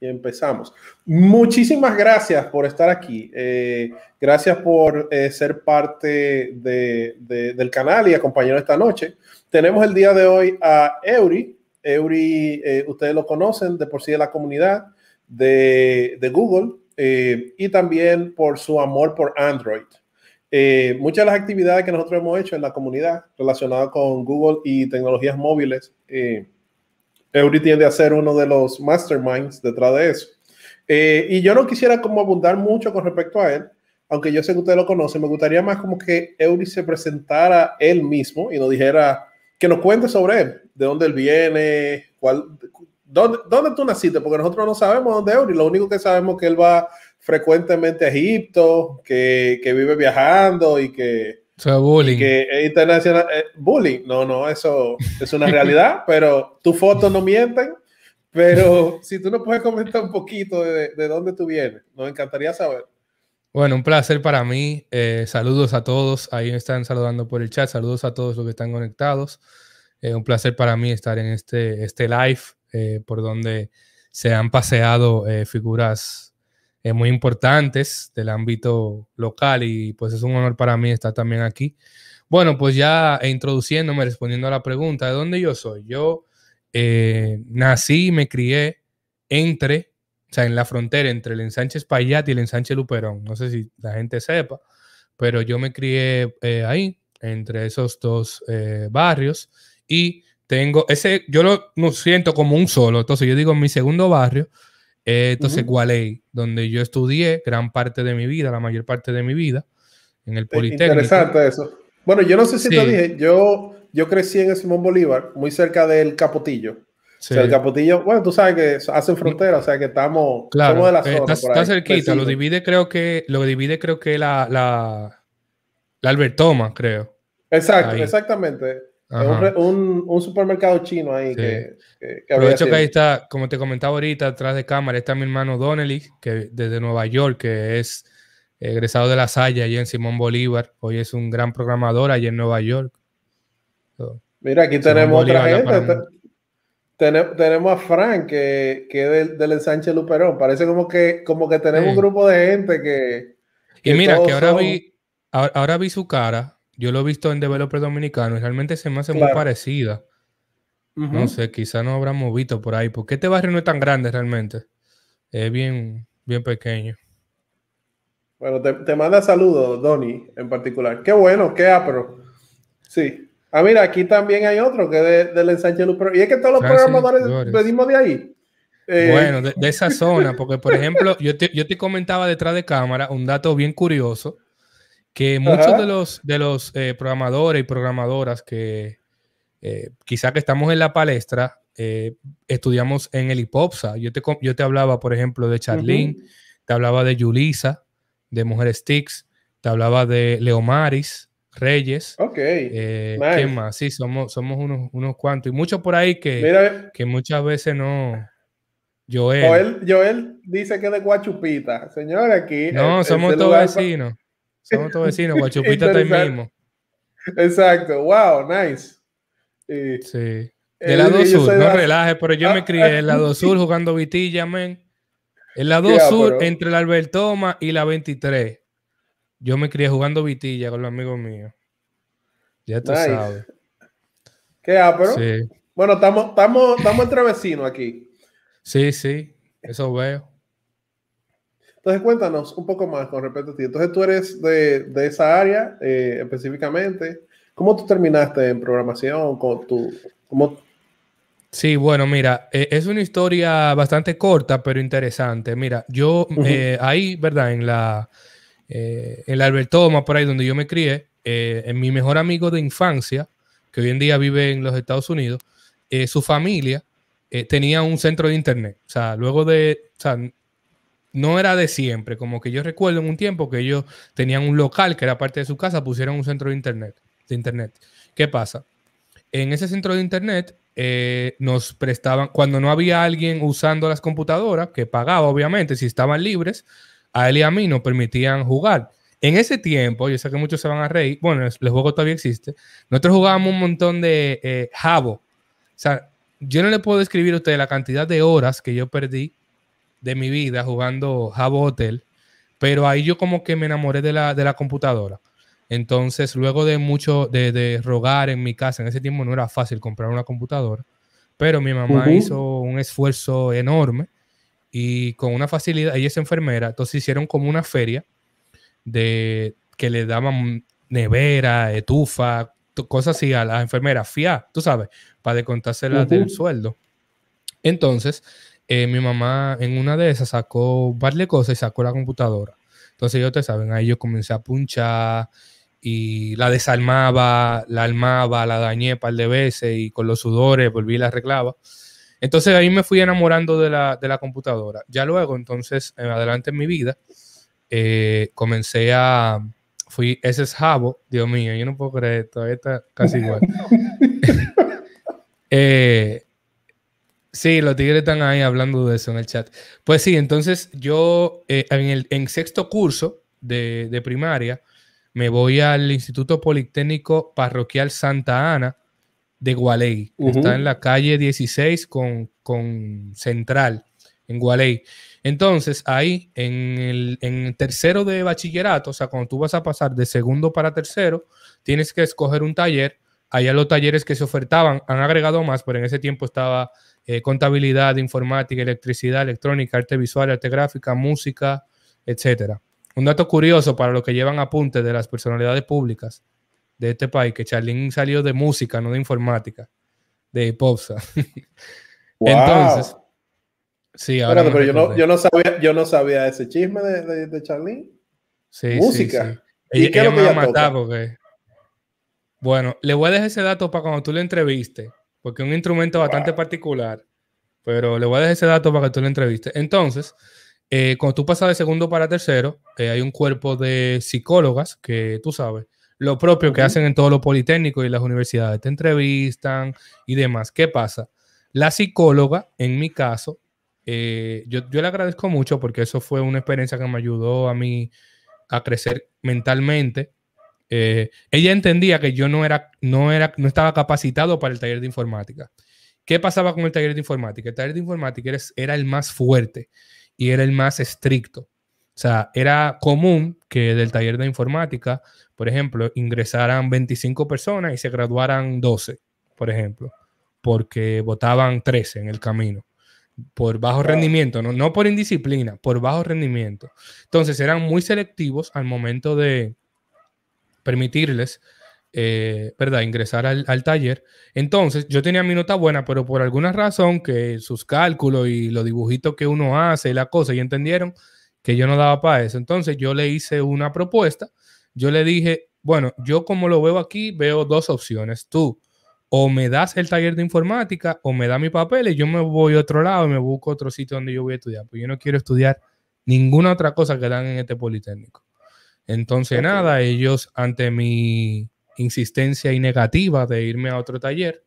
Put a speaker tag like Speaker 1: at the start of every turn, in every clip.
Speaker 1: empezamos. Muchísimas gracias por estar aquí. Eh, gracias por eh, ser parte del canal y acompañar esta noche. Tenemos el día de hoy a Eury. Eury, eh, ustedes lo conocen de por sí de la comunidad de, Google y también por su amor por Android. muchas de las actividades que nosotros hemos hecho en la comunidad relacionadas con Google y tecnologías móviles. Eury tiende a ser uno de los masterminds detrás de eso. Eh, y yo no quisiera como abundar mucho con respecto a él, aunque yo sé que usted lo conoce, me gustaría más como que Eury se presentara él mismo y nos dijera, que nos cuente sobre él, de dónde él viene, cuál, dónde, dónde tú naciste, porque nosotros no sabemos dónde Eury, lo único que sabemos es que él va frecuentemente a Egipto, que vive viajando y que o bullying. Que internacional. Eh, bullying. No, no, eso es una realidad, pero tus fotos no mienten. Pero si tú nos puedes comentar un poquito de, dónde tú vienes, nos encantaría saber.
Speaker 2: Bueno, un placer para mí. Eh, saludos a todos. Ahí me están saludando por el chat. Saludos a todos los que están conectados. Eh, un placer para mí estar en este, este live por donde se han paseado figuras eh, muy importantes del ámbito local y pues es un honor para mí estar también aquí. Bueno, pues ya introduciéndome, respondiendo a la pregunta, ¿de dónde yo soy? Yo eh, nací y me crié entre, o sea, en la frontera entre el ensanche Espaillat y el ensanche Luperón. No sé si la gente sepa, pero yo me crié eh, ahí, entre esos dos barrios, y tengo ese, yo lo, lo siento como un solo, entonces yo digo mi segundo barrio, eh, entonces, Gualey, donde yo estudié gran parte de mi vida, la mayor parte de mi vida, en el Politécnico. Interesante eso. Bueno, yo no sé si te dije,
Speaker 1: yo, yo crecí en el Simón Bolívar, muy cerca del Capotillo. el Capotillo, bueno, tú sabes que hacen frontera, o sea que estamos, claro, de la eh, zona. está, cerquita, lo
Speaker 2: divide creo que, lo divide creo que la, la, la Albertoma, creo. Exacto,
Speaker 1: exactamente. Un, un, un, supermercado chino ahí que, que, que ahí
Speaker 2: está, como te comentaba ahorita, atrás de cámara, está mi hermano Donnelly, que desde Nueva York, que es egresado de la Salle, allí en Simón Bolívar. Hoy es un gran programador allí en Nueva York. Mira, aquí tenemos otra gente.
Speaker 1: tenemos a Frank, que, que es del, del ensanche Luperón. Parece como que, como que tenemos un grupo de gente que... y mira, que ahora vi
Speaker 2: ahora vi su cara yo lo he visto en developer dominicano y realmente se me hace muy parecida. No sé, quizá no habrá movido por ahí, porque este barrio no es tan grande realmente. Es bien, bien pequeño.
Speaker 1: Bueno, te, te manda saludos, Donny, en particular. Qué bueno, qué apro. Sí. Ah, mira, aquí también hay otro que de, del ensanche Y es que todos los ah, programadores venimos de ahí.
Speaker 2: Eh, bueno, de, esa zona, porque por ejemplo, yo te, yo te comentaba detrás de cámara un dato bien curioso que muchos de los, de los eh, programadores y programadoras que eh, quizá que estamos en la palestra, eh, estudiamos en el hipopsa Yo te, yo te hablaba, por ejemplo, de Charlene, te hablaba de Yulisa, de Mujeres Sticks, te hablaba de Leomaris, Reyes. Ok. ¿Qué más? Sí, somos, somos unos, unos cuantos. Y muchos por ahí que, que muchas veces no... Joel.
Speaker 1: Joel. dice que es de Guachupita. Señor, aquí... No, somos todos vecinos.
Speaker 2: Somos todos vecinos, Guachupita está ahí mismo.
Speaker 1: Exacto, wow, nice.
Speaker 2: Eh, sí. Eh, el lado sur, no relajes, pero yo me ah, crié en el lado sur jugando vitilla, men. El lado sur, entre la Albertoma y la 23. Yo me crié jugando vitilla con los amigos míos. Ya tú sabes.
Speaker 1: ¿Qué bueno ah, Sí. Bueno, estamos entre vecinos aquí.
Speaker 2: Sí, sí, eso veo.
Speaker 1: Entonces cuéntanos un poco más con respecto a ti. Entonces tú eres de, esa área eh, específicamente. ¿Cómo tú terminaste en programación?
Speaker 2: cómo... Sí, bueno, mira, eh, es una historia bastante corta, pero interesante. Mira, yo eh, ahí, ¿verdad? En la, en Albertoma, por ahí donde yo me crié, en mi mejor amigo de infancia, que hoy en día vive en los Estados Unidos, su familia tenía un centro de internet. O sea, luego de, o no era de siempre, como que yo recuerdo en un tiempo que ellos tenían un local que era parte de su casa, pusieron un centro de internet. De internet. ¿Qué pasa? En ese centro de internet eh, nos prestaban, cuando no había alguien usando las computadoras, que pagaba obviamente, si estaban libres, a él y a mí nos permitían jugar. En ese tiempo, yo sé que muchos se van a reír, bueno, el juego todavía existe, nosotros jugábamos un montón de eh, jabo. O sea, yo no le puedo describir a ustedes la cantidad de horas que yo perdí de mi vida jugando Jabo Hotel, pero ahí yo como que me enamoré de la, de la computadora. Entonces, luego de mucho, de, rogar en mi casa, en ese tiempo no era fácil comprar una computadora, pero mi mamá hizo un esfuerzo enorme y con una facilidad, ella es enfermera, entonces hicieron como una feria de que le daban nevera, estufa, cosas así a las enfermeras, fia, tú sabes, para descontárselas del sueldo. Entonces, eh, mi mamá en una de esas sacó un par de cosas y sacó la computadora. Entonces, yo te saben, ahí yo comencé a punchar y la desarmaba, la armaba, la dañé un par de veces y con los sudores volví y la arreglaba. Entonces ahí me fui enamorando de la, de la computadora. Ya luego, entonces, en adelante en mi vida, eh, comencé a... Fui, ese es Jabo, Dios mío, yo no puedo creer, todavía está casi igual. eh, Sí, los tigres están ahí hablando de eso en el chat. Pues sí, entonces yo eh, en, sexto curso de, primaria me voy al Instituto Politécnico Parroquial Santa Ana de Gualey. Está en la calle 16 con, Central, en Gualey. Entonces ahí en el en tercero de bachillerato, o sea, cuando tú vas a pasar de segundo para tercero, tienes que escoger un taller. Allá los talleres que se ofertaban han agregado más, pero en ese tiempo estaba eh, contabilidad, informática, electricidad, electrónica, arte visual, arte gráfica, música, etc. Un dato curioso para los que llevan apuntes de las personalidades públicas de este país, que Charlín salió de música, no de informática, de Popsa. Entonces, sí, ahora... pero yo no, yo
Speaker 1: no, sabía, yo no sabía ese chisme de, de, Charlín.
Speaker 2: Sí, música. ¿Y qué me porque... Bueno, le voy a dejar ese dato para cuando tú le entrevistes porque es un instrumento bastante particular, pero le voy a dejar ese dato para que tú lo entrevistes. Entonces, eh, cuando tú pasas de segundo para tercero, eh, hay un cuerpo de psicólogas que tú sabes, lo propio que hacen en todos los politécnicos y las universidades, te entrevistan y demás. ¿Qué pasa? La psicóloga, en mi caso, eh, yo, yo le agradezco mucho porque eso fue una experiencia que me ayudó a mí a crecer mentalmente eh, ella entendía que yo no era, no era, no estaba capacitado para el taller de informática. ¿Qué pasaba con el taller de informática? El taller de informática era, el más fuerte y era el más estricto. O sea, era común que del taller de informática, por ejemplo, ingresaran 25 personas y se graduaran 12, por ejemplo, porque votaban 13 en el camino por bajo rendimiento, no, no por indisciplina, por bajo rendimiento. Entonces eran muy selectivos al momento de, permitirles eh, ¿verdad? ingresar al, taller. Entonces, yo tenía mi nota buena, pero por alguna razón que sus cálculos y los dibujitos que uno hace y la cosa, y entendieron que yo no daba para eso. Entonces, yo le hice una propuesta. Yo le dije, bueno, yo como lo veo aquí, veo dos opciones. Tú o me das el taller de informática o me da mi papel y yo me voy a otro lado y me busco otro sitio donde yo voy a estudiar. porque yo no quiero estudiar ninguna otra cosa que dan en este Politécnico. Entonces, nada, ellos ante mi insistencia y negativa de irme a otro taller,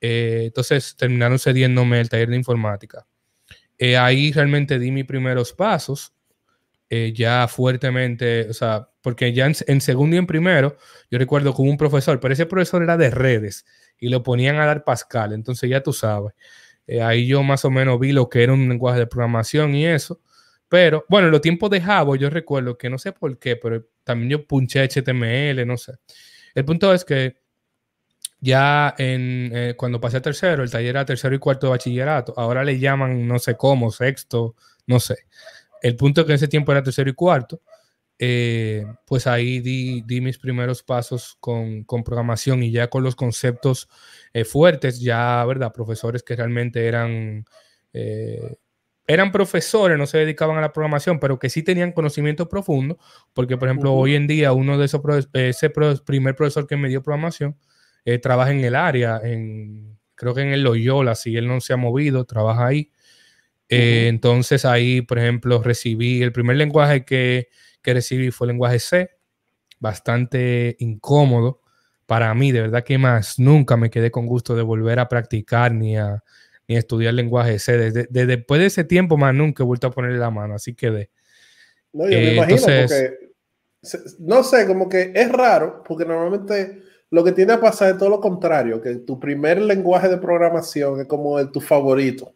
Speaker 2: eh, entonces terminaron cediéndome el taller de informática. Eh, ahí realmente di mis primeros pasos, eh, ya fuertemente, o sea, porque ya en, segundo y en primero, yo recuerdo que un profesor, pero ese profesor era de redes y lo ponían a dar Pascal, entonces ya tú sabes. ahí yo más o menos vi lo que era un lenguaje de programación y eso. Pero bueno, en los tiempos de Javo, yo recuerdo que no sé por qué, pero también yo punché HTML, no sé. El punto es que ya en, eh, cuando pasé a tercero, el taller era tercero y cuarto de bachillerato. Ahora le llaman, no sé cómo, sexto, no sé. El punto es que en ese tiempo era tercero y cuarto. Eh, pues ahí di, mis primeros pasos con, con, programación y ya con los conceptos eh, fuertes, ya, ¿verdad? Profesores que realmente eran eran profesores, no se dedicaban a la programación, pero que sí tenían conocimiento profundo, porque por ejemplo hoy en día uno de esos, ese primer profesor que me dio programación, eh, trabaja en el área, en, creo que en el Loyola, si él no se ha movido, trabaja ahí. Eh, entonces ahí, por ejemplo, recibí, el primer lenguaje que, que recibí fue el lenguaje C, bastante incómodo para mí, de verdad que más nunca me quedé con gusto de volver a practicar ni a, ni estudiar lenguaje C. Desde, después de ese tiempo más nunca he vuelto a ponerle la mano, así que de... No, yo eh,
Speaker 1: no sé, como que es raro, porque normalmente lo que tiende a pasar es todo lo contrario, que tu primer lenguaje de programación es como el, tu favorito.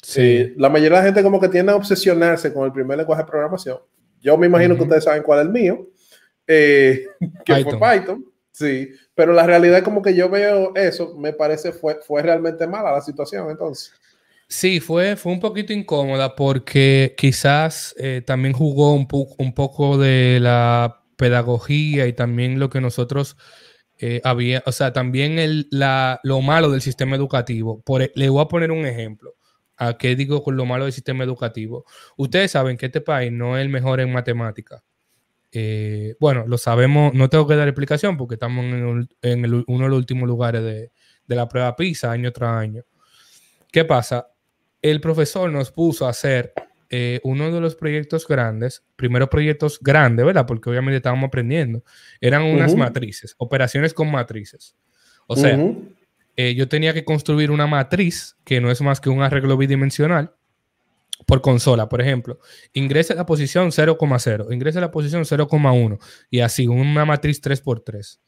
Speaker 1: Sí. Eh, la mayoría de la gente como que tiende a obsesionarse con el primer lenguaje de programación. Yo me imagino que ustedes saben cuál es el mío, eh, que Python. Sí, pero la realidad como que yo veo eso, me parece fue, fue realmente mala la situación entonces.
Speaker 2: Sí, fue, fue un poquito incómoda porque quizás eh, también jugó un, un, poco de la pedagogía y también lo que nosotros eh, había, o sea, también el, la, lo malo del sistema educativo. Por, e, le voy a poner un ejemplo. ¿A qué digo con lo malo del sistema educativo? Ustedes saben que este país no es el mejor en matemáticas. Eh, bueno, lo sabemos, no tengo que dar explicación porque estamos en, uno de los últimos lugares de, la prueba PISA año tras año. ¿Qué pasa? El profesor nos puso a hacer eh, uno de los proyectos grandes, primeros proyectos grandes, ¿verdad? Porque obviamente estábamos aprendiendo. Eran unas matrices, operaciones con matrices. O sea, eh, yo tenía que construir una matriz que no es más que un arreglo bidimensional por consola, por ejemplo, ingrese a la posición 0,0, ingrese a la posición 0,1 y así una matriz 3x3.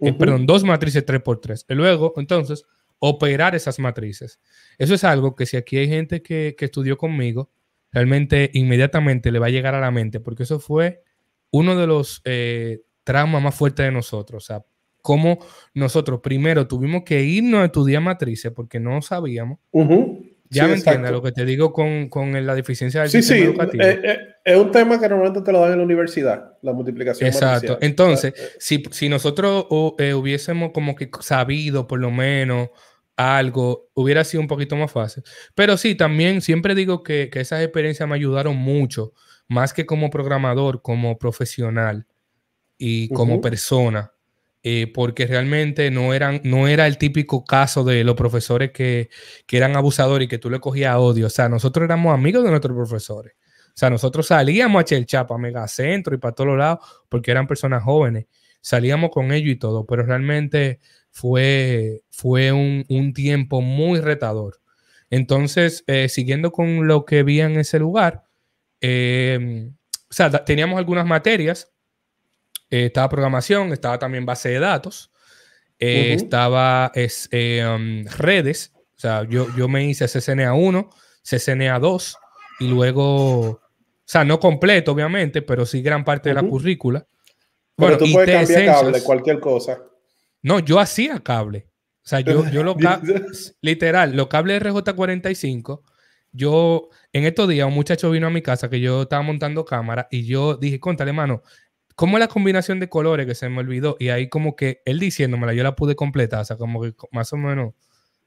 Speaker 2: Eh, perdón, dos matrices 3x3. Y luego, entonces, operar esas matrices. Eso es algo que si aquí hay gente que, estudió conmigo, realmente inmediatamente le va a llegar a la mente, porque eso fue uno de los eh, traumas más fuertes de nosotros. O sea, cómo nosotros primero tuvimos que irnos a estudiar matrices porque no sabíamos.
Speaker 1: Ya me entiendes lo
Speaker 2: que te digo con, la deficiencia del sistema educativo. Eh,
Speaker 1: eh, es un tema que normalmente te lo dan en la universidad, la multiplicación. Exacto.
Speaker 2: Entonces, eh, si, nosotros hubiésemos como que sabido por lo menos algo, hubiera sido un poquito más fácil. Pero sí, también siempre digo que, esas experiencias me ayudaron mucho, más que como programador, como profesional y como persona. Eh, porque realmente no, eran, no era el típico caso de los profesores que, eran abusadores y que tú le cogías odio. O sea, nosotros éramos amigos de nuestros profesores. O sea, nosotros salíamos a Chelchapa, a Megacentro y para todos lados, porque eran personas jóvenes. Salíamos con ellos y todo, pero realmente fue, fue un, tiempo muy retador. Entonces, eh, siguiendo con lo que vi en ese lugar, eh, o sea, teníamos algunas materias eh, estaba programación, estaba también base de datos, eh, estaba eh, um, redes, o sea, yo, yo me hice CCNA 1, CCNA 2 y luego, o sea, no completo obviamente, pero sí gran parte de la currícula. Pero bueno, tú puedes cambiar cable, cualquier cosa. No, yo hacía cable. O sea, yo, yo lo literal, los cables RJ45, yo en estos días un muchacho vino a mi casa que yo estaba montando cámara y yo dije, contale, mano, como la combinación de colores que se me olvidó, y ahí como que él diciéndomela, yo la pude completar, o sea, como que más o menos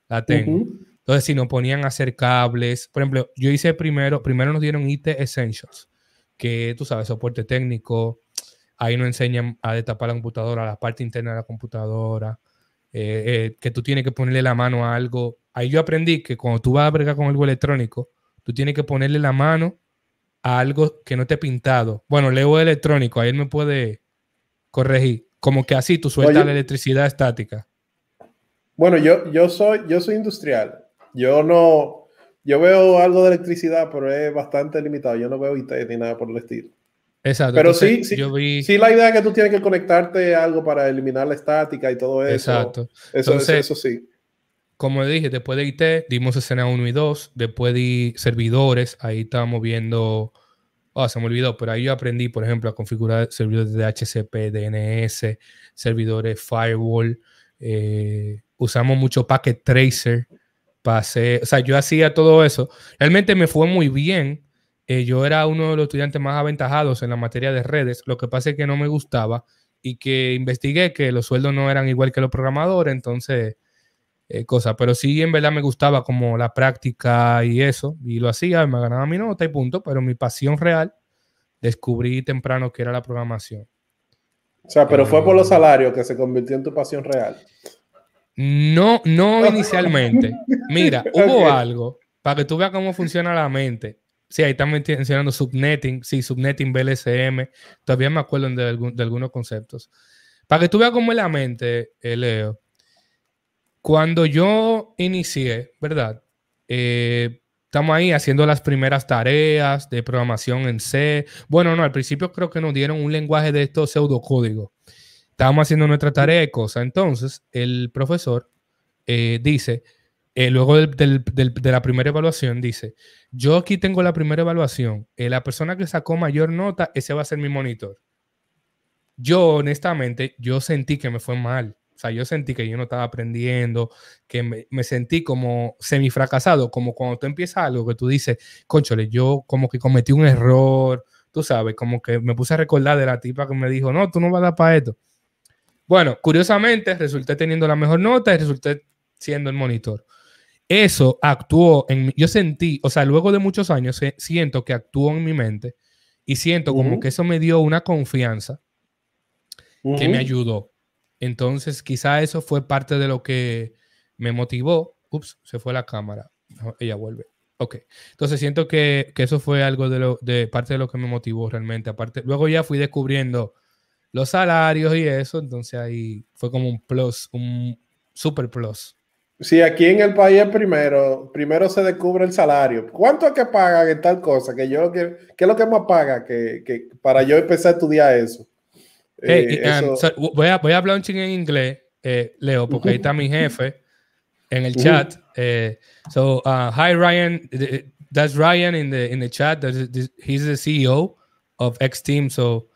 Speaker 2: la tengo. Entonces, si nos ponían a hacer cables, por ejemplo, yo hice primero, primero nos dieron IT Essentials, que tú sabes, soporte técnico, ahí nos enseñan a destapar la computadora, la parte interna de la computadora, eh, eh, que tú tienes que ponerle la mano a algo. Ahí yo aprendí que cuando tú vas a bregar con algo electrónico, tú tienes que ponerle la mano a algo que no te he pintado. Bueno, leo electrónico, ahí él me puede corregir. Como que así tú sueltas la electricidad estática.
Speaker 1: Bueno, yo, yo, soy, yo soy industrial. Yo no, yo veo algo de electricidad, pero es bastante limitado. Yo no veo IT ni nada por el estilo.
Speaker 2: Exacto. Pero sí, sí, yo vi... sí, la idea es que tú
Speaker 1: tienes que conectarte algo para eliminar la estática y todo eso. Exacto. Entonces, eso, eso sí
Speaker 2: como dije, después de IT dimos escena 1 y 2, después de servidores, ahí estábamos viendo, ah, se me olvidó, pero ahí yo aprendí, por ejemplo, a configurar servidores de HCP, DNS, servidores firewall, eh, usamos mucho packet tracer para hacer, o sea, yo hacía todo eso. Realmente me fue muy bien. Eh, yo era uno de los estudiantes más aventajados en la materia de redes. Lo que pasa es que no me gustaba y que investigué que los sueldos no eran igual que los programadores, entonces eh, cosas. Pero sí, en verdad me gustaba como la práctica y eso, y lo hacía, me ganaba mi nota y punto, pero mi pasión real descubrí temprano que era la programación.
Speaker 1: O sea, pero fue por los eh, salarios que se convirtió en tu pasión real.
Speaker 2: No, no inicialmente. Mira, hubo algo para que tú veas cómo funciona la mente. Sí, ahí estamos mencionando subnetting, sí, subnetting BLSM. Todavía me acuerdo de, de algunos conceptos. Para que tú veas cómo es la mente, eh, Leo, cuando yo inicié, ¿verdad? Eh, estamos ahí haciendo las primeras tareas de programación en C. Bueno, no, al principio creo que nos dieron un lenguaje de estos pseudocódigos. Estábamos haciendo nuestra tarea de cosas. Entonces, el profesor eh, dice, eh, luego de la primera evaluación, dice, yo aquí tengo la primera evaluación. la persona que sacó mayor nota, ese va a ser mi monitor. Yo, honestamente, yo sentí que me fue mal o sea, yo sentí que yo no estaba aprendiendo, que me, sentí como semifracasado, como cuando tú empiezas algo que tú dices, conchole, yo como que cometí un error, tú sabes, como que me puse a recordar de la tipa que me dijo, no, tú no vas a dar para esto. Bueno, curiosamente, resulté teniendo la mejor nota y resulté siendo el monitor. Eso actuó en mí. Yo sentí, o sea, luego de muchos años, eh, siento que actuó en mi mente y siento como que eso me dio una confianza que me ayudó. Entonces, quizá eso fue parte de lo que me motivó. Ups, se fue la cámara. ella vuelve. Ok, entonces siento que, eso fue algo de, lo, de parte de lo que me motivó realmente. Aparte, luego ya fui descubriendo los salarios y eso, entonces ahí fue como un plus, un super plus.
Speaker 1: Sí, aquí en el país primero, primero se descubre el salario. ¿Cuánto es que pagan en tal cosa? Que yo, que, ¿Qué es lo que más paga que, para yo empezar a estudiar eso?
Speaker 2: Hey, eh, voy, a, voy a hablar en inglés, eh, Leo, porque ahí está mi jefe en el chat. Eh, so, uh, hi Ryan, that's Ryan in the in the chat. he's the CEO of X Team. So,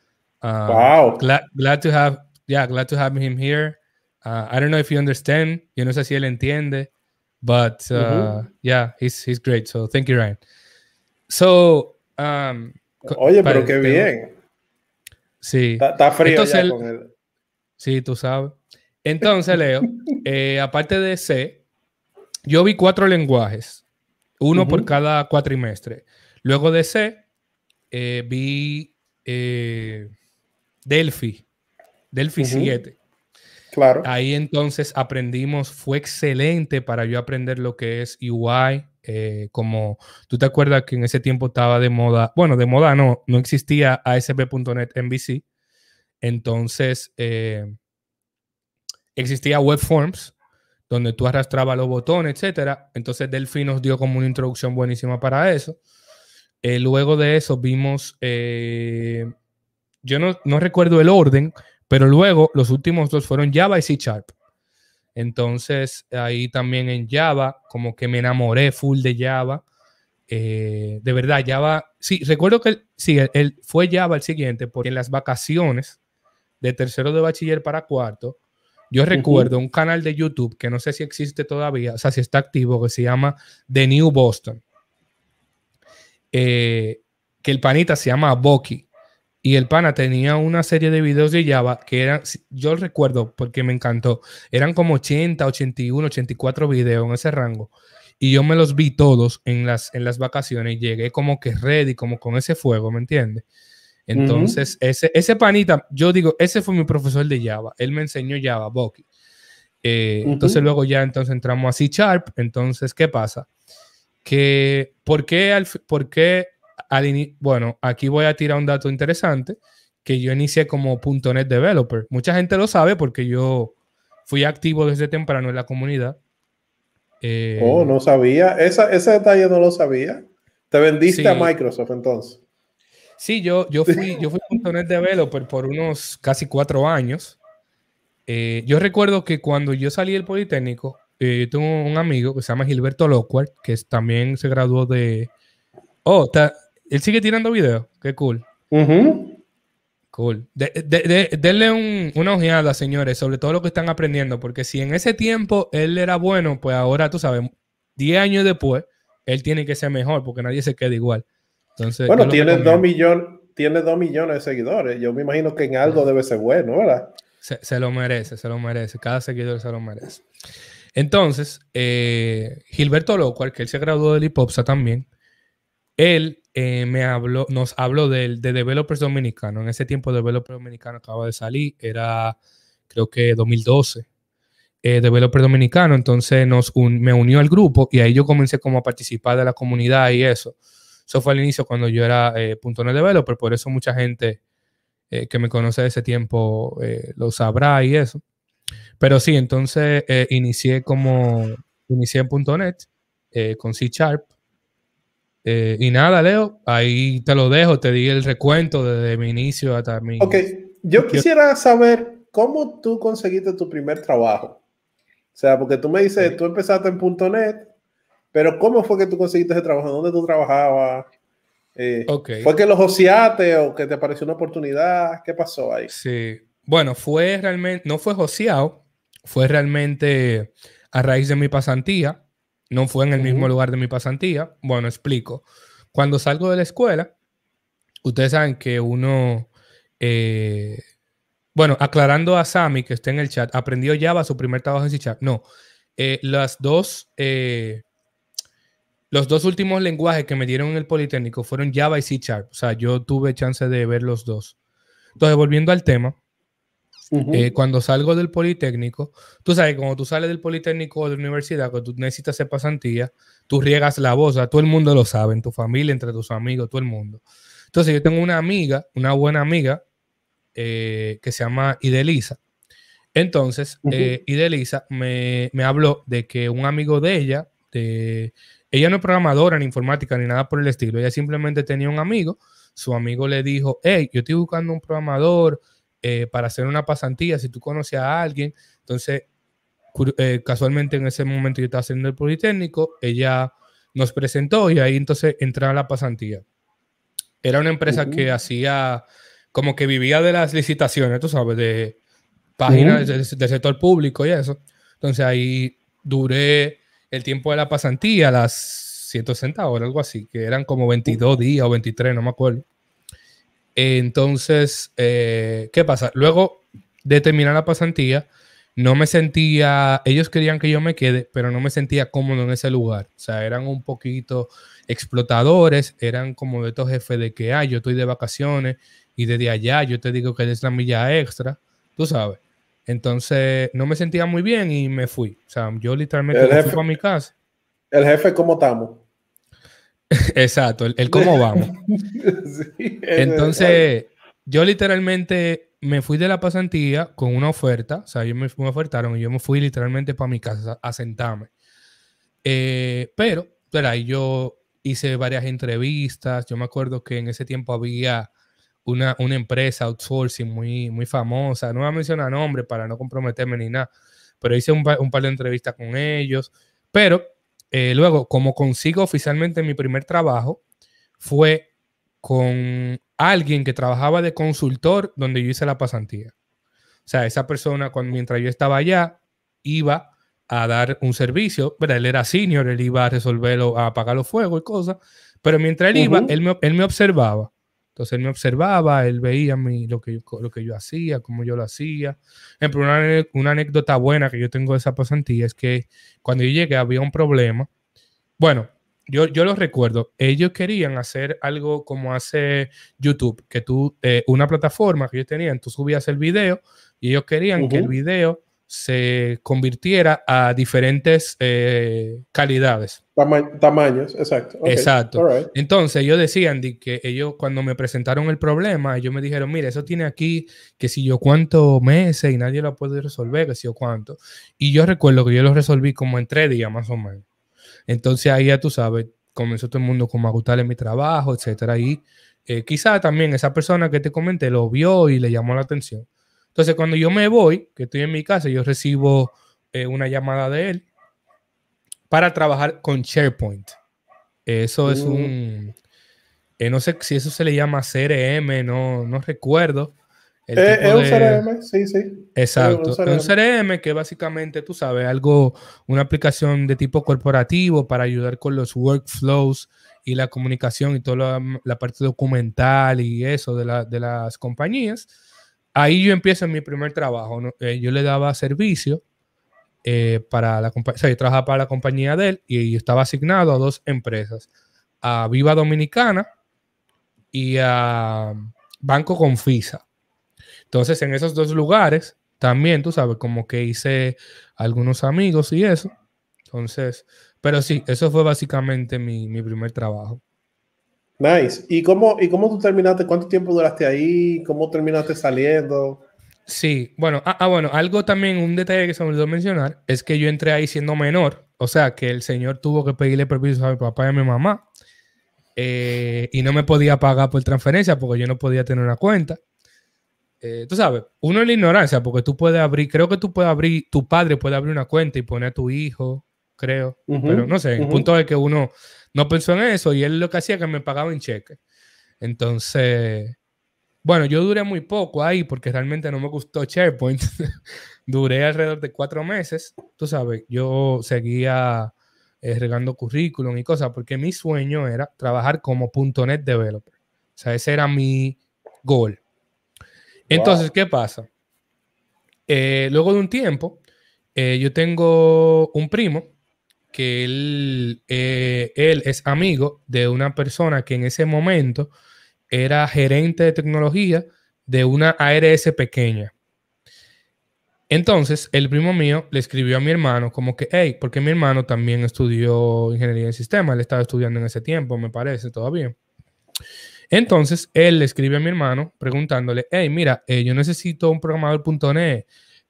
Speaker 2: um, wow, glad glad to have yeah, glad to have him here. Uh, I don't know if you understand. Yo no sé si él entiende, but uh, yeah, he's he's great. So thank you, Ryan. So um, oye, pero qué bien. Sí. Está, frío con Sí, tú sabes. Entonces, Leo, eh, aparte de C, yo vi cuatro lenguajes, uno por cada cuatrimestre. Luego de C, eh, vi eh, Delphi, Delphi 7. Claro. Ahí entonces aprendimos, fue excelente para yo aprender lo que es UI, eh, como tú te acuerdas que en ese tiempo estaba de moda, bueno, de moda no, no existía ASP.NET MVC, entonces eh, existía Web Forms, donde tú arrastrabas los botones, etcétera. Entonces Delphi nos dio como una introducción buenísima para eso. Eh, luego de eso vimos, yo no, no, recuerdo el orden, pero luego los últimos dos fueron Java y C Sharp. Entonces ahí también en Java, como que me enamoré full de Java. Eh, de verdad, Java, sí, recuerdo que el, fue Java el siguiente, porque en las vacaciones de tercero de bachiller para cuarto, yo recuerdo un canal de YouTube que no sé si existe todavía, o sea, si está activo, que se llama The New Boston. Eh, que el panita se llama Boki. Y el pana tenía una serie de videos de Java que eran, yo recuerdo porque me encantó, eran como 80, 81, 84 videos en ese rango. Y yo me los vi todos en las, en las vacaciones. Llegué como que ready, como con ese fuego, ¿me entiendes? Entonces, ese, ese panita, yo digo, ese fue mi profesor de Java. Él me enseñó Java, Boki. Eh, entonces, luego ya entonces entramos a C Sharp. Entonces, ¿qué pasa? Que, ¿por qué, al, por qué bueno, aquí voy a tirar un dato interesante, que yo inicié como .NET Developer. Mucha gente lo sabe porque yo fui activo desde temprano en la comunidad. Eh, oh,
Speaker 1: no sabía. Esa, ese detalle no lo sabía. Te vendiste a Microsoft entonces.
Speaker 2: Sí, yo, yo fui, yo fui .NET Developer por unos casi cuatro años. Eh, yo recuerdo que cuando yo salí del Politécnico, eh, tengo un amigo que se llama Gilberto Lockhart, que también se graduó de... Oh, él sigue tirando videos. Qué cool. Cool. De, de, denle una ojeada, señores, sobre todo lo que están aprendiendo, porque si en ese tiempo él era bueno, pues ahora tú sabes, 10 años después, él tiene que ser mejor, porque nadie se queda igual. Entonces, bueno, tiene 2
Speaker 1: millones, tiene millones de seguidores. Yo me imagino que en algo debe ser bueno,
Speaker 2: ¿verdad? Se, lo merece, se lo merece. Cada seguidor se lo merece. Entonces, eh, Gilberto Locual, que él se graduó de Lipopsa también, él eh, me habló, nos habló de, de developers Dominicano. En ese tiempo, Developers dominicano acaba de salir, era creo que 2012. Developers eh, developer dominicano, entonces nos me unió al grupo y ahí yo comencé como a participar de la comunidad y eso. Eso fue al inicio cuando yo era eh, .NET Developer, por eso mucha gente que me conoce de ese tiempo lo sabrá y eso. Pero sí, entonces inicié como, inicié en .NET con C Sharp eh, y nada, Leo, ahí te lo dejo, te di el recuento desde mi inicio hasta mi... Ok,
Speaker 1: yo quisiera saber cómo tú conseguiste tu primer trabajo. O sea, porque tú me dices, tú empezaste en punto .NET, pero ¿cómo fue que tú conseguiste ese trabajo? ¿Dónde tú trabajabas?
Speaker 2: Eh, ¿Fue que
Speaker 1: lo joseaste o que te apareció una oportunidad? ¿Qué pasó ahí?
Speaker 2: Sí, bueno, fue realmente, no fue joseado, fue realmente a raíz de mi pasantía no fue en el mismo lugar de mi pasantía. Bueno, explico. Cuando salgo de la escuela, ustedes saben que uno... Eh, bueno, aclarando a Sammy que está en el chat, aprendió Java su primer trabajo en C Chat. No, eh, las dos, eh, los dos últimos lenguajes que me dieron en el Politécnico fueron Java y C Sharp. O sea, yo tuve chance de ver los dos. Entonces, volviendo al tema, eh, cuando salgo del Politécnico, tú sabes, cuando tú sales del Politécnico o de la universidad, cuando tú necesitas hacer pasantía, tú riegas la voz, a todo el mundo lo sabe, en tu familia, entre tus amigos, todo el mundo. Entonces yo tengo una amiga, una buena amiga, eh, que se llama Idelisa. Entonces, uh Idelisa me, habló de que un amigo de ella, de, ella no es programadora ni informática ni nada por el estilo, ella simplemente tenía un amigo, su amigo le dijo, hey, yo estoy buscando un programador, eh, para hacer una pasantía, si tú conoces a alguien, entonces eh, casualmente en ese momento yo estaba haciendo el Politécnico, ella nos presentó y ahí entonces entraba la pasantía. Era una empresa que uh-huh. hacía, como que vivía de las licitaciones, tú sabes, de páginas uh-huh. del sector público y eso. Entonces ahí duré el tiempo de la pasantía, las 160 horas, algo así, que eran como 22 días o 23, no me acuerdo. Entonces, eh, ¿qué pasa? Luego de terminar la pasantía, no me sentía, ellos querían que yo me quede, pero no me sentía cómodo en ese lugar. O sea, eran un poquito explotadores, eran como de estos jefes de que, ah, yo estoy de vacaciones y desde allá yo te digo que es la milla extra, tú sabes. Entonces, no me sentía muy bien y me fui. O sea, yo literalmente me fui a mi casa. ¿El jefe cómo estamos? Exacto, el, cómo vamos. Entonces, yo literalmente me fui de la pasantía con una oferta, o sea, yo me, ofertaron y yo me fui literalmente para mi casa a sentarme. Eh, pero, pero yo hice varias entrevistas, yo me acuerdo que en ese tiempo había una, empresa outsourcing muy, muy famosa, no voy a mencionar nombre para no comprometerme ni nada, pero hice un, un par de entrevistas con ellos, pero eh, luego, como consigo oficialmente mi primer trabajo, fue con alguien que trabajaba de consultor donde yo hice la pasantía. O sea, esa persona, cuando, mientras yo estaba allá, iba a dar un servicio, pero él era senior, él iba a resolverlo, a apagar los fuegos y cosas, pero mientras él iba, él me, él me observaba entonces él me observaba, él veía lo, que yo, lo que yo hacía, cómo yo lo hacía. Ejemplo, una, una anécdota buena que yo tengo de esa pasantía es que cuando yo llegué había un problema. Bueno, yo, yo lo recuerdo, ellos querían hacer algo como hace YouTube, que tú, eh, una plataforma que ellos tenían, tú subías el video y ellos querían que el video se convirtiera a diferentes eh, calidades.
Speaker 1: tamaños, exacto. Exacto.
Speaker 2: Entonces yo decían Andy que ellos cuando me presentaron el problema, ellos me dijeron, mira, eso tiene aquí que si yo cuánto meses y nadie lo puede resolver, que si yo cuánto. Y yo recuerdo que yo lo resolví como en tres días más o menos. Entonces ahí ya tú sabes, comenzó todo el mundo como a gustarle mi trabajo, etcétera. Y eh, quizá también esa persona que te comenté lo vio y le llamó la atención. Entonces, cuando yo me voy, que estoy en mi casa, yo recibo eh, una llamada de él para trabajar con SharePoint. Eso es uh. un, eh, no sé si eso se le llama CRM, no, no recuerdo. Eh, es un CRM, sí, sí. Exacto. Es un, CRM que básicamente, tú sabes, algo, una aplicación de tipo corporativo para ayudar con los workflows y la comunicación y toda la, parte documental y eso de, de las compañías ahí yo empiezo mi primer trabajo. Eh, yo le daba servicio eh, para la compañía, o sea, yo trabajaba para la compañía de él y estaba asignado a dos empresas, a Viva Dominicana y a Banco Confisa. Entonces, en esos dos lugares, también, tú sabes, como que hice algunos amigos y eso. Entonces, pero sí, eso fue básicamente mi primer trabajo.
Speaker 1: Nice. ¿Y cómo, ¿Y cómo tú terminaste? ¿Cuánto tiempo duraste ahí? ¿Cómo terminaste saliendo?
Speaker 2: Sí, bueno, ah, ah, bueno, algo también, un detalle que se me olvidó mencionar, es que yo entré ahí siendo menor, o sea, que el señor tuvo que pedirle permiso a mi papá y a mi mamá, eh, y no me podía pagar por transferencia porque yo no podía tener una cuenta. Eh, tú sabes, uno es la ignorancia, porque tú puedes abrir, creo que tú puedes abrir, tu padre puede abrir una cuenta y poner a tu hijo, creo, pero no sé, en el punto es que uno no pensó en eso y él lo que hacía que me pagaba en cheque. Entonces, bueno, yo duré muy poco ahí porque realmente no me gustó SharePoint. duré alrededor de cuatro meses. Tú sabes, yo seguía eh, regando currículum y cosas porque mi sueño era trabajar como .NET developer. O sea, ese era mi goal. Entonces, ¿qué pasa? Eh, luego de un tiempo, eh, yo tengo un primo que él, eh, él es amigo de una persona que en ese momento era gerente de tecnología de una ARS pequeña. Entonces, el primo mío le escribió a mi hermano como que, hey, porque mi hermano también estudió ingeniería en sistemas él estaba estudiando en ese tiempo, me parece, todavía. Entonces, él le escribe a mi hermano preguntándole, hey, mira, eh, yo necesito un programador.ne.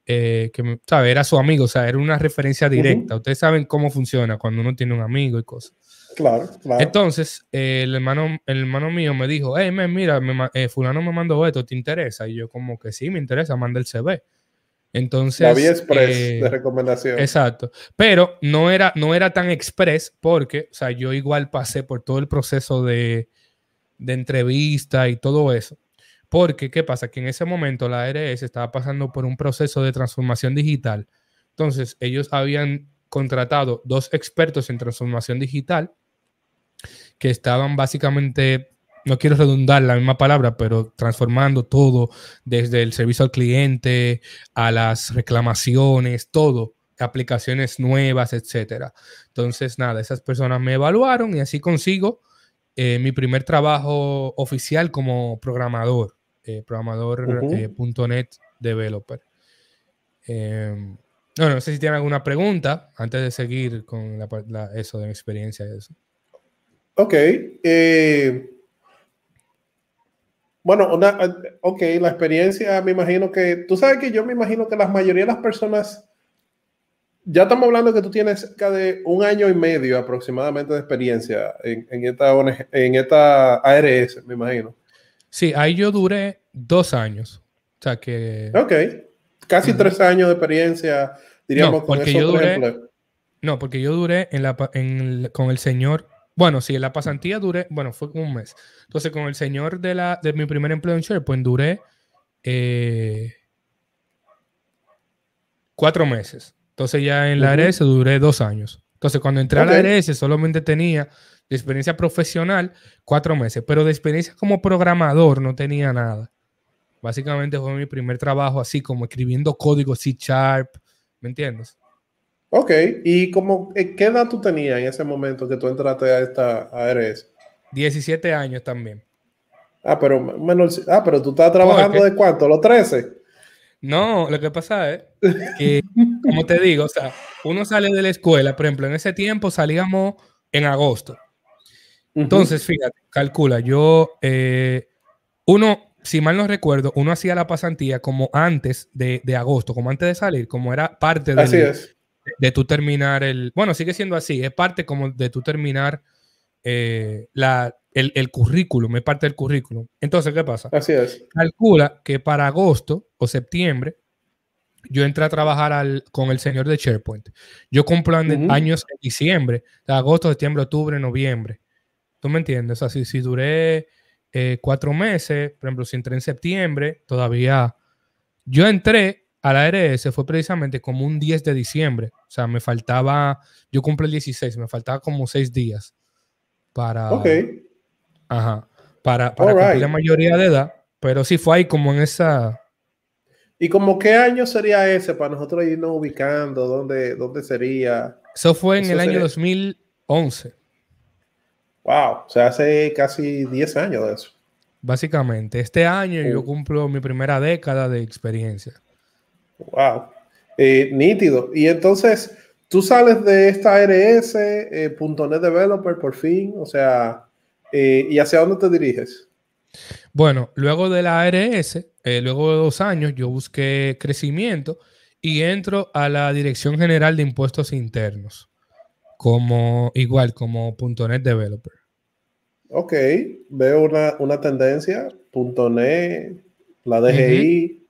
Speaker 2: Eh, que era su amigo, o sea, era una referencia directa. Ustedes saben cómo funciona cuando uno tiene un amigo y cosas. Claro, claro. Entonces, eh, el, hermano, el hermano mío me dijo, hey, mira, eh, fulano me mandó esto, ¿te interesa? Y yo como que sí, me interesa, manda el CV. Entonces... había de recomendación. Exacto. Pero no era, no era tan express porque, o sea, yo igual pasé por todo el proceso de, de entrevista y todo eso. Porque, ¿qué pasa? Que en ese momento la ARS estaba pasando por un proceso de transformación digital. Entonces, ellos habían contratado dos expertos en transformación digital que estaban básicamente, no quiero redundar la misma palabra, pero transformando todo, desde el servicio al cliente, a las reclamaciones, todo, aplicaciones nuevas, etc. Entonces, nada, esas personas me evaluaron y así consigo eh, mi primer trabajo oficial como programador, eh, programador.net eh, developer. Em, bueno, no sé si tienen alguna pregunta antes de seguir con eso de mi experiencia. Eso.
Speaker 1: Ok. Bueno, ok, la experiencia, me imagino que, tú sabes que yo me imagino que la mayoría de las personas ya estamos hablando que tú tienes cerca de un año y medio aproximadamente de experiencia en, esta, en esta ARS,
Speaker 2: me imagino. Sí, ahí yo duré dos años. O sea que. Ok.
Speaker 1: Casi tres años de experiencia, diríamos, no, porque con
Speaker 2: yo No, porque yo duré con el señor. Bueno, sí, en la pasantía duré, bueno, fue un mes. Entonces, con el señor de, la, de mi primer empleo en SharePoint pues duré eh, cuatro meses. Entonces ya en la ARS duré dos años. Entonces cuando entré a la ARS solamente tenía de experiencia profesional cuatro meses, pero de experiencia como programador no tenía nada. Básicamente fue mi primer trabajo así como escribiendo código C Sharp, ¿me entiendes?
Speaker 1: Ok, ¿y como eh, qué edad tú tenías en ese momento que tú entraste a esta ARS?
Speaker 2: 17 años también.
Speaker 1: Ah, pero menos, ah, pero tú estás trabajando de cuánto, los 13.
Speaker 2: No, lo que pasa es que, como te digo, o sea, uno sale de la escuela, por ejemplo, en ese tiempo salíamos en agosto. Entonces, fíjate, calcula, yo, eh, uno, si mal no recuerdo, uno hacía la pasantía como antes de, agosto, como antes de salir, como era parte de, de tu terminar el, bueno, sigue siendo así, es parte como de tu terminar eh, la, el, el, currículum, es parte del currículum. Entonces, ¿qué pasa? Así es. Calcula que para agosto o septiembre yo entré a trabajar al, con el señor de SharePoint. Yo cumplo años en diciembre, agosto, septiembre, octubre, noviembre. ¿Tú me entiendes? O sea, si, duré eh, cuatro meses, por ejemplo, si entré en septiembre, todavía... Yo entré a la ARS fue precisamente como un 10 de diciembre. O sea, me faltaba, yo cumplo el 16, me faltaba como seis días para, okay. Ajá. Para, cumplir la mayoría de edad. Pero sí fue ahí como en esa. ¿Y como
Speaker 1: qué año sería ese para nosotros irnos ubicando? ¿Dónde, dónde sería?
Speaker 2: Eso fue en el año 2011.
Speaker 1: Wow, o sea, hace casi 10 años de eso.
Speaker 2: Básicamente, este año yo oh. cumplo mi primera década de experiencia.
Speaker 1: Wow, eh, nítido. Y entonces, tú sales de esta ARS, eh, .NET Developer por fin, o sea, eh, ¿Y hacia dónde te diriges?
Speaker 2: Bueno, luego de la ARS, eh, luego de dos años, yo busqué crecimiento y entro a la Dirección General de Impuestos Internos, como igual, como .NET Developer.
Speaker 1: Ok, veo una, una tendencia, la DGI.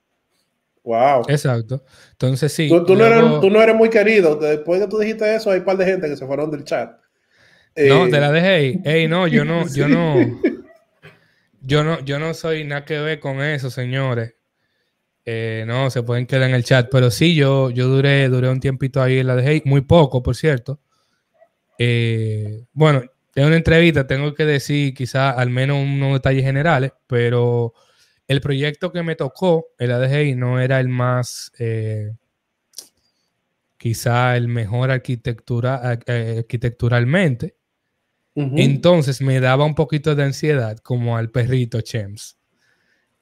Speaker 1: Wow.
Speaker 2: Exacto. Entonces sí. Tú, no eres, tú, no eres,
Speaker 1: muy querido. Después que tú dijiste eso, hay un par de gente que se fueron del chat.
Speaker 2: No, de eh, la DGI. Ey, no, yo no, yo no. Yo no, yo no soy nada que ver con eso, señores. Eh, no, se pueden quedar en el chat. Pero sí, yo, yo duré, duré un tiempito ahí en la DGI, muy poco, por cierto. Eh, bueno, de una entrevista tengo que decir quizá al menos unos detalles generales, pero el proyecto que me tocó, en el DGI, no era el más, eh, quizá el mejor arquitectura, arquitecturalmente, entonces me daba un poquito de ansiedad, como al perrito Chems.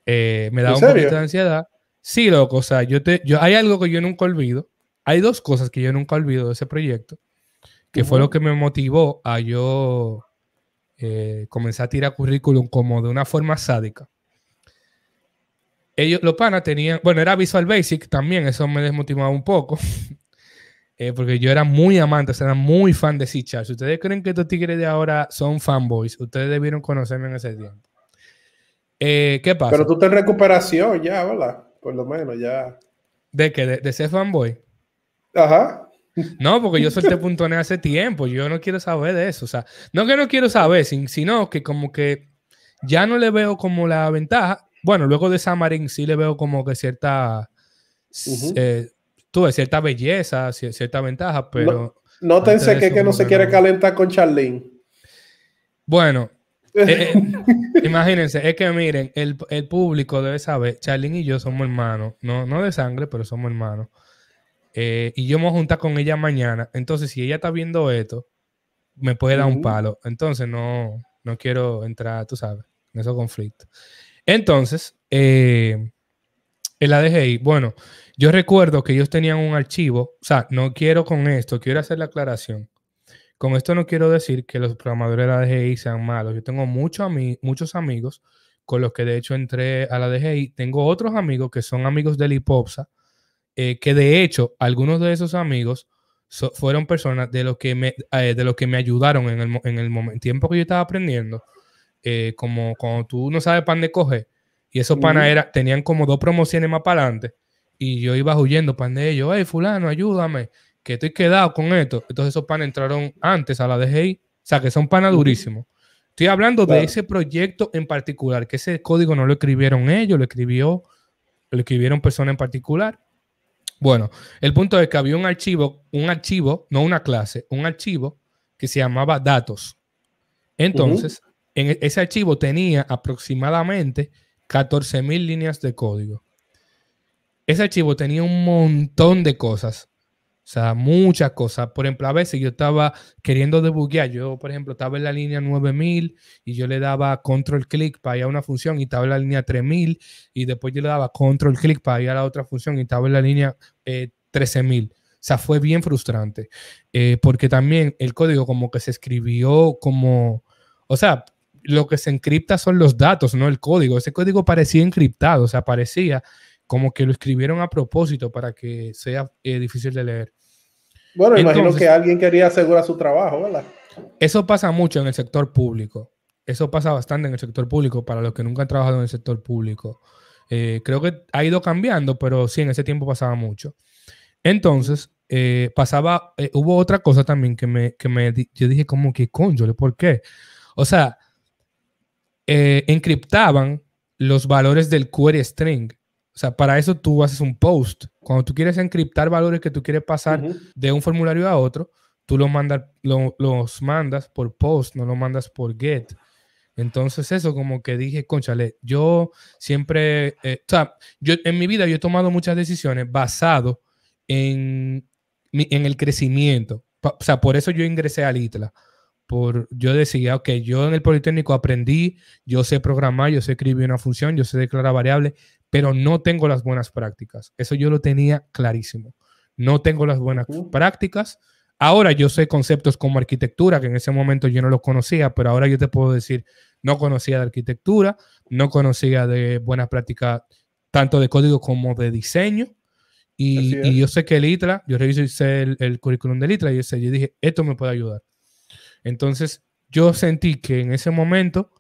Speaker 2: Eh, me daba un poquito de ansiedad. Sí, loco, o sea, yo te, yo, hay algo que yo nunca olvido. Hay dos cosas que yo nunca olvido de ese proyecto, que fue lo que me motivó a yo eh, comenzar a tirar currículum como de una forma sádica. Ellos, los panas tenían, bueno, era Visual Basic también, eso me desmotivaba un poco. Eh, porque yo era muy amante, era muy fan de Sichar. Si ustedes creen que estos tigres de ahora son fanboys, ustedes debieron conocerme en ese tiempo. Eh, ¿Qué pasa? Pero tú estás
Speaker 1: en recuperación ya, ¿verdad? Por lo menos ya.
Speaker 2: ¿De qué? ¿De, ser fanboy? Ajá. No, porque yo solté .net hace tiempo. Yo no quiero saber de eso. O sea, no que no quiero saber, sino que como que ya no le veo como la ventaja. Bueno, luego de Samarin sí le veo como que cierta tuve cierta belleza, cierta ventaja, pero... No, nótense que, que no se quiere
Speaker 1: calentar con Charlene.
Speaker 2: Bueno, eh, eh, imagínense, es que miren, el, público debe saber, Charlene y yo somos hermanos, no, de sangre, pero somos hermanos. Eh, y yo me voy a juntar con ella mañana. Entonces, si ella está viendo esto, me puede dar un palo. Entonces, no, no quiero entrar, tú sabes, en esos conflictos. Entonces, el la bueno, yo recuerdo que ellos tenían un archivo, o sea, no quiero con esto, quiero hacer la aclaración. Con esto no quiero decir que los programadores de la DGI sean malos. Yo tengo mucho muchos amigos con los que de hecho entré a la DGI. Tengo otros amigos que son amigos de IPOPSA, eh, que de hecho algunos de esos amigos fueron personas de los que me, eh, de los que me ayudaron en el, en el tiempo que yo estaba aprendiendo. Eh, como cuando tú no sabes pan de coger, y esos panes tenían como dos promociones más para adelante y yo iba huyendo pan de ellos, hey fulano, ayúdame, que estoy quedado con esto. Entonces esos panes entraron antes a la DGI, o sea que son panas durísimos. Estoy hablando de ese proyecto en particular, que ese código no lo escribieron ellos, lo escribió, lo escribieron personas en particular. Bueno, el punto es que había un archivo, un archivo, no una clase, un archivo que se llamaba datos. Entonces, en e, ese archivo tenía aproximadamente 14.000 líneas de código ese archivo tenía un montón de cosas. O sea, muchas cosas. Por ejemplo, a veces yo estaba queriendo debuguear. Yo, por ejemplo, estaba en la línea 9000 y yo le daba control click para ir a una función y estaba en la línea 3000 y después yo le daba control click para ir a la otra función y estaba en la línea eh, 13000. O sea, fue bien frustrante. Eh, porque también el código como que se escribió como... O sea, lo que se encripta son los datos, no el código. Ese código parecía encriptado, o sea, parecía como que lo escribieron a propósito para que sea eh, difícil de leer.
Speaker 1: Bueno, imagino que alguien quería asegurar su trabajo, ¿verdad?
Speaker 2: Eso pasa mucho en el sector público. Eso pasa bastante en el sector público para los que nunca han trabajado en el sector público. Eh, creo que ha ido cambiando, pero sí, en ese tiempo pasaba mucho. Entonces, eh, pasaba, hubo otra cosa también que me, que me yo dije como que cónchole, ¿por qué? O sea, encriptaban los valores del query string o sea, para eso tú haces un post. Cuando tú quieres encriptar valores que tú quieres pasar de un formulario a otro, tú los, mandas, los mandas por post, no los mandas por get. Entonces eso como que dije, conchale, yo siempre, eh, o sea, yo en mi vida yo he tomado muchas decisiones basado en, el crecimiento. O sea, por eso yo ingresé al ITLA. Por, yo decía, ok, yo en el Politécnico aprendí, yo sé programar, yo sé escribir una función, yo sé declarar variables, pero no tengo las buenas prácticas. Eso yo lo tenía clarísimo. No tengo las buenas prácticas. Ahora yo sé conceptos como arquitectura, que en ese momento yo no los conocía, pero ahora yo te puedo decir, no conocía de arquitectura, no conocía de buenas prácticas tanto de código como de diseño. Y, yo sé que el ITRA, yo revisé el, el currículum del ITRA y yo dije, esto me puede ayudar. Entonces, yo sentí que en ese momento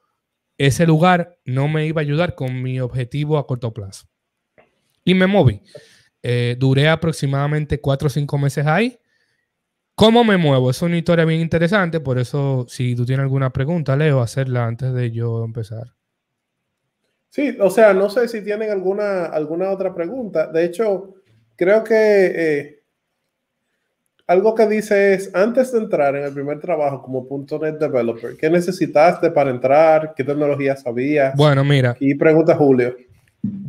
Speaker 2: ese lugar no me iba a ayudar con mi objetivo a corto plazo. Y me moví. Eh, duré aproximadamente cuatro o cinco meses ahí. ¿Cómo me muevo? Es una historia bien interesante, por eso si tú tienes alguna pregunta, Leo, hacerla antes de yo empezar.
Speaker 1: Sí, o sea, no sé si tienen alguna, alguna otra pregunta. De hecho, creo que eh, algo que dice es, antes de entrar en el primer trabajo como .NET Developer, ¿qué necesitaste para entrar? ¿Qué tecnología sabías?
Speaker 2: Bueno, mira. Y pregunta Julio.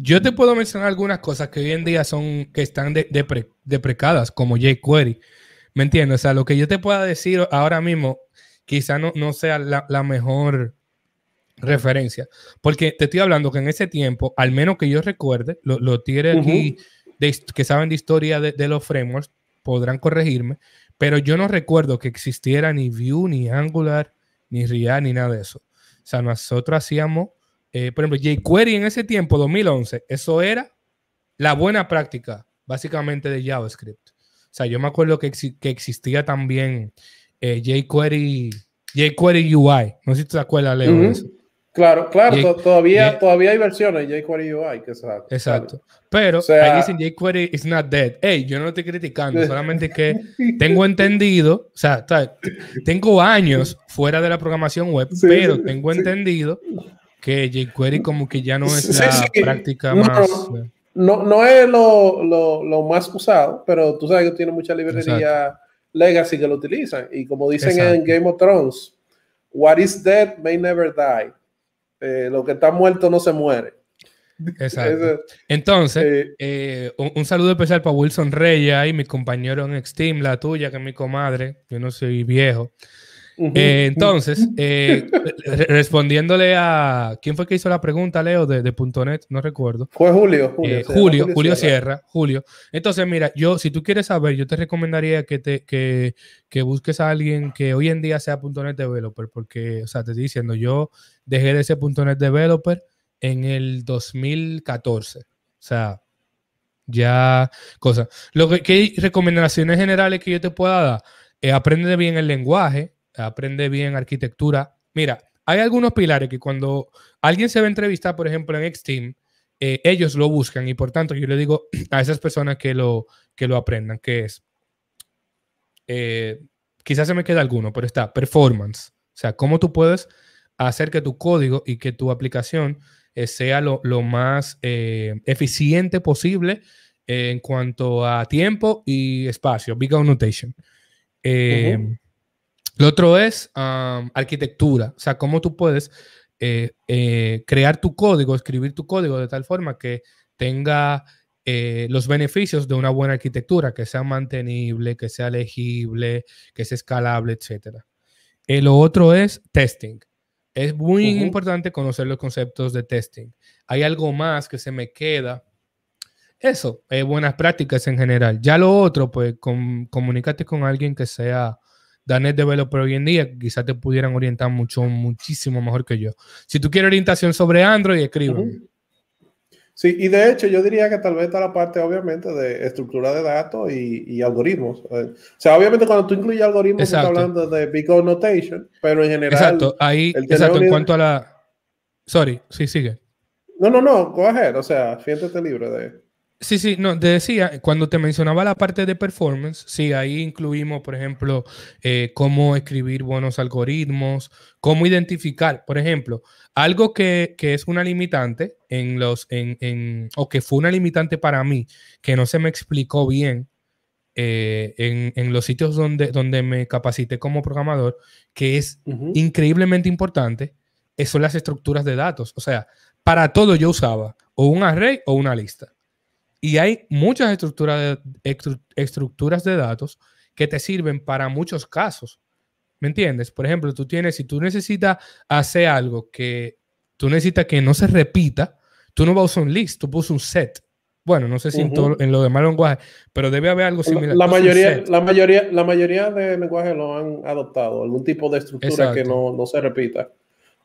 Speaker 2: Yo te puedo mencionar algunas cosas que hoy en día son, que están de, de, deprecadas, como jQuery. ¿Me entiendes? O sea, lo que yo te pueda decir ahora mismo, quizá no, no sea la, mejor referencia. Porque te estoy hablando que en ese tiempo, al menos que yo recuerde, lo, lo aquí, que saben de historia de, de los frameworks, podrán corregirme, pero yo no recuerdo que existiera ni Vue, ni Angular, ni React, ni nada de eso. O sea, nosotros hacíamos, eh, por ejemplo, jQuery en ese tiempo, 2011, eso era la buena práctica, básicamente, de JavaScript. O sea, yo me acuerdo que, existía también eh, jQuery, jQuery UI. No sé si te acuerdas, Leo, de eso.
Speaker 1: Claro, claro, todavía, todavía hay versiones de jQuery UI que Exacto.
Speaker 2: Pero ahí dicen jQuery is not dead. Hey, yo no lo estoy criticando, solamente que tengo entendido, o sea, tengo años fuera de la programación web, pero tengo entendido que jQuery como que ya no es la práctica no, más...
Speaker 1: No, eh. es lo, más usado, pero tú sabes que tiene mucha librería legacy que lo utilizan. Y como dicen en Game of Thrones, what is dead may never die. Eh, lo que está muerto no se muere.
Speaker 2: Exacto. Entonces, eh, eh, un, saludo especial para Wilson Reyes y mi compañero en Steam, la tuya, que es mi comadre, yo no soy viejo. entonces, respondiéndole a... ¿Quién fue que hizo la pregunta, Leo, de, de punto .net? No recuerdo. Fue
Speaker 1: Julio. Julio, Julio, Sierra.
Speaker 2: Julio. Entonces, mira, yo, si tú quieres saber, yo te recomendaría que, te, busques a alguien que hoy en día sea punto .net developer, porque, o sea, te estoy diciendo, yo de GDC.net Developer en el 2014. O sea, ya cosa. Lo que, recomendaciones generales que yo te pueda dar, eh, aprende bien el lenguaje, aprende bien arquitectura. Mira, hay algunos pilares que cuando alguien se va a entrevistar, por ejemplo, en Xteam, eh, ellos lo buscan y por tanto yo le digo a esas personas que lo, que lo aprendan, que es, eh, quizás se me queda alguno, pero está performance, o sea, cómo tú puedes hacer que tu código y que tu aplicación eh, sea lo, más eh, eficiente posible en cuanto a tiempo y espacio, Big Annotation. notation eh, Lo otro es arquitectura, o sea, cómo tú puedes crear tu código, escribir tu código de tal forma que tenga los beneficios de una buena arquitectura, que sea mantenible, que sea legible, que sea escalable, etc. Eh, lo otro es testing. Es muy importante conocer los conceptos de testing. Hay algo más que se me queda. Eso, eh, buenas prácticas en general. Ya lo otro, pues comunícate con alguien que sea Danet Developer hoy en día, quizás te pudieran orientar mucho, muchísimo mejor que yo. Si tú quieres orientación sobre Android, escribe.
Speaker 1: Sí, y de hecho yo diría que tal vez está la parte obviamente de estructura de datos y, algoritmos. Eh, o sea, obviamente cuando tú incluyes algoritmos estás hablando de Big Notation, pero en general... Exacto,
Speaker 2: ahí, exacto, en cuanto a la... Sorry, sí, sigue.
Speaker 1: No, no, no, coger, o sea, siéntete libre de...
Speaker 2: Sí, sí, no, te decía, cuando te mencionaba la parte de performance, sí, ahí incluimos, por ejemplo, eh, cómo escribir buenos algoritmos, cómo identificar, por ejemplo, algo que, es una limitante en los, o que fue una limitante para mí, que no se me explicó bien eh, en, los sitios donde, donde me capacité como programador, que es increíblemente importante, eh, son las estructuras de datos. O sea, para todo yo usaba o un array o una lista y hay muchas estructuras de, estructuras de datos que te sirven para muchos casos. ¿Me entiendes? Por ejemplo, tú tienes, si tú necesitas hacer algo que tú necesitas que no se repita, tú no vas a usar un list, tú puso un set. Bueno, no sé si en, todo, en, lo demás lenguaje, pero debe haber algo similar. La, mayoría,
Speaker 1: la, mayoría, la mayoría de lenguajes lo han adoptado, algún tipo de estructura que no, no, se repita.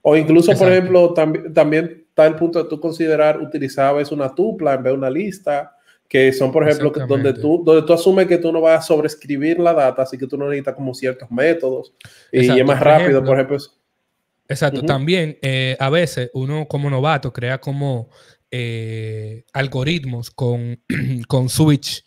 Speaker 1: O incluso, por ejemplo, también también el punto de tú considerar utilizar es una tupla en vez de una lista, que son, por ejemplo, donde tú, donde tú asumes que tú no vas a sobreescribir la data, así que tú no necesitas como ciertos métodos y es más rápido, por ejemplo.
Speaker 2: Exacto, también eh, a veces uno como novato crea como eh, algoritmos con, con switch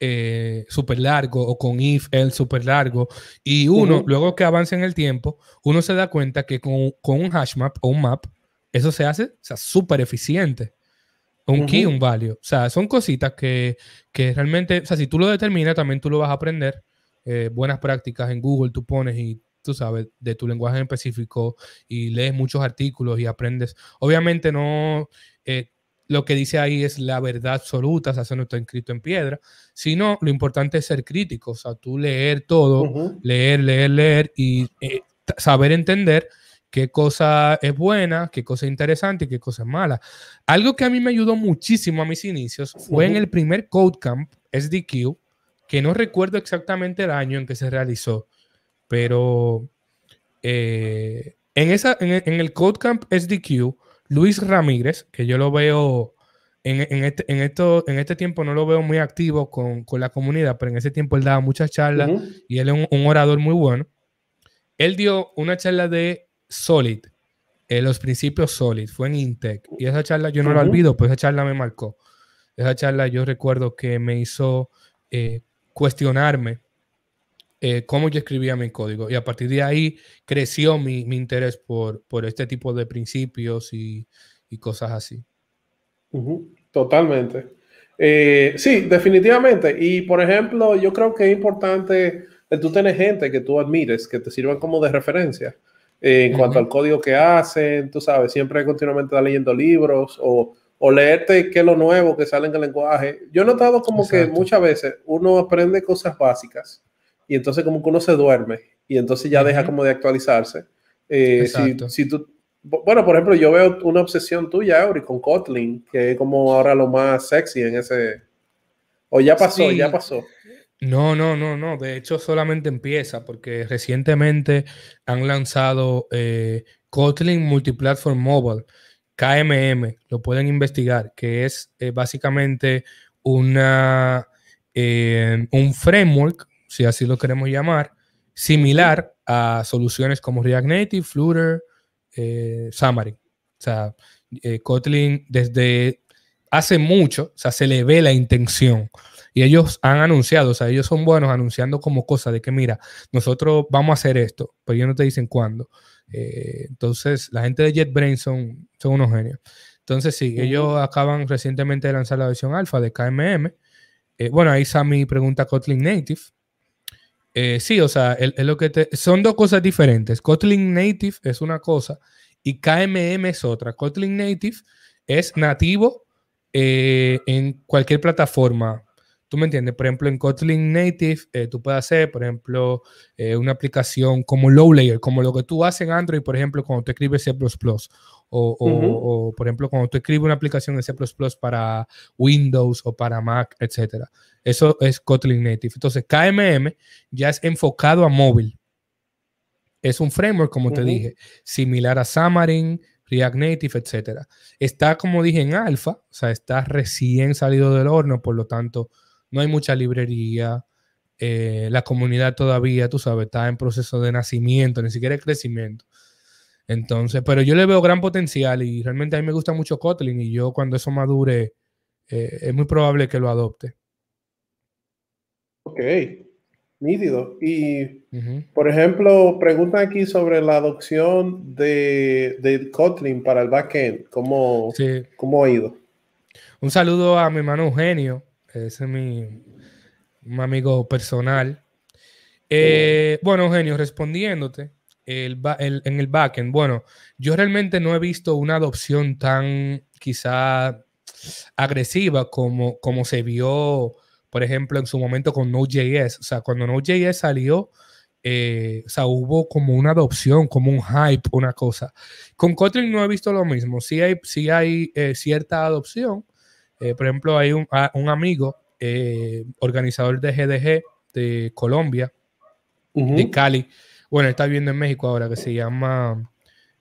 Speaker 2: eh, súper largo o con if, el súper largo. Y uno, luego que avanza en el tiempo, uno se da cuenta que con, con, un hash map o un map, eso se hace, o sea, súper eficiente. Un key, un value. O sea, son cositas que, realmente, o sea, si tú lo determinas, también tú lo vas a aprender. Eh, buenas prácticas en Google tú pones y tú sabes, de tu lenguaje específico y lees muchos artículos y aprendes. Obviamente no, eh, lo que dice ahí es la verdad absoluta, o sea, eso no está inscrito en piedra, sino lo importante es ser crítico, o sea, tú leer todo, leer, leer, leer y eh, saber entender qué cosa es buena, qué cosa es interesante y qué cosa es mala. Algo que a mí me ayudó muchísimo a mis inicios fue en el primer Codecamp SDQ, que no recuerdo exactamente el año en que se realizó, pero eh, en, esa, en, camp el Codecamp SDQ, Luis Ramírez, que yo lo veo en, este, en, esto, en este tiempo, no lo veo muy activo con, con la comunidad, pero en ese tiempo él daba muchas charlas y él es un, orador muy bueno. Él dio una charla de Solid, eh, los principios Solid, fue en Intec. Y esa charla yo no la olvido, pues esa charla me marcó. Esa charla yo recuerdo que me hizo eh, cuestionarme eh, cómo yo escribía mi código. Y a partir de ahí creció mi, mi interés por, por, este tipo de principios y, y cosas así.
Speaker 1: Totalmente. sí, definitivamente. Y por ejemplo, yo creo que es importante que tú tengas gente que tú admires, que te sirvan como de referencia en cuanto al código que hacen, tú sabes, siempre continuamente leyendo libros o, o leerte qué es lo nuevo que sale en el lenguaje. Yo he notado como que muchas veces uno aprende cosas básicas y entonces como que uno se duerme y entonces ya deja como de actualizarse. Eh, si, tú, bueno, por ejemplo, yo veo una obsesión tuya, Eury, con Kotlin, que es como ahora lo más sexy en ese... O ya pasó, ya pasó.
Speaker 2: No, no, no, no. De hecho, solamente empieza porque recientemente han lanzado eh, Kotlin Multiplatform Mobile, KMM. Lo pueden investigar, que es eh, básicamente una, eh, un framework, si así lo queremos llamar, similar a soluciones como React Native, Flutter, Xamarin. O sea, Kotlin desde hace mucho, o sea, se le ve la intención. Y ellos han anunciado, o sea, ellos son buenos anunciando como cosa de que, mira, nosotros vamos a hacer esto, pero ellos no te dicen cuándo. Eh, entonces, la gente de JetBrain son, son unos genios. Entonces, sí, ellos acaban recientemente de lanzar la versión alfa de KMM. Eh, bueno, ahí Sammy pregunta Kotlin Native. Eh, sí, o sea, lo que son dos cosas diferentes. Kotlin Native es una cosa y KMM es otra. Kotlin Native es nativo en cualquier plataforma, ¿Tú me entiendes? Por ejemplo, en Kotlin Native, eh, tú puedes hacer, por ejemplo, eh, una aplicación como Low Layer, como lo que tú haces en Android, por ejemplo, cuando tú escribes C++. O, por ejemplo, cuando tú escribes una aplicación de C++ para Windows o para Mac, etcétera. Eso es Kotlin Native. Entonces, KMM ya es enfocado a móvil. Es un framework, como te dije, similar a Xamarin, React Native, etcétera. Está, como dije, en alfa, o sea, está recién salido del horno, por lo tanto, no hay mucha librería, eh, la comunidad todavía, tú sabes, está en proceso de nacimiento, ni siquiera crecimiento. Entonces, pero yo le veo gran potencial y realmente a mí me gusta mucho Kotlin y yo cuando eso madure, eh, es muy probable que lo adopte.
Speaker 1: Ok, nítido. Y, por ejemplo, pregunta aquí sobre la adopción de, Kotlin para el backend. ¿Cómo, ¿Cómo ha ido?
Speaker 2: Un saludo a mi hermano Eugenio, ese es mi amigo personal. Eh, bueno, Eugenio, respondiéndote el, en el backend, bueno, yo realmente no he visto una adopción tan quizá agresiva como, como se vio, por ejemplo, en su momento con Node.js. O sea, cuando Node.js salió, eh, hubo como una adopción, como un hype, una cosa. Con Kotlin no he visto lo mismo. Sí hay, hay eh, cierta adopción, eh, por ejemplo, hay un, ah, amigo, eh, organizador de GDG de Colombia, de Cali. Bueno, está viviendo en México ahora, que se llama.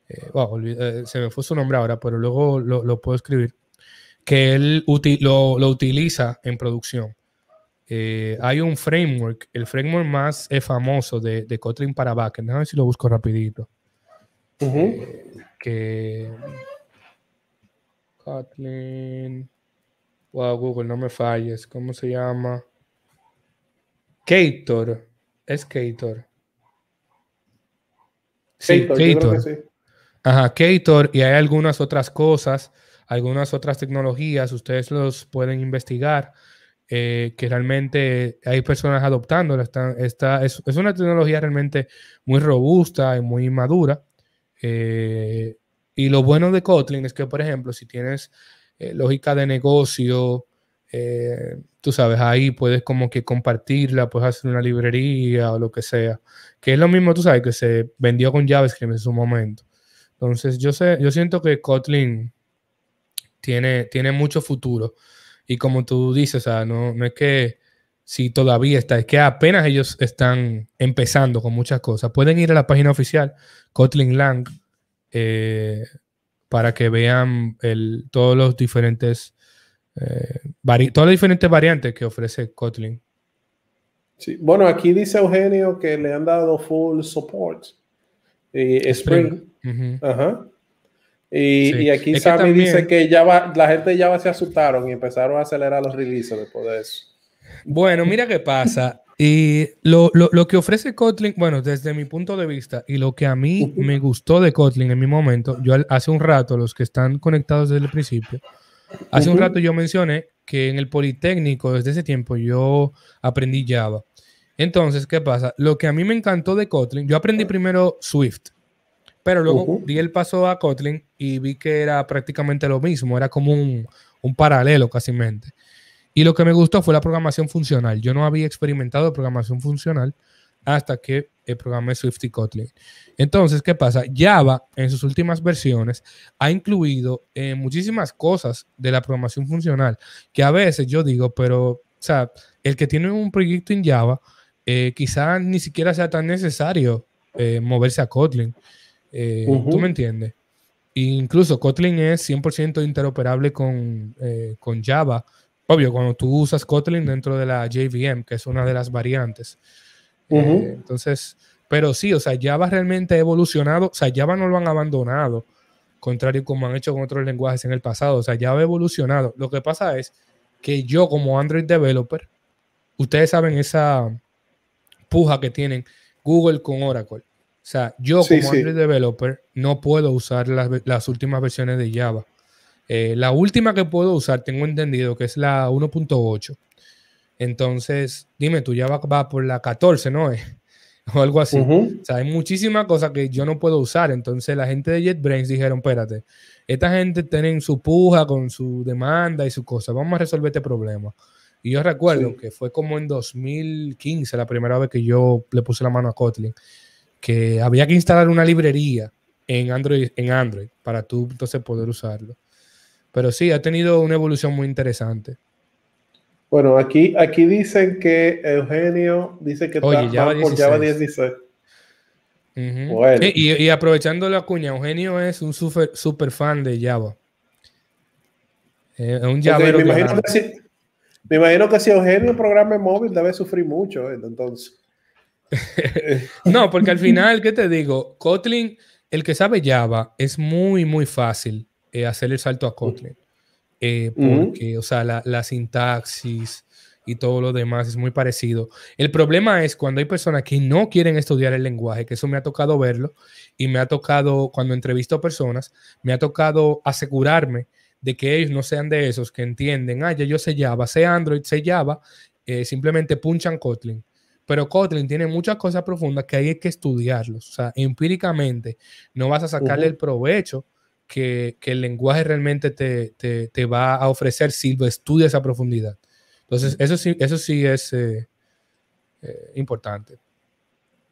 Speaker 2: Eh, se me fue su nombre ahora, pero luego lo, puedo escribir. Que él lo, utiliza en producción. hay un framework, el framework más famoso de, Kotlin para backend. A ver si lo busco rapidito. que Kotlin Wow, Google, no me falles. ¿Cómo se llama? Kator. Es Kator. Sí, Kator. Ajá, Kator. Y hay algunas otras cosas, algunas otras tecnologías, ustedes los pueden investigar, eh, que realmente hay personas adoptándolas. está, es, una tecnología realmente muy robusta y muy madura. Eh, y lo bueno de Kotlin es que, por ejemplo, si tienes eh, lógica de negocio, eh, tú sabes, ahí puedes como que compartirla, puedes hacer una librería o lo que sea, que es lo mismo, tú sabes, que se vendió con JavaScript en su momento. Entonces, yo, sé, yo siento que Kotlin tiene, tiene mucho futuro. Y como tú dices, no, no es que si todavía está, es que apenas ellos están empezando con muchas cosas. Pueden ir a la página oficial, Kotlin Lang, eh, para que vean el, todos los diferentes, eh, todas las diferentes variantes que ofrece Kotlin.
Speaker 1: Sí. Bueno, aquí dice Eugenio que le han dado full support. Eh, y Spring. Y, aquí Sammy dice que la gente ya se asustaron y empezaron a acelerar los releases después de eso.
Speaker 2: Bueno, mira qué pasa. Y lo, lo, lo, que ofrece Kotlin, bueno, desde mi punto de vista y lo que a mí me gustó de Kotlin en mi momento, yo hace un rato, los que están conectados desde el principio, hace un rato yo mencioné que en el Politécnico, desde ese tiempo, yo aprendí Java. Entonces, ¿qué pasa? Lo que a mí me encantó de Kotlin, yo aprendí primero Swift, pero luego di el paso a Kotlin y vi que era prácticamente lo mismo, era como un, un paralelo casi mente. Y lo que me gustó fue la programación funcional. Yo no había experimentado programación funcional hasta que eh, programé Swift y Kotlin. Entonces, ¿qué pasa? Java en sus últimas versiones ha incluido eh, muchísimas cosas de la programación funcional que a veces yo digo, pero, sea, el que tiene un proyecto en Java, eh, quizás ni siquiera sea tan necesario eh, moverse a Kotlin. ¿Tú me entiendes? incluso Kotlin es 100% interoperable con, con Java obvio, cuando tú usas Kotlin dentro de la JVM, que es una de las variantes. Eh, entonces, pero sí, o sea, Java realmente ha evolucionado, o sea, Java no lo han abandonado, contrario como han hecho con otros lenguajes en el pasado, o sea, Java ha evolucionado. Lo que pasa es que yo como Android developer, ustedes saben esa puja que tienen Google con Oracle. O sea, yo como Android developer no puedo usar las últimas versiones de Java eh, la última que puedo usar, tengo entendido que es la 1.8. Entonces, dime, tú ya vas va por la 14, ¿no? o algo así. O sea, hay muchísimas cosas que yo no puedo usar. Entonces, la gente de JetBrains dijeron: espérate, esta gente tiene su puja con su demanda y su cosa. Vamos a resolver este problema. Y yo recuerdo que fue como en 2015 la primera vez que yo le puse la mano a Kotlin, que había que instalar una librería en Android, en Android para tú entonces poder usarlo. Pero sí, ha tenido una evolución muy interesante.
Speaker 1: Bueno, aquí, aquí dicen que Eugenio dice que trabaja por Java 16.
Speaker 2: y, aprovechando la cuña, Eugenio es un super, super fan de Java. un me,
Speaker 1: imagino que si, Eugenio programa en móvil debe sufrir mucho, eh, entonces.
Speaker 2: no, porque al final, ¿qué te digo? Kotlin, el que sabe Java, es muy, muy fácil eh, hacer el salto a Kotlin. Eh, porque, o sea, la, sintaxis y todo lo demás es muy parecido. El problema es cuando hay personas que no quieren estudiar el lenguaje, que eso me ha tocado verlo, y me ha tocado, cuando entrevisto a personas, me ha tocado asegurarme de que ellos no sean de esos que entienden, ah, yo sé Java, sé Android, sé Java, eh, simplemente punchan Kotlin. Pero Kotlin tiene muchas cosas profundas que hay que estudiarlos. O sea, empíricamente no vas a sacarle el provecho que, el lenguaje realmente te, va a ofrecer si lo estudias a profundidad. Entonces, eso sí, eso sí es eh, eh, importante.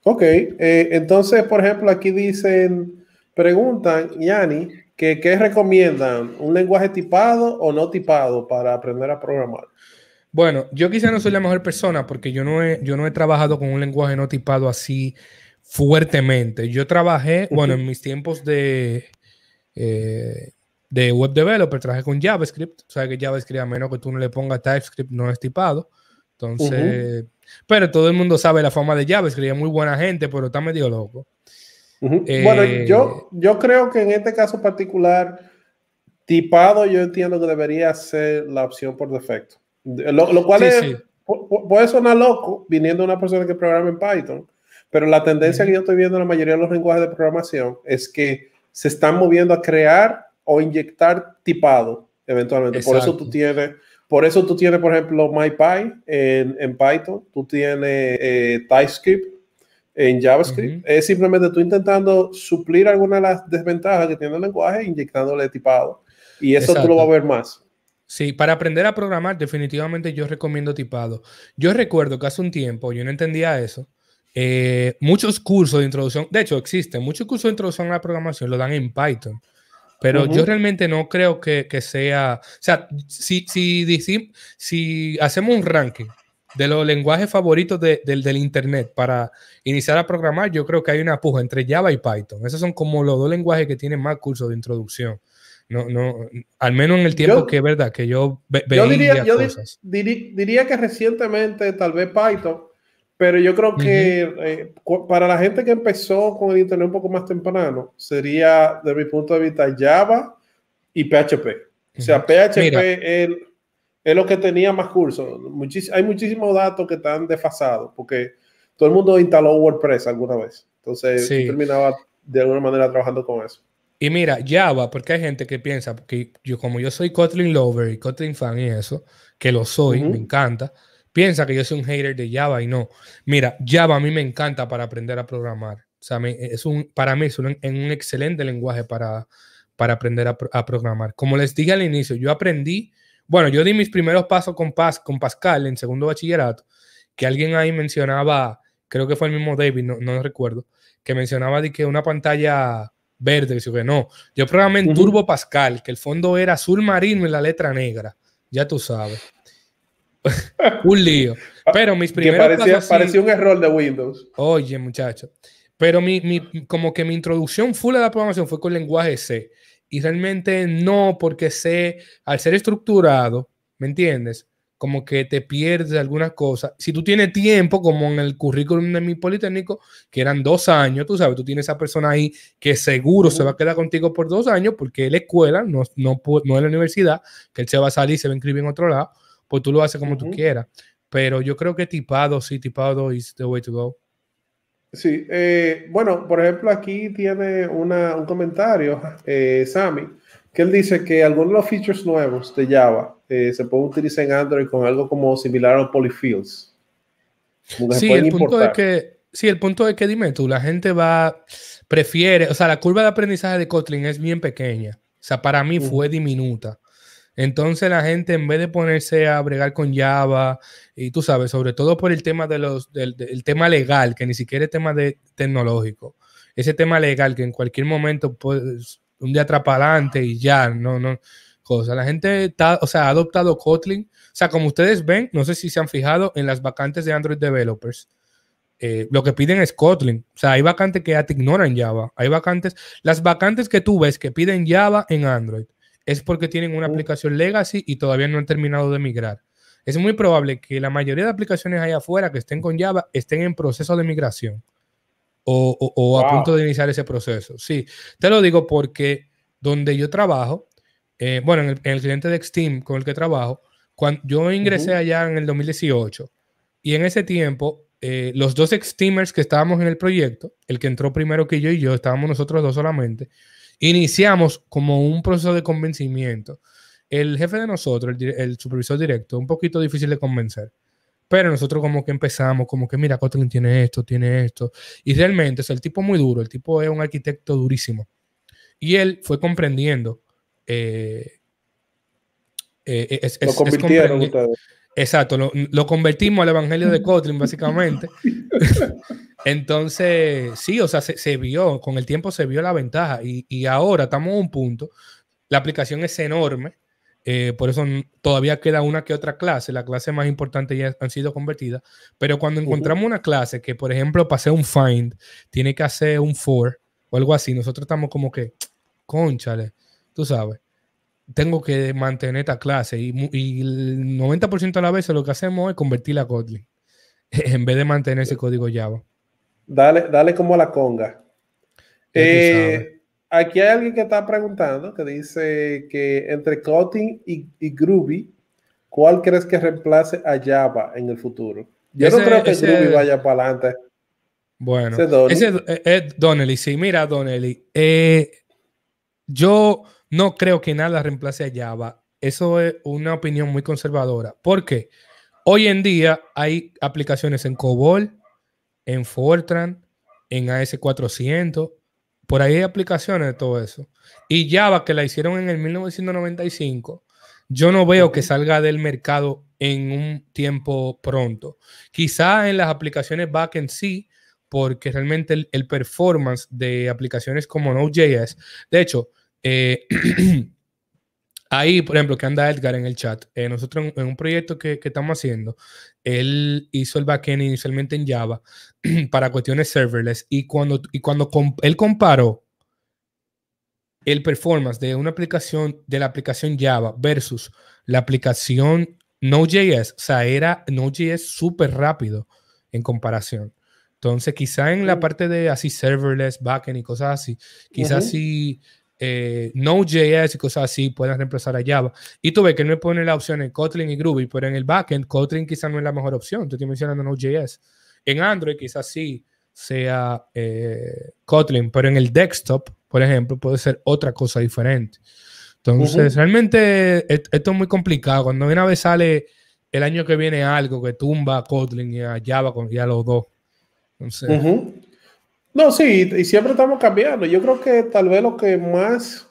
Speaker 1: Ok, eh, entonces, por ejemplo, aquí dicen, preguntan, Yanni, que, ¿qué recomiendan? ¿Un lenguaje tipado o no tipado para aprender a programar?
Speaker 2: Bueno, yo quizá no soy la mejor persona porque yo no yo no he trabajado con un lenguaje no tipado así fuertemente. Yo trabajé, bueno, en mis tiempos de, eh, de web developer, traje con JavaScript. sabes que JavaScript, a menos que tú no le pongas TypeScript, no es tipado. Entonces, pero todo el mundo sabe la forma de JavaScript, es muy buena gente, pero está medio loco. Eh, bueno, yo,
Speaker 1: yo creo que en este caso particular, tipado yo entiendo que debería ser la opción por defecto. Lo, cual es, puede sonar loco viniendo una persona que programa en Python, pero la tendencia que yo estoy viendo en la mayoría de los lenguajes de programación es que se están moviendo a crear o inyectar tipado eventualmente. Por eso tú tienes, por eso tú tienes, por ejemplo, MyPy en, Python, tú tienes eh, TypeScript en JavaScript. Es simplemente tú intentando suplir alguna de las desventajas que tiene el lenguaje inyectándole tipado.
Speaker 2: Y eso tú lo vas a ver más. Sí, para aprender a programar definitivamente yo recomiendo tipado. Yo recuerdo que hace un tiempo yo no entendía eso eh, muchos cursos de introducción, de hecho existen, muchos cursos de introducción a la programación lo dan en Python, pero yo realmente no creo que, que sea, o sea, si, si, si, hacemos un ranking de los lenguajes favoritos del, Internet para iniciar a programar, yo creo que hay una puja entre Java y Python. Esos son como los dos lenguajes que tienen más cursos de introducción. No, no, al menos en el tiempo que es verdad que yo yo, diría, yo
Speaker 1: diría que recientemente tal vez Python pero yo creo que eh, para la gente que empezó con el Internet un poco más temprano, sería, desde mi punto de vista, Java y PHP. O sea, PHP es, lo que tenía más cursos. hay muchísimos datos que están desfasados, porque todo el mundo instaló WordPress alguna vez. Entonces, terminaba de alguna manera trabajando con eso.
Speaker 2: Y mira, Java, porque hay gente que piensa, porque yo como yo soy Kotlin lover y Kotlin fan y eso, que lo soy, me encanta, piensa que yo soy un hater de Java y no. Mira, Java a mí me encanta para aprender a programar. O sea, es un, para mí es un, un excelente lenguaje para, para aprender a, programar. Como les dije al inicio, yo aprendí, bueno, yo di mis primeros pasos con, Pas, con Pascal en segundo bachillerato, que alguien ahí mencionaba, creo que fue el mismo David, no, no recuerdo, que mencionaba de que una pantalla verde, que, que no, yo programé en Turbo Pascal, que el fondo era azul marino y la letra negra, ya tú sabes. un lío. Pero mis primeros parecía, un error de Windows. Oye, muchacho. Pero mi, mi, como que mi introducción full a la programación fue con lenguaje C. Y realmente no, porque C, al ser estructurado, ¿me entiendes? Como que te pierdes algunas cosas. Si tú tienes tiempo, como en el currículum de mi Politécnico, que eran dos años, tú sabes, tú tienes a esa persona ahí que seguro se va a quedar contigo por dos años, porque es la escuela, no, no, no es la universidad, que él se va a salir y se va a inscribir en otro lado pues tú lo haces como tú quieras. Pero yo creo que tipado, sí, tipado is the way to go.
Speaker 1: Sí, eh, bueno, por ejemplo, aquí tiene una, un comentario, eh, Sammy, que él dice que algunos de los features nuevos de Java eh, se pueden utilizar en Android con algo como similar a Polyfills. Sí, el punto es
Speaker 2: que, sí, el punto es que dime tú, la gente va, prefiere, o sea, la curva de aprendizaje de Kotlin es bien pequeña. O sea, para mí fue diminuta. Entonces la gente en vez de ponerse a bregar con Java, y tú sabes, sobre todo por el tema de los, del, tema legal, que ni siquiera es tema de tecnológico, ese tema legal que en cualquier momento pues, un día atrapalante y ya, no, no, cosa. La gente está, o sea, ha adoptado Kotlin. O sea, como ustedes ven, no sé si se han fijado en las vacantes de Android Developers. Eh, lo que piden es Kotlin. O sea, hay vacantes que ya te ignoran Java. Hay vacantes, las vacantes que tú ves que piden Java en Android es porque tienen una aplicación legacy y todavía no han terminado de migrar. Es muy probable que la mayoría de aplicaciones allá afuera que estén con Java estén en proceso de migración o, a punto de iniciar ese proceso. Sí, te lo digo porque donde yo trabajo, eh, bueno, en el, cliente de Steam con el que trabajo, cuando yo ingresé allá en el 2018 y en ese tiempo eh, los dos Steamers que estábamos en el proyecto, el que entró primero que yo y yo, estábamos nosotros dos solamente, Iniciamos como un proceso de convencimiento. El jefe de nosotros, el, supervisor directo, un poquito difícil de convencer. Pero nosotros como que empezamos, como que mira, Kotlin tiene esto, tiene esto. Y realmente, es el tipo muy duro, el tipo es un arquitecto durísimo. Y él fue comprendiendo. Eh, eh, lo en Exacto, lo, convertimos al evangelio de Kotlin, básicamente. Entonces, sí, o sea, se, vio, con el tiempo se vio la ventaja y, ahora estamos a un punto, la aplicación es enorme, eh, por eso todavía queda una que otra clase, la clase más importante ya han sido convertidas, pero cuando encontramos una clase que, por ejemplo, pase un find, tiene que hacer un for o algo así, nosotros estamos como que, conchale, tú sabes tengo que mantener esta clase y, el 90% de las veces lo que hacemos es convertirla a Kotlin en vez de mantener ese código Java.
Speaker 1: Dale, dale como a la conga.
Speaker 2: Eh,
Speaker 1: aquí hay alguien que está preguntando que dice que entre Kotlin y, Groovy, ¿cuál crees que reemplace a Java en el futuro? Yo no creo que Groovy vaya para adelante.
Speaker 2: Bueno, ese es Donnelly. sí, mira, Donnelly. Eh, yo no creo que nada reemplace a Java. Eso es una opinión muy conservadora. Porque hoy en día hay aplicaciones en COBOL, en Fortran, en AS400. Por ahí hay aplicaciones de todo eso. Y Java, que la hicieron en el 1995, yo no veo que salga del mercado en un tiempo pronto. Quizá en las aplicaciones en sí, porque realmente el, el performance de aplicaciones como Node.js, de hecho, eh, ahí, por ejemplo, que anda Edgar en el chat. Eh, nosotros en, un proyecto que, estamos haciendo, él hizo el backend inicialmente en Java para cuestiones serverless y cuando, y cuando él comparó el performance de una aplicación, de la aplicación Java versus la aplicación Node.js, o sea, era Node.js súper rápido en comparación. Entonces, quizá en la mm. parte de así serverless, backend y cosas así, quizás sí eh, Node.js y cosas así puedan reemplazar a Java. Y tú ves que no pone la opción en Kotlin y Groovy, pero en el backend Kotlin quizás no es la mejor opción. Te estoy mencionando Node.js. En Android quizás sí sea eh, Kotlin, pero en el desktop, por ejemplo, puede ser otra cosa diferente. Entonces, realmente e-, esto es muy complicado. Cuando una vez sale el año que viene algo que tumba a Kotlin y a Java con ya los dos. Entonces, no, sí,
Speaker 1: y siempre estamos cambiando. Yo creo que tal vez lo que más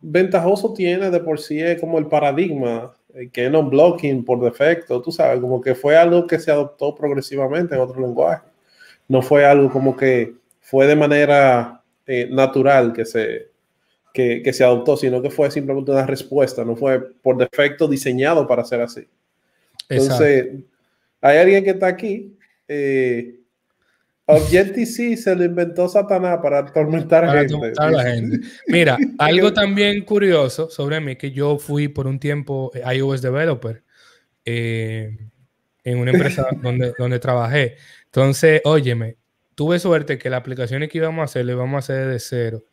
Speaker 1: ventajoso tiene de por sí es como el paradigma, eh, que no blocking por defecto, tú sabes, como que fue algo que se adoptó progresivamente en otro lenguaje. No fue algo como que fue de manera eh, natural que se, que, se adoptó, sino que fue simplemente una respuesta, no fue por defecto diseñado para ser así. Entonces, hay alguien que está aquí. Eh, Objective C se lo inventó Satanás para atormentar a la gente.
Speaker 2: Mira, algo también curioso sobre mí, que yo fui por un tiempo iOS developer eh, en una empresa donde, donde trabajé. Entonces, óyeme, tuve suerte que las aplicaciones que íbamos a hacer, le íbamos a hacer de cero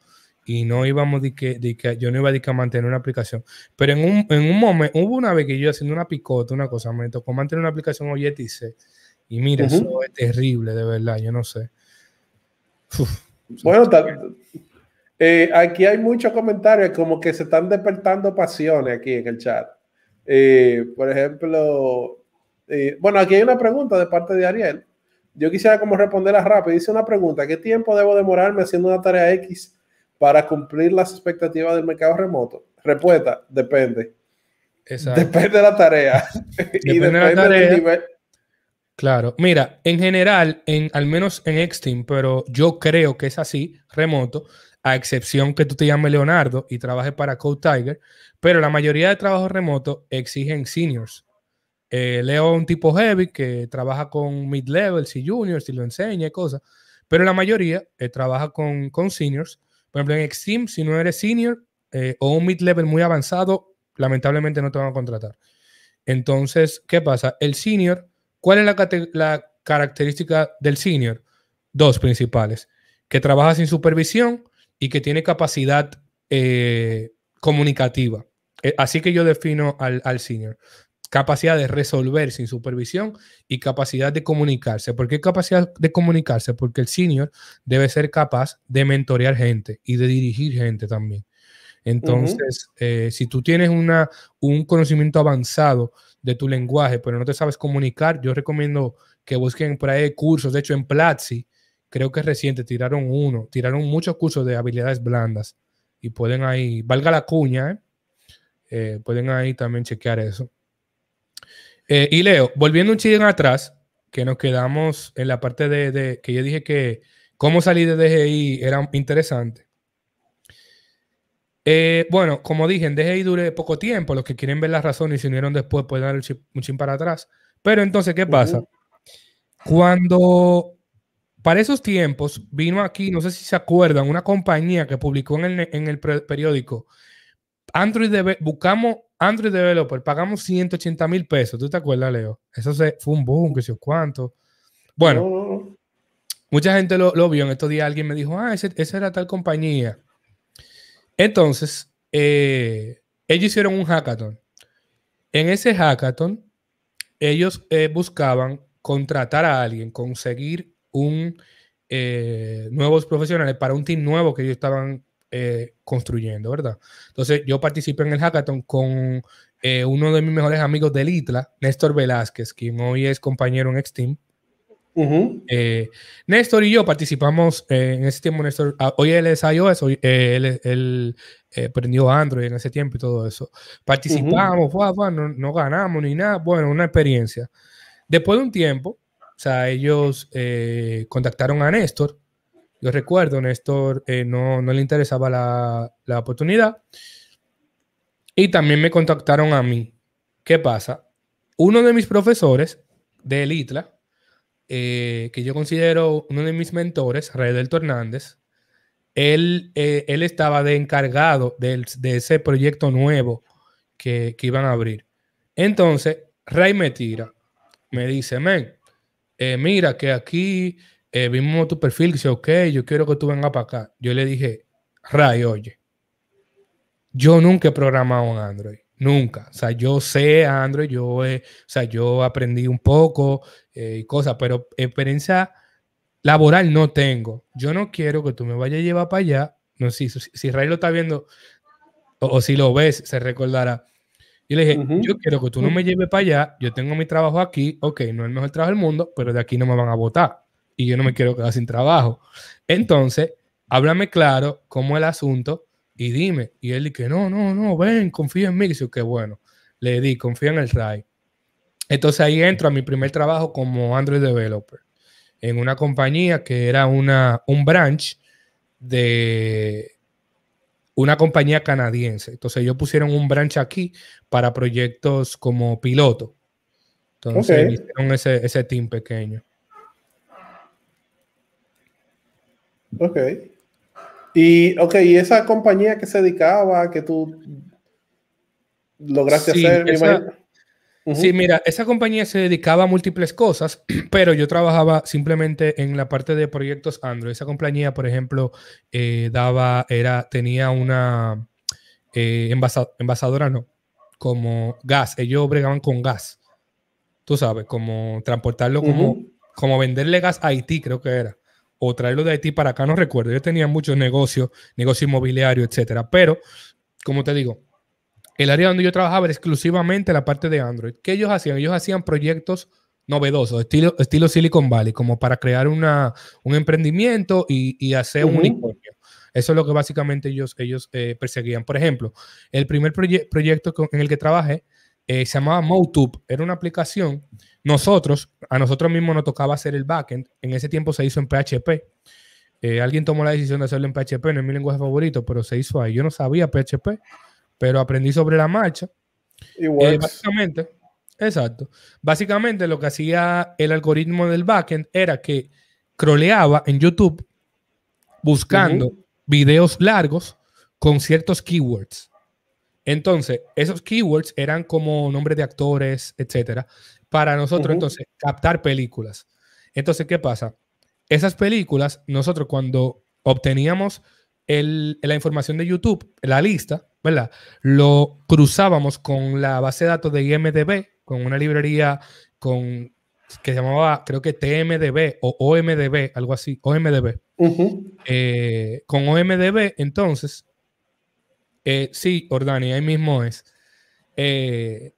Speaker 2: y no íbamos de que, que, yo no iba que a mantener una aplicación. Pero en un, en un momento, hubo una vez que yo haciendo una picota, una cosa, me tocó mantener una aplicación Objective C y mira, eso es terrible, de verdad, yo no sé. bueno,
Speaker 1: eh, aquí hay muchos comentarios como que se están despertando pasiones aquí en el chat. Eh, por ejemplo, eh, bueno, aquí hay una pregunta de parte de Ariel. Yo quisiera como responderla rápido. Dice una pregunta, ¿qué tiempo debo demorarme haciendo una tarea X para cumplir las expectativas del mercado remoto? Respuesta, depende. Exacto. Depende de la tarea. Del nivel,
Speaker 2: Claro, mira, en general, en, al menos en Xteam, pero yo creo que es así, remoto, a excepción que tú te llames Leonardo y trabajes para Code Tiger, pero la mayoría de trabajos remotos exigen seniors. Eh, Leo un tipo heavy que trabaja con mid-levels y juniors y lo enseña y cosas, pero la mayoría eh, trabaja con, con seniors. Por ejemplo, en Xteam, si no eres senior eh, o un mid-level muy avanzado, lamentablemente no te van a contratar. Entonces, ¿qué pasa? El senior ¿Cuál es la, característica del senior? Dos principales, que trabaja sin supervisión y que tiene capacidad eh, comunicativa. Eh, así que yo defino al, al senior. Capacidad de resolver sin supervisión y capacidad de comunicarse. ¿Por qué capacidad de comunicarse? Porque el senior debe ser capaz de mentorear gente y de dirigir gente también. Entonces, eh, si tú tienes un conocimiento avanzado de tu lenguaje, pero no te sabes comunicar, yo recomiendo que busquen por ahí cursos. De hecho, en Platzi, creo que es reciente, tiraron uno, tiraron muchos cursos de habilidades blandas y pueden ahí, valga la cuña, ¿eh? Eh, pueden ahí también chequear eso. y Leo, volviendo un en atrás, que nos quedamos en la parte de, que yo dije que cómo salir de DGI era interesante. Eh, bueno, como dije, en DGI dure poco tiempo. Los que quieren ver las razones y se unieron después pueden dar un para atrás. Pero entonces, ¿qué pasa? Cuando para esos tiempos vino aquí, no sé si se acuerdan, una compañía que publicó en el, en el periódico Android buscamos Android Developer, pagamos 180 mil pesos. ¿Tú te acuerdas, Leo? Eso fue un boom, que sé cuánto.
Speaker 1: Bueno,
Speaker 2: mucha gente lo, vio en estos días. Alguien me dijo, ah, esa era tal compañía. Entonces, eh, ellos hicieron un hackathon. En ese hackathon, ellos eh, buscaban contratar a alguien, conseguir un eh, nuevos profesionales para un team nuevo que ellos estaban construyendo, ¿verdad? Entonces, yo participé en el hackathon con uno de mis mejores amigos del ITLA, Néstor Velázquez, quien hoy es compañero en Xteam. Eh, Néstor y yo participamos eh, en ese tiempo. Néstor, ah, hoy él es iOS, eh, él, prendió Android en ese tiempo y todo eso. Participamos, no, ganamos ni nada. Bueno, una experiencia. Después de un tiempo, o sea, ellos contactaron a Néstor. Yo recuerdo, Néstor no, le interesaba la, la oportunidad. Y también me contactaron a mí. ¿Qué pasa? Uno de mis profesores del ITLA, eh, que yo considero uno de mis mentores, Delto Hernández, él, eh, él estaba de encargado de, ese proyecto nuevo que, iban a abrir. Entonces, Ray me tira, me dice, men, eh, mira que aquí vimos tu perfil, dice, ok, yo quiero que tú vengas para acá. Yo le dije, Ray, oye, yo nunca he programado en Android. Nunca. O sea, yo sé Android, yo, eh, sea, yo aprendí un poco eh, y cosas, pero experiencia laboral no tengo. Yo no quiero que tú me vayas a llevar para allá. No sé si, si Ray lo está viendo o, si lo ves, se recordará. Y le dije, yo quiero que tú no me lleves para allá. Yo tengo mi trabajo aquí. Ok, no es el mejor trabajo del mundo, pero de aquí no me van a votar. Y yo no me quiero quedar sin trabajo. Entonces, háblame claro cómo el asunto y dime. Y él dice, no, no, no, ven, confía en mí. Y yo, qué bueno. Le di, confía en el RAI. Entonces ahí entro a mi primer trabajo como Android Developer en una compañía que era una, un branch de una compañía canadiense. Entonces ellos pusieron un branch aquí para proyectos como piloto. Entonces hicieron ese, ese team pequeño.
Speaker 1: Ok. Y, ok, ¿y esa compañía que se dedicaba, que tú lograste hacer?
Speaker 2: Sí, mira, esa compañía se dedicaba a múltiples cosas, pero yo trabajaba simplemente en la parte de proyectos Android. Esa compañía, por ejemplo, eh, daba, era, tenía una eh, envasadora, no, como gas. Ellos bregaban con gas. Tú sabes, como transportarlo, como, como venderle gas a Haití, creo que era o traerlo de Haití para acá, no recuerdo. Yo tenía muchos negocios, negocio inmobiliario, etcétera. Pero, como te digo, el área donde yo trabajaba era exclusivamente la parte de Android. ¿Qué ellos hacían? Ellos hacían proyectos novedosos, estilo, estilo Silicon Valley, como para crear un emprendimiento y, y hacer un unicornio. Eso es lo que básicamente ellos, ellos eh, perseguían. Por ejemplo, el primer proyecto en el que trabajé eh, se llamaba MoTube. Era una aplicación nosotros, a nosotros mismos nos tocaba hacer el backend. En ese tiempo se hizo en PHP. Eh, alguien tomó la decisión de hacerlo en PHP, no es mi lenguaje favorito, pero se hizo ahí. Yo no sabía PHP, pero aprendí sobre la marcha. y eh, básicamente, exacto. Básicamente lo que hacía el algoritmo del backend era que croleaba en YouTube buscando videos largos con ciertos keywords. Entonces, esos keywords eran como nombres de actores, etcétera para nosotros entonces captar películas. Entonces, ¿qué pasa? Esas películas, nosotros cuando obteníamos el, la información de YouTube, la lista, ¿verdad? Lo cruzábamos con la base de datos de IMDB, con una librería con, que se llamaba, creo que TMDB o OMDB, algo así, OMDB. Eh, con OMDB, entonces, eh, sí, Ordani, ahí mismo es. Eh,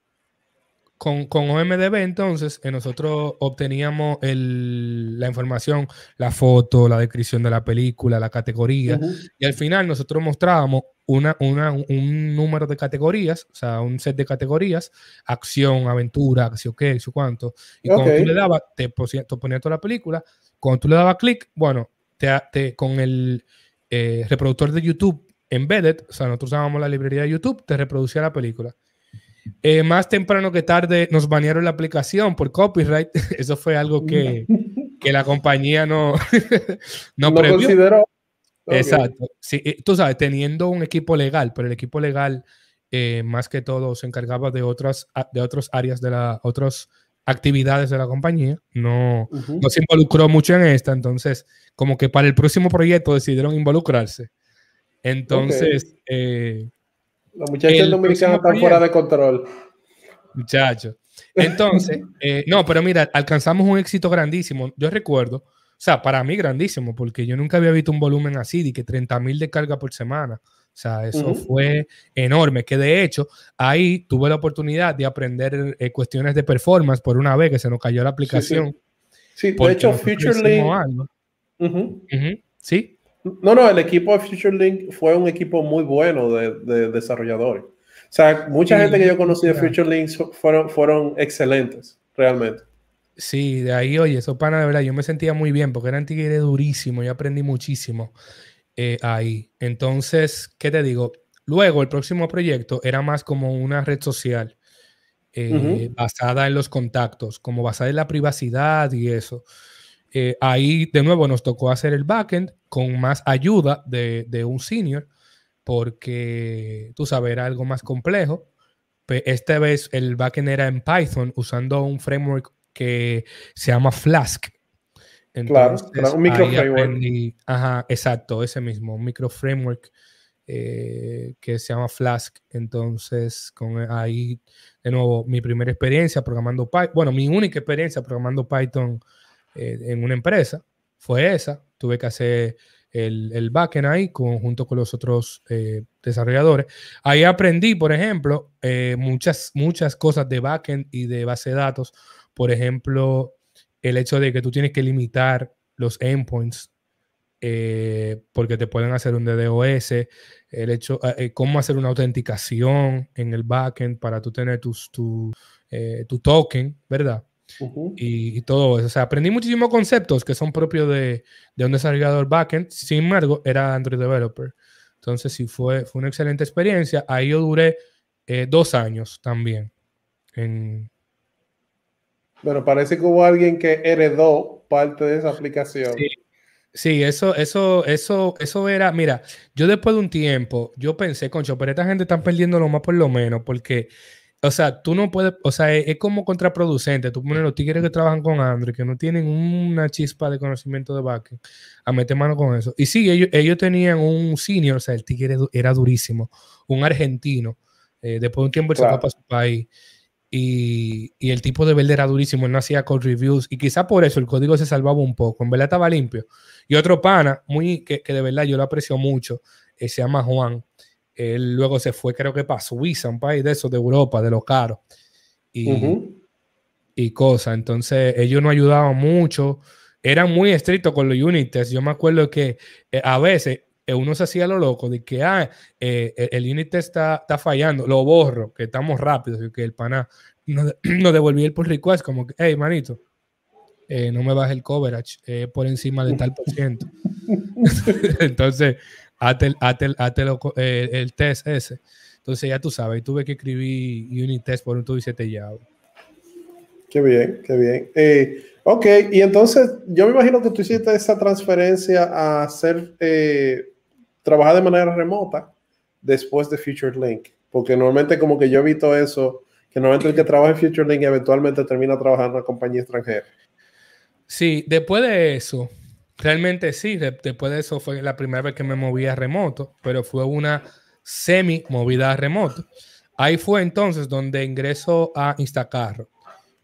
Speaker 2: con, con, OMDB entonces eh, nosotros obteníamos la información, la foto, la descripción de la película, la categoría y al final nosotros mostrábamos una, un número de categorías, o sea, un set de categorías, acción, aventura, acción qué, eso cuánto. Y cuando tú le dabas, te, ponía, toda la película, cuando tú le dabas clic, bueno, te, con el eh, reproductor de YouTube embedded, o sea, nosotros usábamos la librería de YouTube, te reproducía la película. Eh, más temprano que tarde nos banearon la aplicación por copyright. Eso fue algo que, que la compañía no, no, no Consideró. Exacto. Eh, tú sabes, teniendo un equipo legal, pero el equipo legal eh, más que todo se encargaba de otras, de otras áreas, de las otras actividades de la compañía. No, no se involucró mucho en esta, entonces como que para el próximo proyecto decidieron involucrarse. Entonces, los muchachos dominicanos están fuera de control. Muchachos. Entonces, eh, no, pero mira, alcanzamos un éxito grandísimo. Yo recuerdo, o sea, para mí grandísimo, porque yo nunca había visto un volumen así, de que 30 mil de carga por semana. O sea, eso fue enorme. Que de hecho, ahí tuve la oportunidad de aprender eh, cuestiones de performance por una vez que se nos cayó la aplicación. Sí, de hecho, Futurely.
Speaker 1: Sí, no, no, el equipo de Future Link fue un equipo muy bueno de, desarrolladores. O sea, mucha gente que yo conocí de Future fueron, excelentes, realmente.
Speaker 2: Sí, de ahí, oye, eso pana, de verdad, yo me sentía muy bien porque y era durísimo. yo aprendí muchísimo eh, ahí. Entonces, ¿qué te digo? Luego, el próximo proyecto era más como una red social eh, basada en los contactos, como basada en la privacidad y eso. Eh, ahí de nuevo nos tocó hacer el backend con más ayuda de, un senior, porque tú sabes, era algo más complejo. Esta vez el backend era en Python usando un framework que se llama Flask. claro, un micro ajá, exacto, ese mismo, un micro framework eh, que se llama Flask. Entonces, con e, ahí, de nuevo, mi primera experiencia programando Python, bueno, mi única experiencia programando Python eh, en una empresa, fue esa. Tuve que hacer el, el backend ahí junto con los otros eh, desarrolladores. Ahí aprendí, por ejemplo, eh, muchas, muchas cosas de backend y de base de datos. Por ejemplo, el hecho de que tú tienes que limitar los endpoints porque te pueden hacer un DDoS, el hecho, cómo hacer una autenticación en el backend para tú tener tus, tu token, ¿verdad? y, todo eso. O sea, aprendí muchísimos conceptos que son propios de, un desarrollador backend. Sin embargo, era Android developer. Entonces, sí, fue, fue una excelente experiencia. Ahí yo duré eh, dos años también.
Speaker 1: Bueno, parece que hubo alguien que heredó parte de esa aplicación.
Speaker 2: Sí. eso, eso, eso, eso era. Mira, yo después de un tiempo, yo pensé, concho, pero esta gente están perdiendo lo más por lo menos, porque o sea, tú no puedes, o sea, es, como contraproducente. Tú pones los tigres que trabajan con Android, que no tienen una chispa de conocimiento de backend, a meter mano con eso. Y sí, ellos, tenían un senior, o sea, el tigre era durísimo, un argentino. Eh, después de un tiempo él se fue para su país. Y, el tipo de verde era durísimo, él no hacía code reviews y quizá por eso el código se salvaba un poco, en verdad estaba limpio. Y otro pana, muy que, de verdad yo lo aprecio mucho, eh, se llama Juan, él luego se fue, creo que para Suiza, un país de esos de Europa, de lo caro. Y, y cosas. Entonces, ellos no ayudaban mucho. era muy estricto con los unit tests. Yo me acuerdo que eh, a veces eh, uno se hacía lo loco de que ah, eh, el unit test está, está, fallando, lo borro, que estamos rápidos, que el pana No devolvía el pull request, como que, hey, manito, no me bajes el coverage por encima de tal por ciento. Entonces, hazte el, hazte el, eh, el, test ese. Entonces ya tú sabes, tuve que escribir unit test por un tubo y
Speaker 1: Qué bien, qué bien. Eh, ok, y entonces yo me imagino que tú hiciste esa transferencia a hacer, eh, trabajar de manera remota después de Future Link, porque normalmente como que yo he visto eso, que normalmente el que trabaja en future Link eventualmente termina trabajando en una compañía extranjera.
Speaker 2: Sí, después de eso, Realmente sí, después de eso fue la primera vez que me moví a remoto, pero fue una semi movida a remoto. Ahí fue entonces donde ingreso a Instacarro.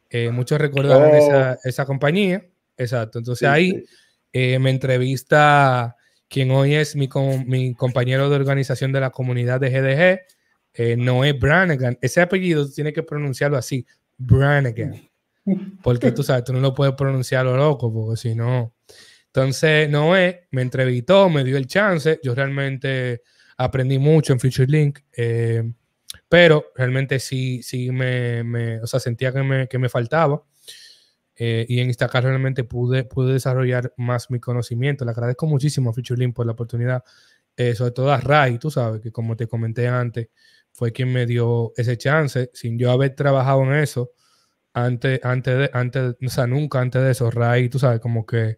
Speaker 2: Eh, muchos recordaron oh. esa, compañía. Exacto. Entonces ahí eh, me entrevista quien hoy es mi, mi, compañero de organización de la comunidad de GDG, eh, Noé Brannigan. Ese apellido tiene que pronunciarlo así, Brannigan. Porque tú sabes, tú no lo puedes pronunciar lo loco, porque si no, entonces, Noé me entrevistó, me dio el chance. Yo realmente aprendí mucho en Future Link, eh, pero realmente sí, sí me, o sea, sentía que me, que me faltaba. Eh, y en Instacart realmente pude, pude desarrollar más mi conocimiento. Le agradezco muchísimo a Future Link por la oportunidad, eh, sobre todo a Ray, tú sabes, que como te comenté antes, fue quien me dio ese chance, sin yo haber trabajado en eso antes, antes de, antes, o sea, nunca antes de eso, Ray, tú sabes, como que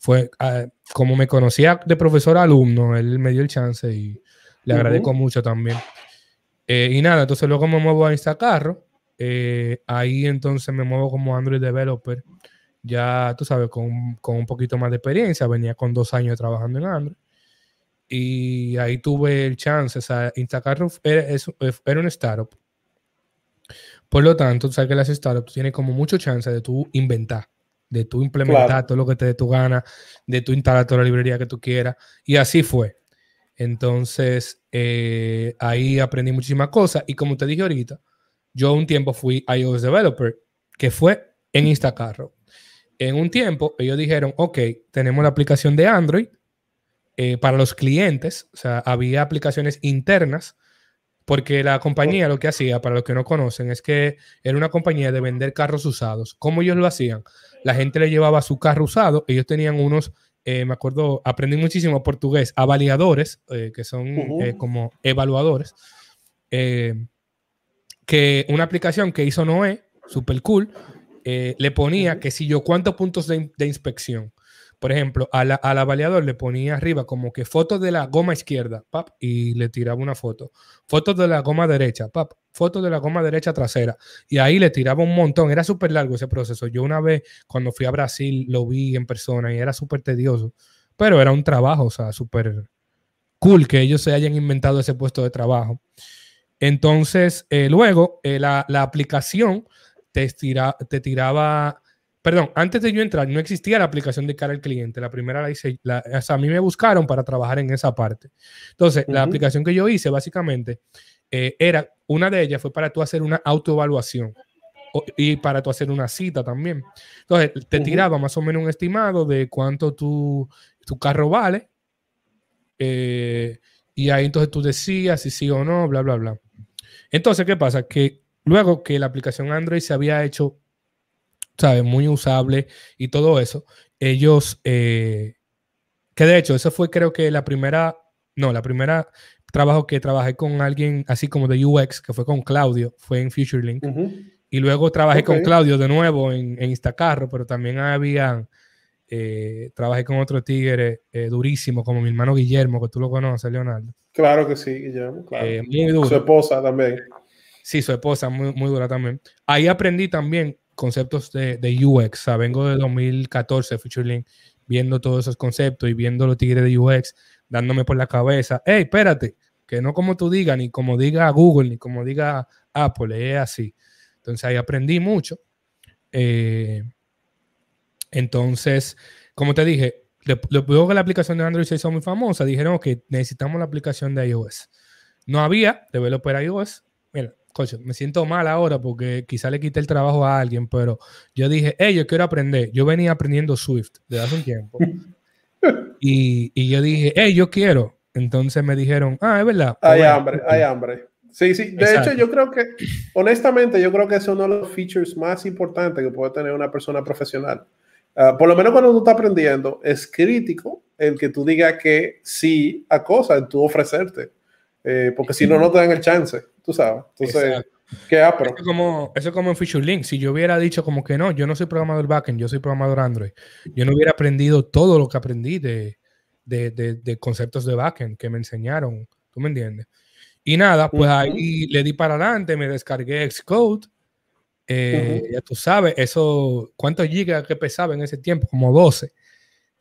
Speaker 2: fue ah, como me conocía de profesor alumno, él me dio el chance y le agradezco mucho también. Eh, y nada, entonces luego me muevo a Instacarro, eh, ahí entonces me muevo como Android Developer, ya tú sabes, con, con, un poquito más de experiencia, venía con dos años trabajando en Android. Y ahí tuve el chance, Instacarro era, era un startup. Por lo tanto, tú sabes que las startups tienen como mucho chance de tú inventar de tú implementar todo lo que te dé tu gana, de tú instalar toda la librería que tú quieras. Y así fue. Entonces, eh, ahí aprendí muchísimas cosas. Y como te dije ahorita, yo un tiempo fui iOS developer, que fue en Instacarro. En un tiempo, ellos dijeron, ok, tenemos la aplicación de Android eh, para los clientes. O sea, había aplicaciones internas porque la compañía lo que hacía, para los que no conocen, es que era una compañía de vender carros usados. ¿Cómo ellos lo hacían? La gente le llevaba su carro usado, ellos tenían unos, eh, me acuerdo, aprendí muchísimo portugués, avaliadores, eh, que son eh, como evaluadores, que una aplicación que hizo Noé, super cool, le ponía que si yo cuántos puntos de inspección. Por ejemplo, a la, al avaliador le ponía arriba como que fotos de la goma izquierda, pap, y le tiraba una foto. Fotos de la goma derecha, pap, fotos de la goma derecha trasera. Y ahí le tiraba un montón. Era súper largo ese proceso. Yo una vez, cuando fui a Brasil, lo vi en persona y era súper tedioso. Pero era un trabajo, o sea, súper cool que ellos se hayan inventado ese puesto de trabajo. Entonces, eh, luego, eh, la, aplicación te, te tiraba perdón, antes de yo entrar, no existía la aplicación de cara al cliente. La primera la hice, a mí me buscaron para trabajar en esa parte. Entonces, la aplicación que yo hice básicamente eh, era, una de ellas fue para tú hacer una autoevaluación y para tú hacer una cita también. Entonces, te tiraba más o menos un estimado de cuánto tu, carro vale. Eh, y ahí entonces tú decías si sí o no, bla, bla, bla. Entonces, ¿qué pasa? Que luego que la aplicación Android se había hecho ¿sabes? Muy usable y todo eso. Ellos, eh, que de hecho, eso fue creo que la primera, no, la primera trabajo que trabajé con alguien así como de UX, que fue con Claudio, fue en FutureLink. Y luego trabajé con Claudio de nuevo en, Instacarro, pero también había, eh, trabajé con otro tigre eh, durísimo, como mi hermano Guillermo, que tú lo conoces, Leonardo. Claro que sí, Guillermo, claro. muy duro. Su esposa también. Sí, su esposa, muy, muy dura también. Ahí aprendí también conceptos de, UX. O vengo de 2014, FutureLink, viendo todos esos conceptos y viendo los tigres de UX, dándome por la cabeza. Hey, espérate, que no como tú digas, ni como diga Google, ni como diga Apple, es así. Entonces ahí aprendí mucho. Eh, entonces, como te dije, luego que la aplicación de Android se hizo muy famosa, dijeron que necesitamos la aplicación de iOS. No había developer iOS. Mira, coche, me siento mal ahora porque quizá le quité el trabajo a alguien, pero yo dije, hey, yo quiero aprender. Yo venía aprendiendo Swift de hace un tiempo. y, y, yo dije, hey, yo quiero. Entonces me dijeron, ah, es verdad. Pues hay hambre,
Speaker 1: hay hambre. Sí, sí. De hecho, yo creo que, honestamente, yo creo que es uno de los features más importantes que puede tener una persona profesional. Ah, por lo menos cuando tú estás aprendiendo, es crítico el que tú digas que sí a cosas, tú ofrecerte. Eh, porque si no, no te dan el chance sabes. Entonces,
Speaker 2: que apro? Eso, como, eso como un Feature Link. Si yo hubiera dicho como que no, yo no soy programador backend, yo soy programador Android, yo no hubiera aprendido todo lo que aprendí de, de, de, conceptos de backend que me enseñaron. ¿Tú me entiendes? Y nada, pues ahí le di para adelante, me descargué Xcode. Eh, ya tú sabes, eso, ¿cuántos gigas que pesaba en ese tiempo? Como 12.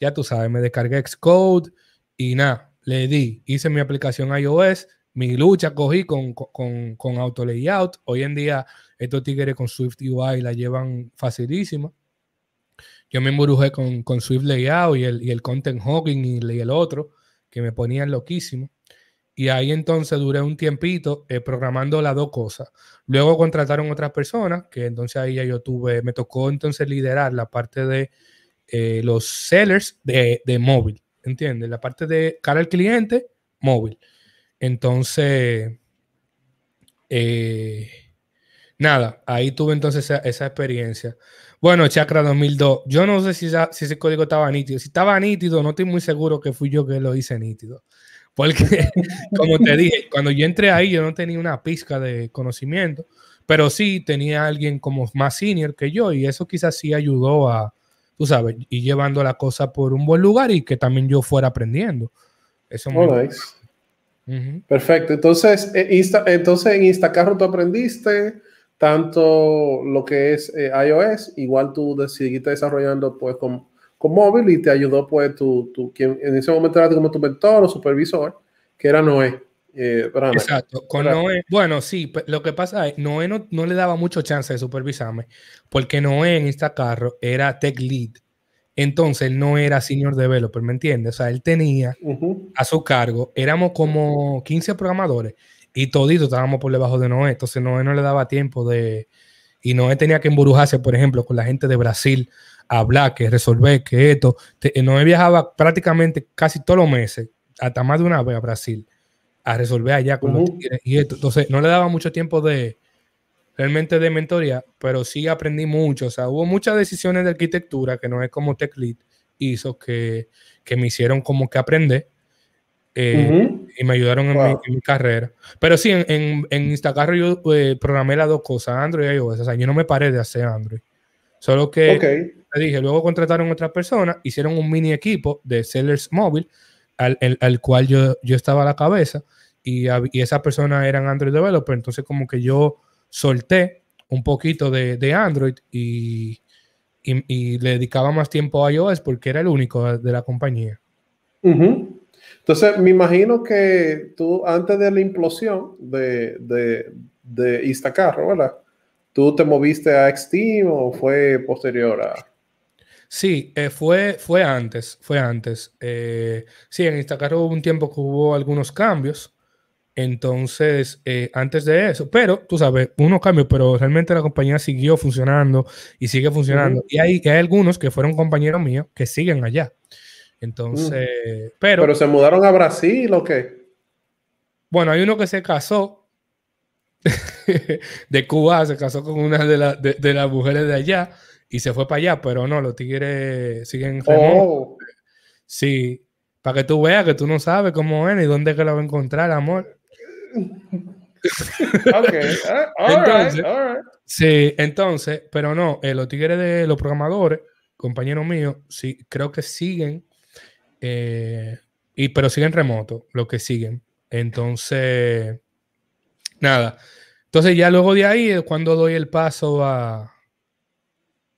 Speaker 2: Ya tú sabes, me descargué Xcode y nada, le di, hice mi aplicación iOS, mi lucha cogí con, con, con Auto Layout. Hoy en día, estos tigres con Swift UI la llevan facilísima. Yo me embrujé con, con Swift Layout y el, y el Content hogging y el, el otro, que me ponían loquísimo. Y ahí entonces duré un tiempito eh, programando las dos cosas. Luego contrataron otras personas, que entonces ahí ya yo tuve, me tocó entonces liderar la parte de eh, los sellers de, de móvil, ¿entiendes? La parte de cara al cliente, móvil. Entonces, eh, nada, ahí tuve entonces esa, experiencia. Bueno, Chakra 2002, yo no sé si, si, ese código estaba nítido. Si estaba nítido, no estoy muy seguro que fui yo que lo hice nítido. Porque, como te dije, cuando yo entré ahí, yo no tenía una pizca de conocimiento, pero sí tenía alguien como más senior que yo y eso quizás sí ayudó a, tú sabes, ir llevando la cosa por un buen lugar y que también yo fuera aprendiendo. Eso
Speaker 1: Perfecto. Entonces, eh, entonces en Instacarro tú aprendiste tanto lo que es eh, iOS, igual tú seguiste desarrollando pues con, con móvil y te ayudó pues tu, tu, quien en ese momento era como tu mentor o supervisor, que era Noé. Eh, Exacto, con Noé.
Speaker 2: Bueno, sí, lo que pasa es, Noé no, no le daba mucho chance de supervisarme, porque Noé en Instacarro era tech lead. Entonces, él no era senior developer, ¿me entiendes? O sea, él tenía a su cargo, éramos como 15 programadores y toditos estábamos por debajo de Noé. Entonces, Noé no le daba tiempo de... Y Noé tenía que emburujarse, por ejemplo, con la gente de Brasil, hablar, que resolver, que esto. Eh, Noé viajaba prácticamente casi todos los meses, hasta más de una vez a Brasil, a resolver allá Entonces, no le daba mucho tiempo de realmente de mentoría, pero sí aprendí mucho. O sea, hubo muchas decisiones de arquitectura que no es como TechLead hizo, que, que me hicieron como que aprender eh, y me ayudaron en, mi, carrera. Pero sí, en, en, en yo eh, programé las dos cosas, Android y iOS. O sea, yo no me paré de hacer Android. Solo que, dije, luego contrataron a otras personas, hicieron un mini equipo de Sellers móvil, al, el, cual yo, yo estaba a la cabeza, y, y esas personas eran Android Developer. Entonces, como que yo solté un poquito de, Android y, le dedicaba más tiempo a iOS porque era el único de la compañía. Entonces,
Speaker 1: me imagino que tú, antes de la implosión de, de, Instacarro, ¿verdad? ¿Tú te moviste a Steam o fue posterior a...?
Speaker 2: Sí, eh, fue, fue antes, fue antes. Eh, sí, en Instacar hubo un tiempo que hubo algunos cambios entonces, eh, antes de eso, pero tú sabes, unos cambios, pero realmente la compañía siguió funcionando y sigue funcionando. Y hay, hay, algunos que fueron compañeros míos que siguen allá.
Speaker 1: Entonces, pero... ¿Pero se mudaron a Brasil o qué?
Speaker 2: Bueno, hay uno que se casó de Cuba, se casó con una de, de, las mujeres de allá y se fue para allá, pero no, los tigres siguen... Oh. Sí, para que tú veas que tú no sabes cómo es y dónde es que lo va a encontrar, amor
Speaker 1: okay. Eh, entonces,
Speaker 2: Sí, entonces, pero no, eh, los tigres de los programadores, compañeros míos, sí, creo que siguen, eh, y, pero siguen remoto, lo que siguen. Entonces, nada. Entonces ya luego de ahí es cuando doy el paso a,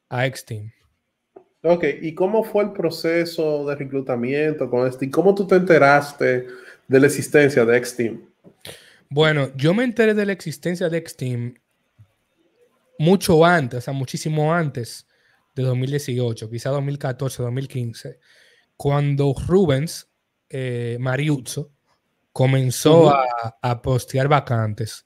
Speaker 2: a x
Speaker 1: Ok, ¿y cómo fue el proceso de reclutamiento con Xteam ¿Cómo tú te enteraste de la existencia de x
Speaker 2: bueno, yo me enteré de la existencia de Xteam mucho antes, o sea, muchísimo antes de 2018, quizá 2014, 2015, cuando Rubens eh, Mariuzzo comenzó a, postear vacantes.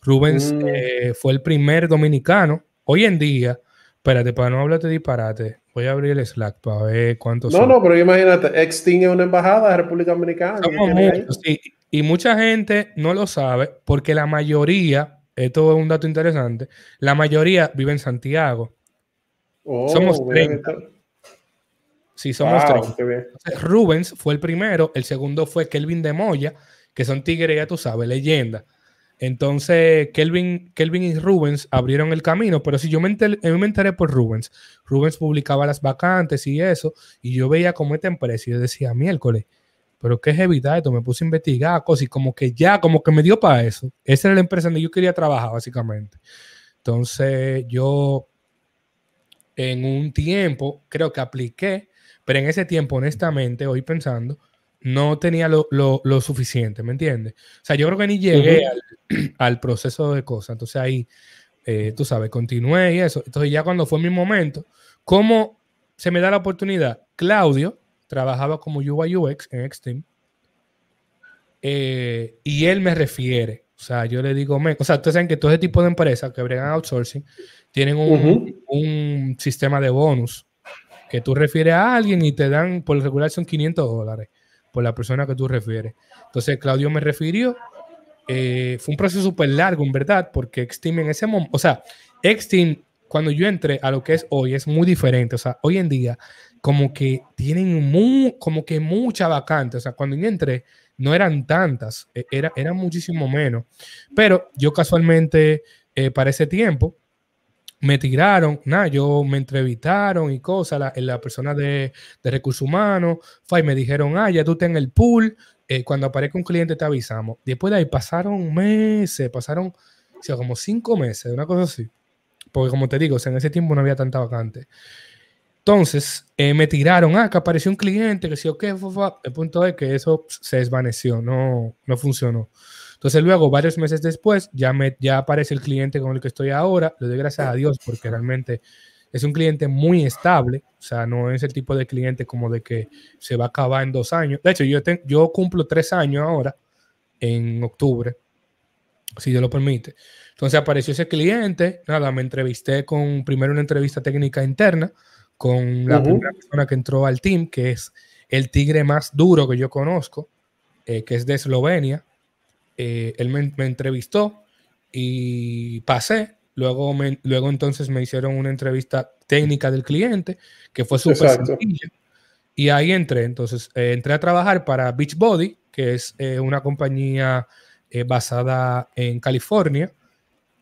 Speaker 2: Rubens mm. eh, fue el primer dominicano, hoy en día, espérate, para no hablarte disparate, Voy a abrir el Slack para ver cuántos. No, no,
Speaker 1: pero imagínate, Extin es una embajada de República Dominicana.
Speaker 2: Y mucha gente no lo sabe porque la mayoría, esto es un dato interesante, la mayoría vive en Santiago.
Speaker 1: Oh, somos 30.
Speaker 2: Sí, somos 30. Rubens fue el primero, el segundo fue Kelvin de Moya, que son tigre ya tú sabes, leyenda. Entonces, Kelvin, Kelvin y Rubens abrieron el camino, pero si yo me enteré, por Rubens, Rubens publicaba las vacantes y eso, y yo veía como esta empresa y yo decía, miércoles, pero qué es evitar esto, me puse a investigar cosas y como que ya, como que me dio para eso. Esa era la empresa donde yo quería trabajar, básicamente. Entonces yo en un tiempo, creo que apliqué, pero en ese tiempo, honestamente, hoy pensando, no tenía lo, suficiente, ¿me entiendes? O sea, yo creo que ni llegué al, proceso de cosas. Entonces ahí, eh, tú sabes, continué y eso. Entonces ya cuando fue mi momento, ¿cómo se me da la oportunidad? Claudio trabajaba como UI UX en Xteam eh, y él me refiere. O sea, yo le digo, me, o sea, tú saben que todo ese tipo de empresas que bregan outsourcing tienen un, un sistema de bonus que tú refieres a alguien y te dan, por regular son 500 dólares por la persona que tú refieres. Entonces Claudio me refirió, eh, fue un proceso súper largo, en verdad, porque Extin en ese momento, o sea, Extin cuando yo entré a lo que es hoy es muy diferente, o sea, hoy en día como que tienen como que mucha vacante, o sea, cuando yo entré no eran tantas, e-, era, eran muchísimo menos, pero yo casualmente eh, para ese tiempo me tiraron, nada, yo me entrevistaron y cosas, la, la persona de, de recursos humanos, me dijeron, ah, ya tú estás en el pool, eh, cuando aparezca un cliente te avisamos. Después de ahí pasaron meses, pasaron sea, como cinco meses, una cosa así. Porque como te digo, o sea, en ese tiempo no había tanta vacante. Entonces, eh, me tiraron, ah, que apareció un cliente, que sí, ok, el punto es que eso se desvaneció, no, no funcionó. Entonces luego, varios meses después, ya, me, ya aparece el cliente con el que estoy ahora. Le doy gracias a Dios porque realmente es un cliente muy estable. O sea, no es el tipo de cliente como de que se va a acabar en dos años. De hecho, yo, yo cumplo tres años ahora, en octubre, si Dios lo permite. Entonces apareció ese cliente. Nada, me entrevisté con primero una entrevista técnica interna con la persona que entró al team, que es el tigre más duro que yo conozco, eh, que es de Eslovenia, eh, él me, entrevistó y pasé. Luego, luego entonces me hicieron una entrevista técnica del cliente, que fue súper sencilla. Y ahí entré. Entonces, eh, entré a trabajar para Beachbody, que es eh, una compañía basada en California.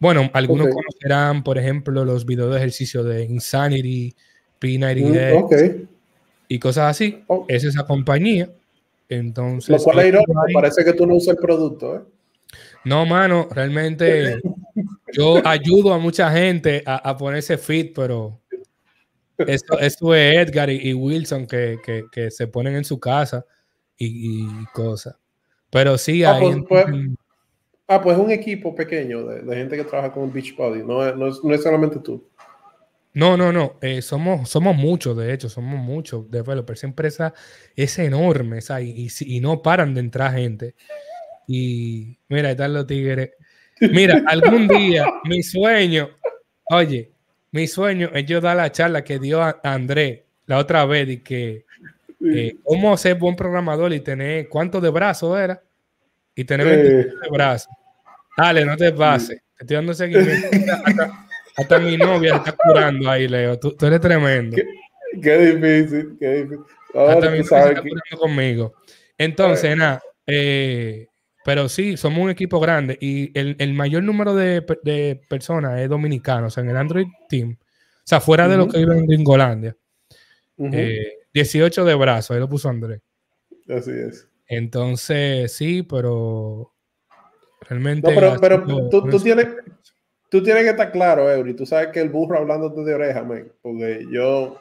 Speaker 2: Bueno, algunos conocerán, por ejemplo, los videos de ejercicio de Insanity, p mm, y cosas así. Oh. Es esa compañía. Entonces. Eh,
Speaker 1: parece que tú no usas el producto, ¿eh?
Speaker 2: No, mano, realmente yo ayudo a mucha gente a, ponerse fit, pero esto es Edgar y, Wilson que, se ponen en su casa y, cosas. Pero sí, hay ah, Pues, pues,
Speaker 1: ah, pues un equipo pequeño de, gente que trabaja con Beachbody, no, no, no es solamente tú.
Speaker 2: No, no, no. Eh, somos, somos muchos, de hecho, somos muchos developers. Esa empresa es enorme y, no paran de entrar gente. Y mira, están los tigres. Mira, algún día mi sueño, oye, mi sueño es yo dar la charla que dio André la otra vez y que eh, cómo ser buen programador y tener cuánto de brazos era y tener 20 de eh. brazos. Dale, no te pases. estoy dando seguimiento. Hasta mi novia está curando ahí, Leo. Tú, eres tremendo. Qué, difícil, qué difícil. Hasta mi novia está curando conmigo. Entonces, nada, eh, pero sí, somos un equipo grande y el, mayor número de, personas es dominicano, o sea, en el Android Team, o sea, fuera de los lo que viven en Gringolandia. 18 eh, de brazos, ahí lo puso Andrés. Así es. Entonces, sí, pero realmente. No, pero, tú, tú, tienes,
Speaker 1: tú tienes que estar claro, Eury. Tú sabes que el burro hablándote de oreja, man, porque yo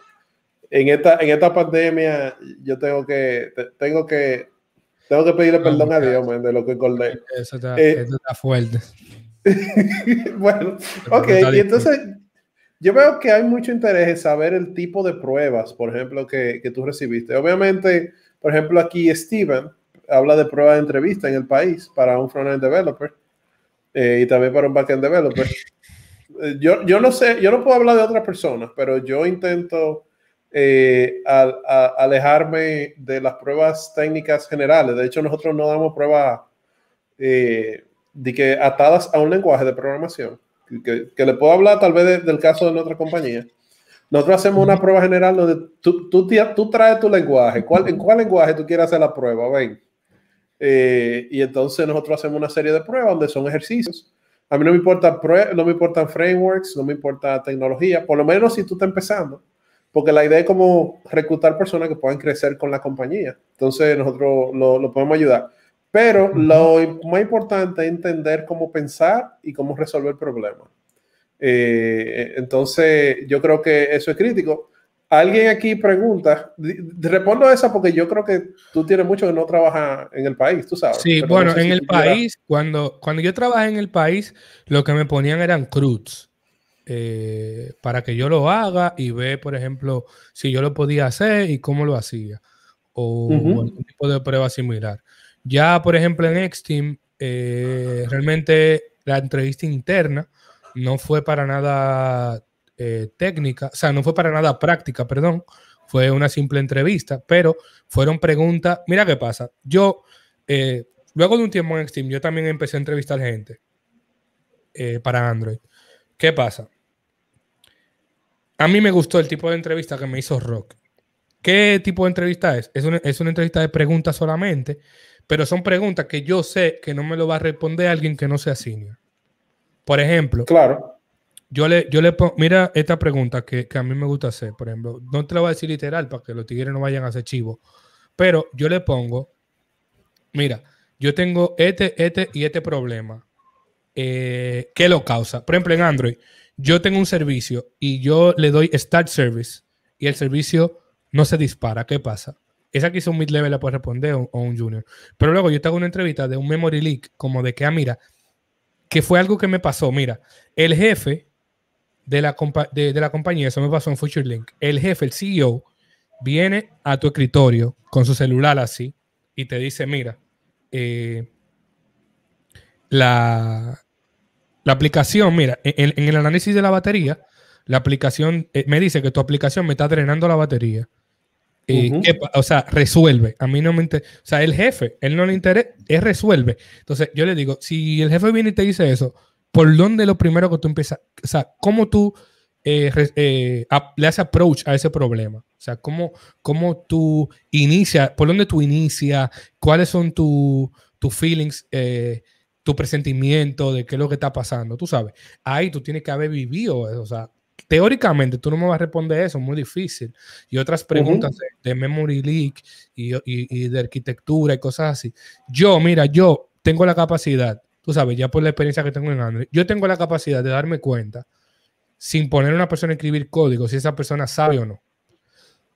Speaker 1: en esta, en esta pandemia yo tengo que, tengo que, tengo que pedirle perdón a Dios, man, de lo que colgué.
Speaker 2: Eso está, eso está eh, fuerte. bueno,
Speaker 1: ok, y entonces yo veo que hay mucho interés en saber el tipo de pruebas, por ejemplo, que, que tú recibiste. Obviamente, por ejemplo, aquí Steven habla de pruebas de entrevista en el país para un front-end developer. Eh, y también para un backend developer. Pues. Eh, yo, yo no sé, yo no puedo hablar de otras personas, pero yo intento eh, alejarme de las pruebas técnicas generales. De hecho, nosotros no damos pruebas atadas a un lenguaje de programación, que, que le puedo hablar tal vez del caso de nuestra compañía. Nosotros hacemos una prueba general donde tú, tú, tú traes tu lenguaje. ¿Cuál, ¿En cuál lenguaje tú quieres hacer la prueba? Ven eh, y entonces nosotros hacemos una serie de pruebas donde son ejercicios. A mí no me, importa no me importan frameworks, no me importa tecnología, por lo menos si tú estás empezando, porque la idea es como reclutar personas que puedan crecer con la compañía. Entonces nosotros lo, podemos ayudar. Pero lo más importante es entender cómo pensar y cómo resolver problemas. Eh, entonces yo creo que eso es crítico. Alguien aquí pregunta, respondo a esa porque yo creo que tú tienes mucho que no trabaja en el país, tú sabes. Sí, bueno, en el país,
Speaker 2: cuando, cuando yo trabajé en el país, lo que me ponían eran cruz eh, para que yo lo haga y ve, por ejemplo, si yo lo podía hacer y cómo lo hacía, o un tipo de prueba similar. Ya, por ejemplo, en Xteam, eh, realmente la entrevista interna no fue para nada eh, técnica, o sea, no fue para nada práctica, perdón, fue una simple entrevista, pero fueron preguntas, mira qué pasa, yo, eh, luego de un tiempo en Steam, yo también empecé a entrevistar gente eh, para Android. ¿Qué pasa? A mí me gustó el tipo de entrevista que me hizo Rock. ¿Qué tipo de entrevista es? Es una, entrevista de preguntas solamente, pero son preguntas que yo sé que no me lo va a responder alguien que no sea senior. Por ejemplo, claro yo le, yo le pongo, mira esta pregunta que, a mí me gusta hacer, por ejemplo, no te la voy a decir literal para que los tigres no vayan a hacer chivo, pero yo le pongo, mira, yo tengo este, este y este problema. Eh, ¿Qué lo causa? Por ejemplo, en Android, yo tengo un servicio y yo le doy Start Service y el servicio no se dispara. ¿Qué pasa? Esa aquí son un mid-level la puede responder o, un junior. Pero luego yo te hago una entrevista de un memory leak, como de que, ah, mira, que fue algo que me pasó. Mira, el jefe de la, de, la compañía, eso me pasó en FutureLink. el jefe, el CEO, viene a tu escritorio con su celular así y te dice, mira, eh, la, la, aplicación, mira, en, el análisis de la batería, la aplicación eh, me dice que tu aplicación me está drenando la batería. Eh, o sea, resuelve. A mí no me interesa. O sea, el jefe, él no le interesa, él resuelve. Entonces, yo le digo, si el jefe viene y te dice eso, ¿por dónde lo primero que tú empiezas? O sea, ¿cómo tú eh, eh, le haces approach a ese problema? O sea, ¿cómo, cómo tú inicias? ¿Por dónde tú inicias? ¿Cuáles son tus feelings? Eh, tu presentimiento de qué es lo que está pasando, tú sabes. Ahí tú tienes que haber vivido eso. O sea, teóricamente tú no me vas a responder eso, Es muy difícil. Y otras preguntas de, memory leak y, y, y, de arquitectura y cosas así. Yo, mira, yo tengo la capacidad tú sabes, ya por la experiencia que tengo en Android, yo tengo la capacidad de darme cuenta, sin poner a una persona a escribir código, si esa persona sabe o no.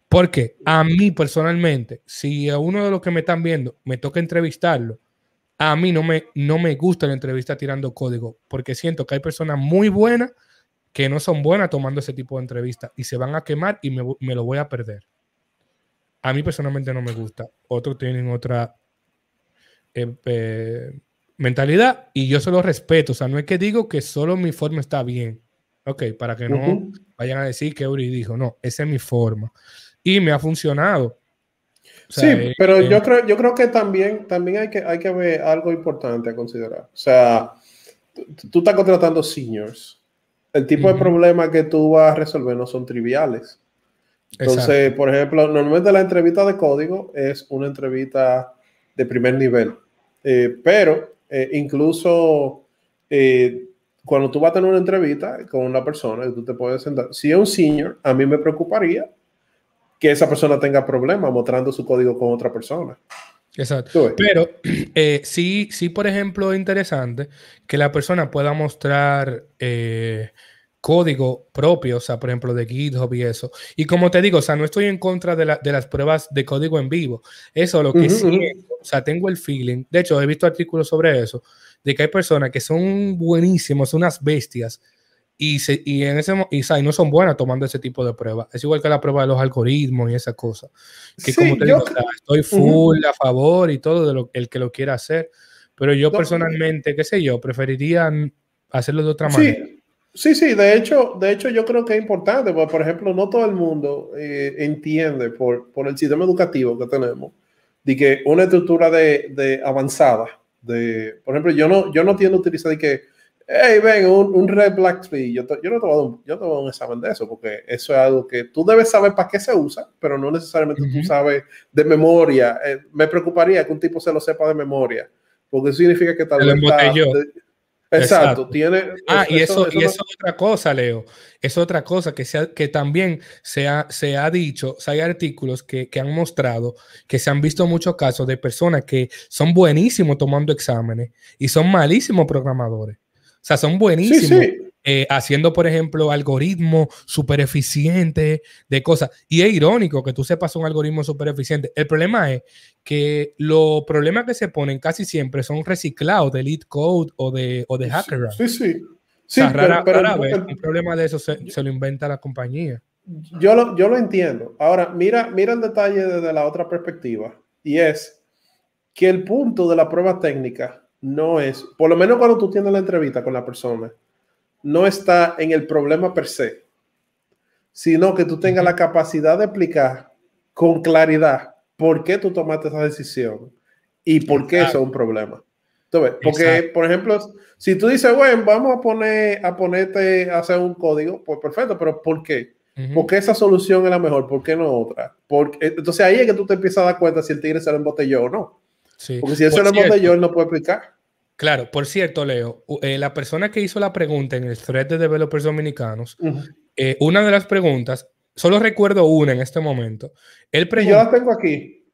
Speaker 2: Porque a mí personalmente, si a uno de los que me están viendo me toca entrevistarlo, a mí no me, no me gusta la entrevista tirando código, porque siento que hay personas muy buenas que no son buenas tomando ese tipo de entrevistas y se van a quemar y me, lo voy a perder. A mí personalmente no me gusta. Otros tienen otra eh, eh, mentalidad y yo solo respeto. O sea, no es que digo que solo mi forma está bien. Ok, para que no vayan a decir que Uri dijo, no, esa es mi forma. Y me ha funcionado. sí, eh, pero eh, yo,
Speaker 1: creo, yo creo que también, también hay, que, hay que ver algo importante a considerar. O sea, tú estás contratando seniors. El tipo de problema que tú vas a resolver no son triviales. Entonces, por ejemplo, normalmente la entrevista de código es una entrevista de primer nivel. Eh, pero eh, incluso eh, cuando tú vas a tener una entrevista con una persona tú te puedes sentar, si es un senior, a mí me preocuparía que esa persona tenga problemas mostrando su código con otra persona.
Speaker 2: Exacto. Pero eh, sí, sí, por ejemplo, es interesante que la persona pueda mostrar eh, código propio, o sea, por ejemplo, de GitHub y eso. Y como te digo, o sea, no estoy en contra de, las pruebas de código en vivo. Eso lo que sí, o sea, tengo el feeling. De hecho, he visto artículos sobre eso, de que hay personas que son buenísimos, unas bestias, y, y en ese y, no son buenas tomando ese tipo de pruebas. Es igual que la prueba de los algoritmos y esa cosas. Que como te digo, estoy full a favor y todo de lo, el que lo quiera hacer. Pero yo personalmente, qué sé yo, preferiría hacerlo de otra manera.
Speaker 1: Sí, sí, de hecho, de hecho yo creo que es importante, porque por ejemplo, no todo el mundo eh, entiende por, por, el sistema educativo que tenemos, de que una estructura de, de avanzada, de, por ejemplo, yo no, yo no tiendo a utilizar de que, hey, ven, un, red black tree, yo, yo no te un, yo examen de eso, porque eso es algo que tú debes saber para qué se usa, pero no necesariamente tú sabes de memoria. Eh, me preocuparía que un tipo se lo sepa de memoria, porque eso significa que tal vez... Exacto. Tiene, ah, y eso, y eso es
Speaker 2: otra cosa, Leo. Es otra cosa que, que también se ha, se ha dicho, hay artículos que, que, han mostrado que se han visto muchos casos de personas que son buenísimos tomando exámenes y son malísimos programadores. O sea, son buenísimos. Eh, haciendo, por ejemplo, algoritmos super eficientes de cosas. Y es irónico que tú sepas un algoritmo super eficiente. El problema es que los problemas que se ponen casi siempre son reciclados de lead code o de, o de hacker. Sí, sí. Sí, el problema de eso se, se, lo inventa la compañía.
Speaker 1: Yo lo, yo lo entiendo. Ahora, mira, mira el detalle desde la otra perspectiva. Y es que el punto de la prueba técnica no es, por lo menos cuando tú tienes la entrevista con la persona, no está en el problema per se, sino que tú tengas la capacidad de explicar con claridad por qué tú tomaste esa decisión y por qué eso es un problema. Entonces, porque, por ejemplo, si tú dices, bueno, vamos a poner a ponerte a hacer un código, pues perfecto, pero ¿por qué? esa solución es la mejor? ¿Por qué no otra? Porque, eh, entonces ahí es que tú te empiezas a dar cuenta si el tigre se lo embotelló o no.
Speaker 2: Sí. Porque si eso pues lo embotelló,
Speaker 1: él no puede explicar.
Speaker 2: Claro, por cierto, Leo, eh, la persona que hizo la pregunta en el thread de developers dominicanos, eh, una de las preguntas, solo recuerdo una en este momento. Él Yo la tengo aquí.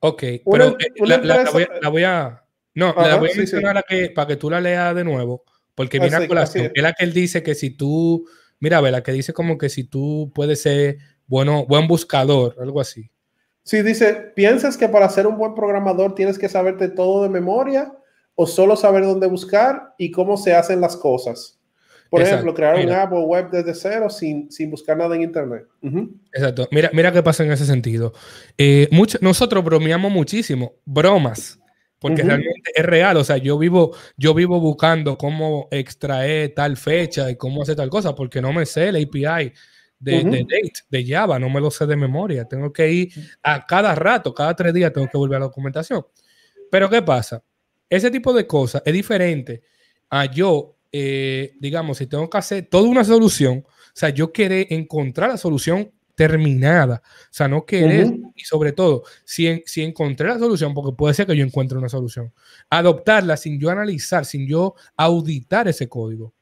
Speaker 2: Ok, pero eh, la, voy, a. No, la voy a mencionar para que tú la leas de nuevo, porque viene con a Es la que él dice que si tú. Mira, ve, la que dice como que si tú puedes ser bueno, buen buscador, algo así.
Speaker 1: Sí, dice: ¿piensas que para ser un buen programador tienes que saberte todo de memoria? o solo saber dónde buscar y cómo se hacen las cosas. Por ejemplo, crear una app o web desde cero sin, sin buscar nada en Internet.
Speaker 2: Exacto. Mira, mira qué pasa en ese sentido. Eh, nosotros bromeamos muchísimo, bromas, porque realmente es real. O sea, yo vivo, yo vivo buscando cómo extraer tal fecha y cómo hacer tal cosa, porque no me sé el API. De, Date, de Java, no me lo sé de memoria. Tengo que ir a cada rato, cada tres días tengo que volver a la documentación. Pero ¿qué pasa? Ese tipo de cosas es diferente a yo, eh, digamos, si tengo que hacer toda una solución, o sea, yo querer encontrar la solución terminada, o sea, no querer, y sobre todo, si, si encontré la solución, porque puede ser que yo encuentre una solución, adoptarla sin yo analizar, sin yo auditar ese código.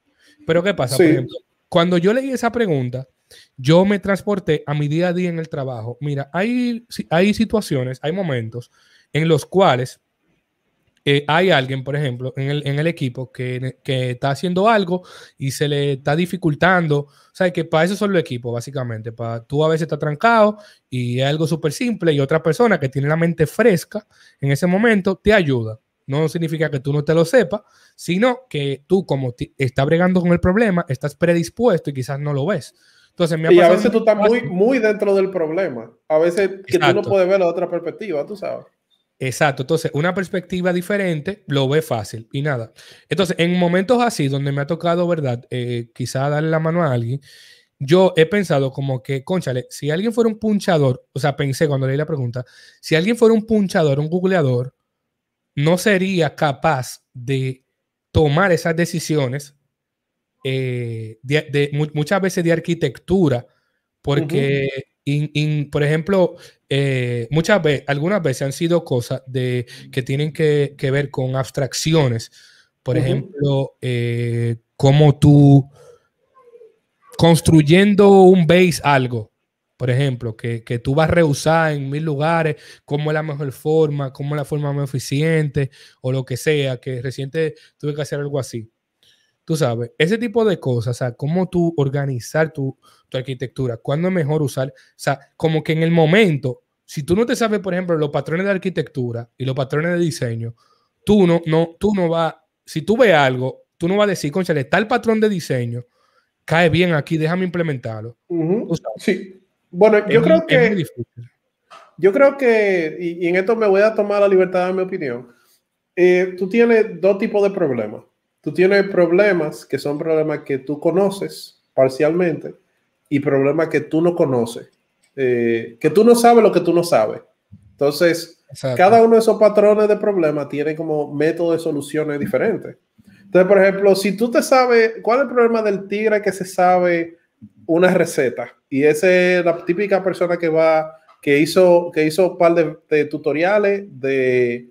Speaker 2: Pero ¿qué pasa? Por ejemplo, cuando yo leí esa pregunta, yo me transporté a mi día a día en el trabajo. Mira, hay, hay situaciones, hay momentos en los cuales eh, hay alguien, por ejemplo, en el, equipo que, está haciendo algo y se le está dificultando. O sea, que para eso son los equipos, básicamente. Para, tú a veces estás trancado y es algo súper simple y otra persona que tiene la mente fresca en ese momento te ayuda. No significa que tú no te lo sepas, sino que tú, como estás bregando con el problema, estás predispuesto y quizás no lo ves. Entonces, y a veces tú estás muy,
Speaker 1: muy dentro del problema. A
Speaker 2: veces que tú no puedes
Speaker 1: ver la otra perspectiva, tú sabes.
Speaker 2: Exacto, entonces una perspectiva diferente lo ve fácil y nada. Entonces, en momentos así donde me ha tocado, ¿verdad? Eh, quizá darle la mano a alguien, yo he pensado como que, conchale, si alguien fuera un punchador, o sea, pensé cuando leí la pregunta, si alguien fuera un punchador, un googleador, no sería capaz de tomar esas decisiones eh, muchas veces de arquitectura, porque, por ejemplo, eh, muchas veces, algunas veces han sido cosas de, que tienen que, ver con abstracciones. Por ejemplo, eh, como tú construyendo un base algo, por ejemplo, que, tú vas a rehusar en mil lugares, cómo es la mejor forma, cómo es la forma más eficiente o lo que sea, que reciente tuve que hacer algo así. Tú sabes, ese tipo de cosas, o sea, cómo tú organizar tu, arquitectura, cuándo es mejor usar, o sea, como que en el momento, si tú no te sabes, por ejemplo, los patrones de arquitectura y los patrones de diseño, tú no, no, tú no vas, si tú ves algo, tú no vas a decir, conchale, tal patrón de diseño cae bien aquí, déjame implementarlo. Sí. Bueno, yo creo que...
Speaker 1: Yo creo que, y, en esto me voy a tomar la libertad de mi opinión, eh, tú tienes dos tipos de problemas tú tienes problemas que son problemas que tú conoces parcialmente y problemas que tú no conoces, eh, que tú no sabes lo que tú no sabes. Entonces, cada uno de esos patrones de problemas tiene como método de soluciones diferentes. Entonces, por ejemplo, si tú te sabes, ¿cuál es el problema del tigre que se sabe una receta? Y esa es la típica persona que va, que hizo, que hizo un par de, tutoriales de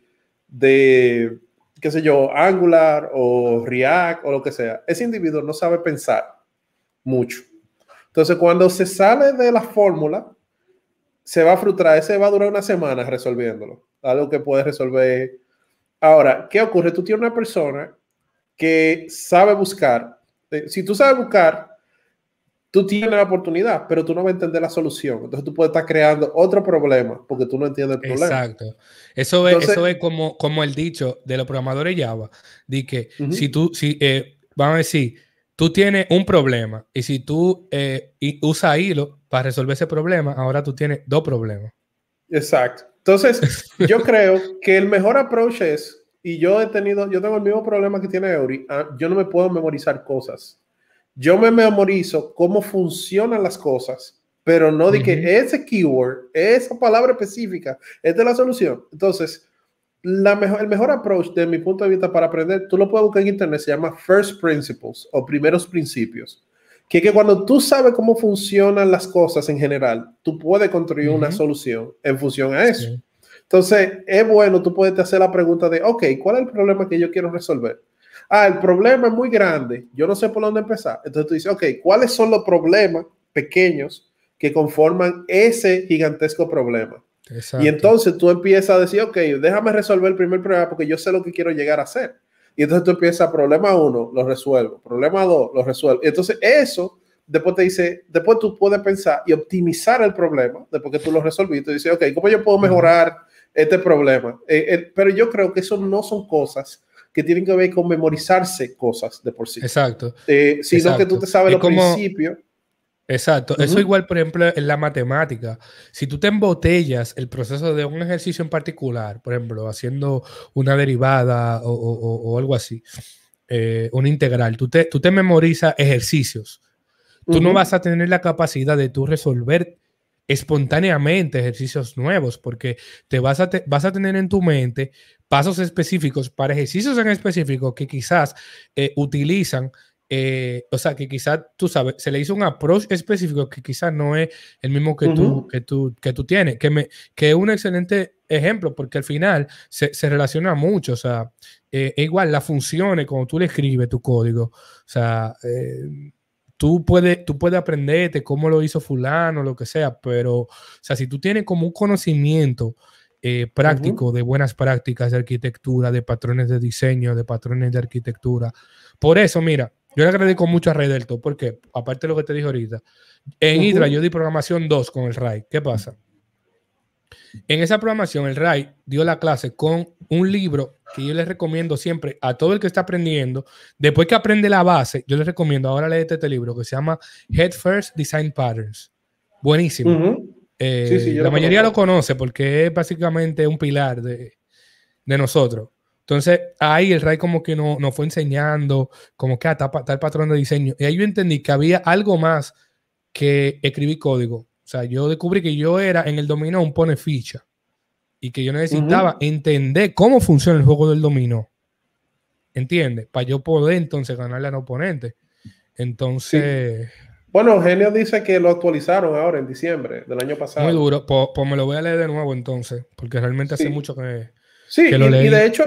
Speaker 1: qué sé yo, Angular o React o lo que sea, ese individuo no sabe pensar mucho. Entonces, cuando se sale de la fórmula, se va a frustrar, ese va a durar una semana resolviéndolo, algo que puedes resolver. Ahora, ¿qué ocurre? Tú tienes una persona que sabe buscar. Eh, si tú sabes buscar, tú tienes la oportunidad, pero tú no vas a entender la solución. Entonces tú puedes estar creando otro problema porque tú no entiendes el problema. Exacto.
Speaker 2: Eso es, eso es como, como el dicho de los programadores Java, di que si tú, si, eh, vamos a decir, tú tienes un problema y si tú eh, usas hilo para resolver ese problema, ahora tú tienes dos problemas.
Speaker 1: Exacto. Entonces, yo creo que el mejor approach es, y yo he tenido, yo tengo el mismo problema que tiene Eury, ah, yo no me puedo memorizar cosas yo me memorizo cómo funcionan las cosas, pero no de que ese keyword, esa palabra específica, es de la solución. Entonces, el mejor approach de mi punto de vista para aprender, tú lo puedes buscar en internet, se llama First Principles o Primeros Principios. Que, que cuando tú sabes cómo funcionan las cosas en general, tú puedes construir una solución en función a eso. Entonces, es bueno, tú puedes hacer la pregunta de, ok, ¿cuál es el problema que yo quiero resolver? ah, el problema es muy grande, yo no sé por dónde empezar. Entonces tú dices, ok, ¿cuáles son los problemas pequeños que conforman ese gigantesco problema? Y entonces tú empiezas a decir, ok, déjame resolver el primer problema porque yo sé lo que quiero llegar a hacer. Y entonces tú empiezas, problema uno, lo resuelvo, problema dos, lo resuelvo. entonces eso después te dice, después tú puedes pensar y optimizar el problema después que tú lo resolviste. y dices, ok, ¿cómo yo puedo mejorar este problema? Eh, eh, pero yo creo que eso no son cosas que tienen que ver con memorizarse cosas de por sí. Exacto. Eh, si no que tú te sabes los principio...
Speaker 2: Exacto. Eso igual, por ejemplo, en la matemática. Si tú te embotellas el proceso de un ejercicio en particular, por ejemplo, haciendo una derivada o, algo así, un eh, una integral, tú te, tú te memorizas ejercicios. Tú no vas a tener la capacidad de tú resolver espontáneamente ejercicios nuevos porque te vas a, vas a tener en tu mente pasos específicos para ejercicios en específico que quizás eh, utilizan, eh, o sea, que quizás tú sabes, se le hizo un approach específico que quizás no es el mismo que, tú, que, tú, que tú tienes, que, me, que es un excelente ejemplo porque al final se, se relaciona mucho, o sea, eh, igual las funciones como tú le escribes tu código, o sea, eh, tú puedes, tú puedes aprenderte cómo lo hizo fulano, lo que sea, pero, o sea, si tú tienes como un conocimiento eh, práctico, de buenas prácticas de arquitectura, de patrones de diseño, de patrones de arquitectura. Por eso, mira, yo le agradezco mucho a Redelto, porque aparte de lo que te dije ahorita, en uh yo di programación 2 con el Ray ¿Qué pasa? En esa programación, el Ray dio la clase con un libro que yo les recomiendo siempre a todo el que está aprendiendo. Después que aprende la base, yo les recomiendo ahora leer este libro que se llama Head First Design Patterns. Buenísimo. Eh, la mayoría lo conoce porque es básicamente un pilar de, nosotros. Entonces, ahí el Ray como que nos fue enseñando, como que está ah, el patrón de diseño. Y ahí yo entendí que había algo más que escribir código. O sea, yo descubrí que yo era en el dominó un pone ficha y que yo necesitaba entender cómo funciona el juego del dominó. ¿Entiendes? Para yo poder entonces ganarle al oponente. Entonces,
Speaker 1: bueno, Eugenio dice que lo actualizaron ahora en diciembre del año pasado. Muy
Speaker 2: duro, pues, me lo voy a leer de nuevo entonces, porque realmente hace mucho que, sí, lo y, leí. Y de,
Speaker 1: hecho,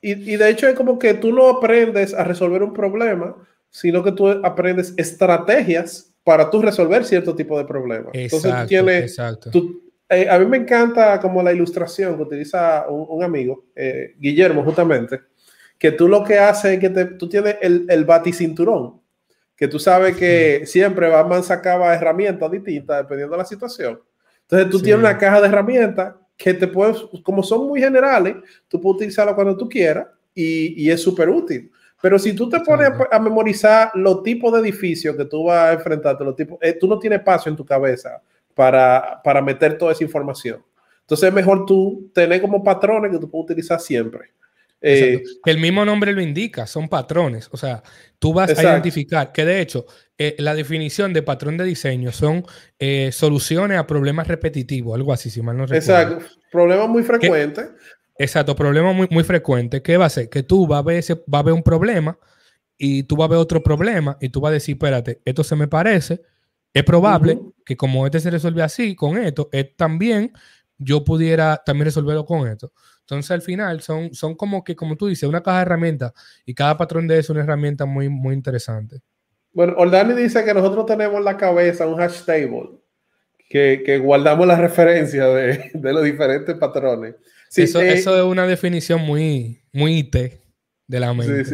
Speaker 1: y, y de hecho es como que tú no aprendes a resolver un problema, sino que tú aprendes estrategias para tú resolver cierto tipo de problemas. Entonces tú tienes... Exacto. Tú, eh, a mí me encanta como la ilustración que utiliza un, amigo, eh, Guillermo justamente, que tú lo que haces es que te, tú tienes el, el cinturón que tú sabes que siempre a sacaba herramientas distintas dependiendo de la situación. Entonces tú tienes una caja de herramientas que te puedes, como son muy generales, tú puedes utilizarlo cuando tú quieras y, es súper útil. Pero si tú te pones a, memorizar los tipos de edificios que tú vas a enfrentarte, los tipos, eh, tú no tienes espacio en tu cabeza para, para meter toda esa información. Entonces es mejor tú tener como patrones que tú puedes utilizar siempre. Eh,
Speaker 2: el mismo nombre lo indica, son patrones. O sea, tú vas a identificar que de hecho eh, la definición de patrón de diseño son eh, soluciones a problemas repetitivos, algo así, si mal no recuerdo.
Speaker 1: Exacto, problemas muy frecuentes.
Speaker 2: exacto, problemas muy, muy frecuentes. ¿Qué va a ser? Que tú vas a ver, va a ver un problema y tú vas a ver otro problema y tú vas a decir, espérate, esto se me parece. Es probable que como este se resuelve así, con esto, es también yo pudiera también resolverlo con esto. Entonces al final son, son como que, como tú dices, una caja de herramientas y cada patrón de eso es una herramienta muy, muy interesante. Bueno, Ordani dice que nosotros tenemos la cabeza un hash table
Speaker 1: que, que guardamos la referencia de, de, los diferentes patrones. Sí, eso, eh, es
Speaker 2: una definición muy, muy IT de la mente. Sí,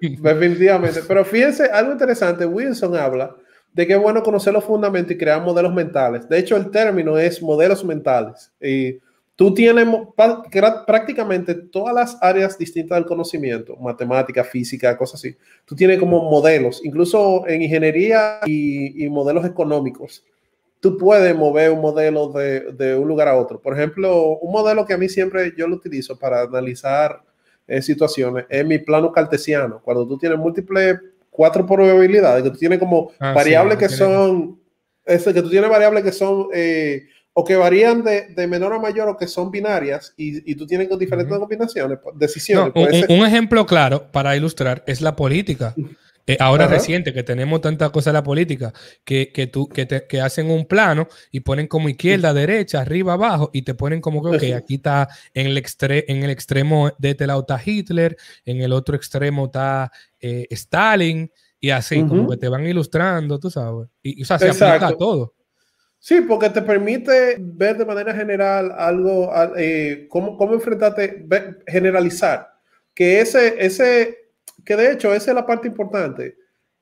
Speaker 2: sí, definitivamente. Pero fíjense, algo interesante, Wilson habla
Speaker 1: de que es bueno conocer los fundamentos y crear modelos mentales. De hecho, el término es modelos mentales. Y Tú tienes prácticamente todas las áreas distintas del conocimiento, matemática, física, cosas así. Tú tienes como modelos, incluso en ingeniería y, modelos económicos. Tú puedes mover un modelo de, un lugar a otro. Por ejemplo, un modelo que a mí siempre yo lo utilizo para analizar eh, situaciones es mi plano cartesiano. Cuando tú tienes múltiples, cuatro probabilidades, que tú tienes como variables que son, que eh, tú variables que son o que varían de, menor a mayor o que son binarias y, tú tienes diferentes combinaciones, pues, decisiones. un, un,
Speaker 2: ejemplo claro para ilustrar es la política. Eh, ahora reciente, que tenemos tantas cosas en la política, que, tú, que, te, que hacen un plano y ponen como izquierda, derecha, arriba, abajo, y te ponen como que aquí está en el, en el extremo de este Hitler, en el otro extremo está eh, Stalin, y así, como que te van ilustrando, tú sabes. Y, o sea, se aplica a todo.
Speaker 1: Sí, porque te permite ver de manera general algo, eh, cómo, enfrentarte, generalizar. Que ese, ese, que de hecho, esa es la parte importante.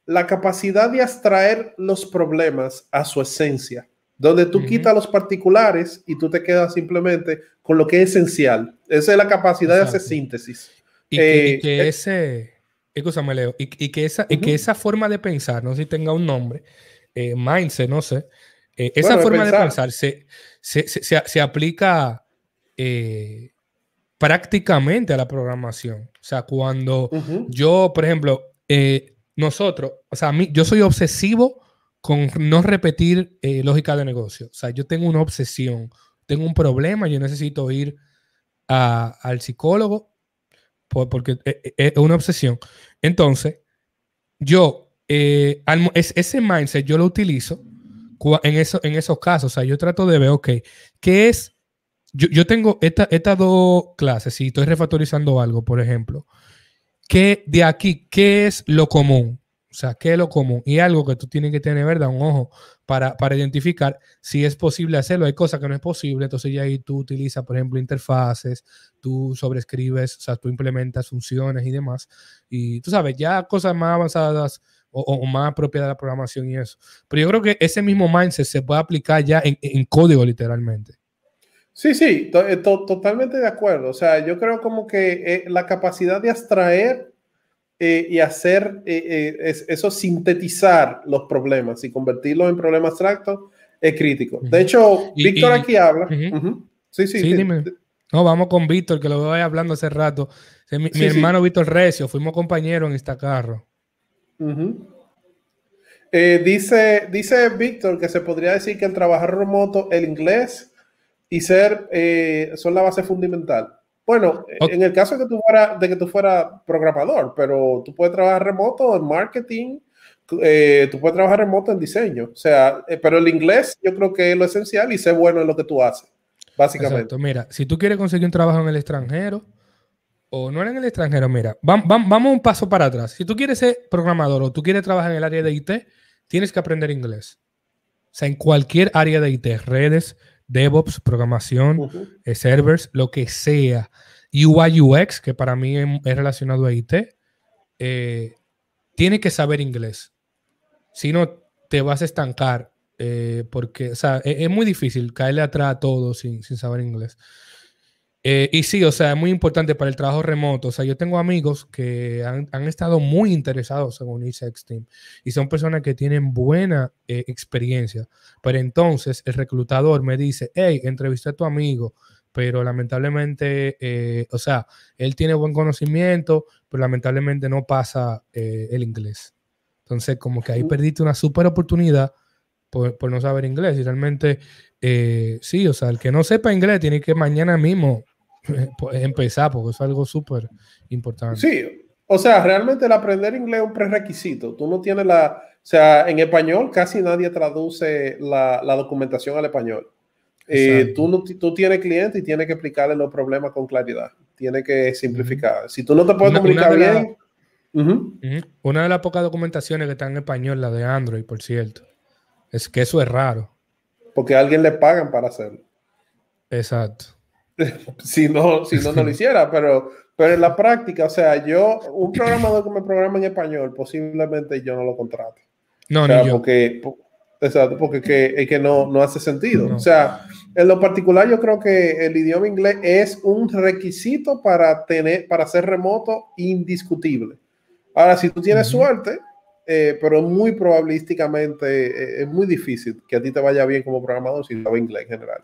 Speaker 1: La capacidad de abstraer los problemas a su esencia, donde tú quitas los particulares y tú te quedas simplemente con lo que es esencial. Esa es la capacidad de hacer síntesis. Y, que,
Speaker 2: eh, eh, ese, y, que y que esa forma de pensar, no sé si tenga un nombre, mindset, no sé eh, esa forma de pensar, se, se, aplica eh, prácticamente a la programación. O sea, cuando yo, por ejemplo, eh, nosotros, o sea, yo soy obsesivo con no repetir lógica de negocio. O sea, yo tengo una obsesión, tengo un problema, yo necesito ir al psicólogo porque es una obsesión. Entonces, yo, ese mindset yo lo utilizo en, eso, en esos casos, o sea, yo trato de ver, ok, ¿qué es? Yo, tengo estas dos clases, si estoy refactorizando algo, por ejemplo, ¿Qué de aquí, ¿qué es lo común? O sea, ¿qué es lo común? Y algo que tú tienes que tener, ¿verdad? Un ojo para, para identificar si es posible hacerlo. Hay cosas que no es posible, entonces ya ahí tú utilizas, por ejemplo, interfaces, tú sobrescribes, o sea, tú implementas funciones y demás. Y tú sabes, ya cosas más avanzadas o, más propiedad de la programación y eso. Pero yo creo que ese mismo mindset se puede aplicar ya en, código literalmente.
Speaker 1: Sí, sí, eh, totalmente de acuerdo. O sea, yo creo como que eh, la capacidad de abstraer eh, y hacer eso, sintetizar los problemas y convertirlos en problemas abstractos es crítico. De hecho, Víctor aquí habla.
Speaker 2: Sí, sí, sí, No, vamos con Víctor, que lo veo ahí hablando hace rato. Mi, hermano Víctor Recio, fuimos compañeros en esta carro.
Speaker 1: Eh, dice dice Víctor que se podría decir que el trabajar remoto el inglés y ser eh, son la base fundamental. Bueno, en el caso de que, tú fuera, de que tú fuera programador, pero tú puedes trabajar remoto en marketing, eh, tú puedes trabajar remoto en diseño, o sea, pero el inglés yo creo que es lo esencial y ser bueno en lo que tú haces,
Speaker 2: básicamente. Mira, si tú quieres conseguir un trabajo en el extranjero, no era en el extranjero, mira, vamos vamos un paso para atrás. Si tú quieres ser programador o tú quieres trabajar en el área de IT, tienes que aprender inglés. O sea, en cualquier área de IT, redes, DevOps, programación, eh, servers, lo que sea. UI UX, que para mí es relacionado a IT, eh, tienes tiene que saber inglés. Si no, te vas a estancar. Eh, porque, o sea, e, es, muy difícil caerle atrás a todo sin, sin saber inglés. Eh, y sí, o sea, es muy importante para el trabajo remoto. O sea, yo tengo amigos que han, han estado muy interesados en unirse a X-Team. y son personas que tienen buena eh, experiencia. Pero entonces el reclutador me dice, hey, entrevisté a tu amigo, pero lamentablemente, eh, o sea, él tiene buen conocimiento, pero lamentablemente no pasa el inglés. Entonces, como que ahí perdiste una súper oportunidad por, por no saber inglés. Y realmente, sí, o sea, el que no sepa inglés tiene que mañana mismo Pues, empezar, porque es algo súper importante. Sí, o sea,
Speaker 1: realmente el aprender inglés es un prerequisito. Tú no tienes la, o sea, en español casi nadie traduce la, documentación al español. Eh, tú, no, tú tienes cliente y tienes que explicarle los problemas con claridad. Tienes que simplificar. Si tú no te puedes comunicar bien...
Speaker 2: Una de las pocas documentaciones que está en español, la de Android, por cierto, es que eso es raro.
Speaker 1: Porque alguien le pagan para hacerlo. Exacto. si no, si no, no lo hiciera, pero, pero en la práctica, o sea, yo, un programador que me programa en español, posiblemente yo no lo contrate. No, o porque, Exacto, porque que, es que no, no hace sentido. O sea, en lo particular yo creo que el idioma inglés es un requisito para tener, para ser remoto indiscutible. Ahora, si tú tienes suerte, eh, pero muy probabilísticamente eh, es muy difícil que a ti te vaya bien como programador si hablas inglés en general.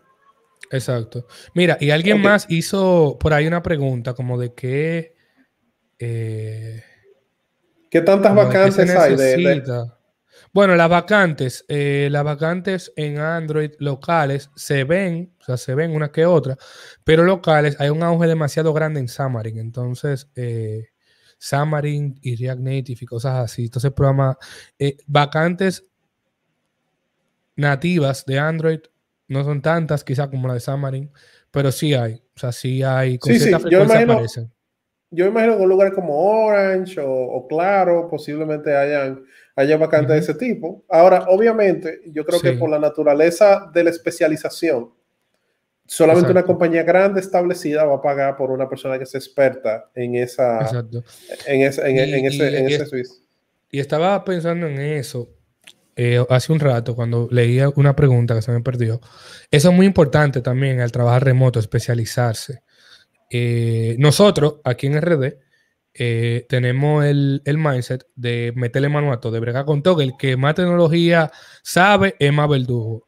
Speaker 2: Exacto. Mira, y alguien más hizo por ahí una pregunta como de qué... Eh,
Speaker 1: ¿Qué tantas vacantes hay? De,
Speaker 2: Bueno, las vacantes, eh, las vacantes en Android locales se ven, o sea, se ven una que otra, pero locales hay un auge demasiado grande en Xamarin, entonces... Eh, Xamarin y React Native y cosas así. Entonces, programa eh, vacantes nativas de Android no son tantas, quizá como la de Samarin, pero sí hay. O sea, sí hay. Con sí, sí. yo imagino,
Speaker 1: Yo imagino que un lugar como Orange o, Claro posiblemente hayan, haya vacantes de ese tipo. Ahora, obviamente, yo creo que por la naturaleza de la especialización, solamente una compañía grande establecida va a pagar por una persona que es experta en esa. En, ese, en,
Speaker 2: y estaba pensando en eso eh, hace un rato cuando leía una pregunta que se me perdió. Eso es muy importante también al trabajar remoto, especializarse. Eh, nosotros aquí en RD eh, tenemos el, mindset de meterle mano a todo, de bregar con todo. El que más tecnología sabe es más verdugo.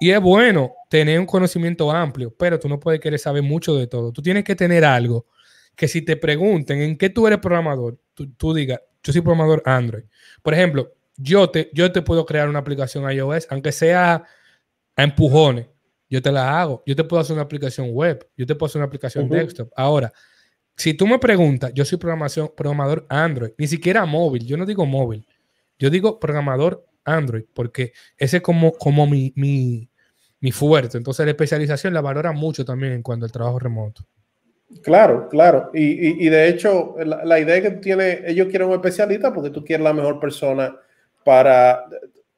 Speaker 2: Y es bueno tener un conocimiento amplio, pero tú no puedes querer saber mucho de todo. Tú tienes que tener algo que si te pregunten en qué tú eres programador, tú, tú digas, yo soy programador Android. Por ejemplo, yo te, yo te puedo crear una aplicación iOS, aunque sea a empujones, yo te la hago. Yo te puedo hacer una aplicación web, yo te puedo hacer una aplicación desktop. Ahora, si tú me preguntas, yo soy programación, programador Android, ni siquiera móvil, yo no digo móvil, yo digo programador Android, porque ese es como, como mi, mi, fuerte. Entonces la especialización la valora mucho también en cuanto al trabajo remoto.
Speaker 1: Claro, claro. Y, de hecho, la, idea que tiene, ellos quieren un especialista porque tú quieres la mejor persona para...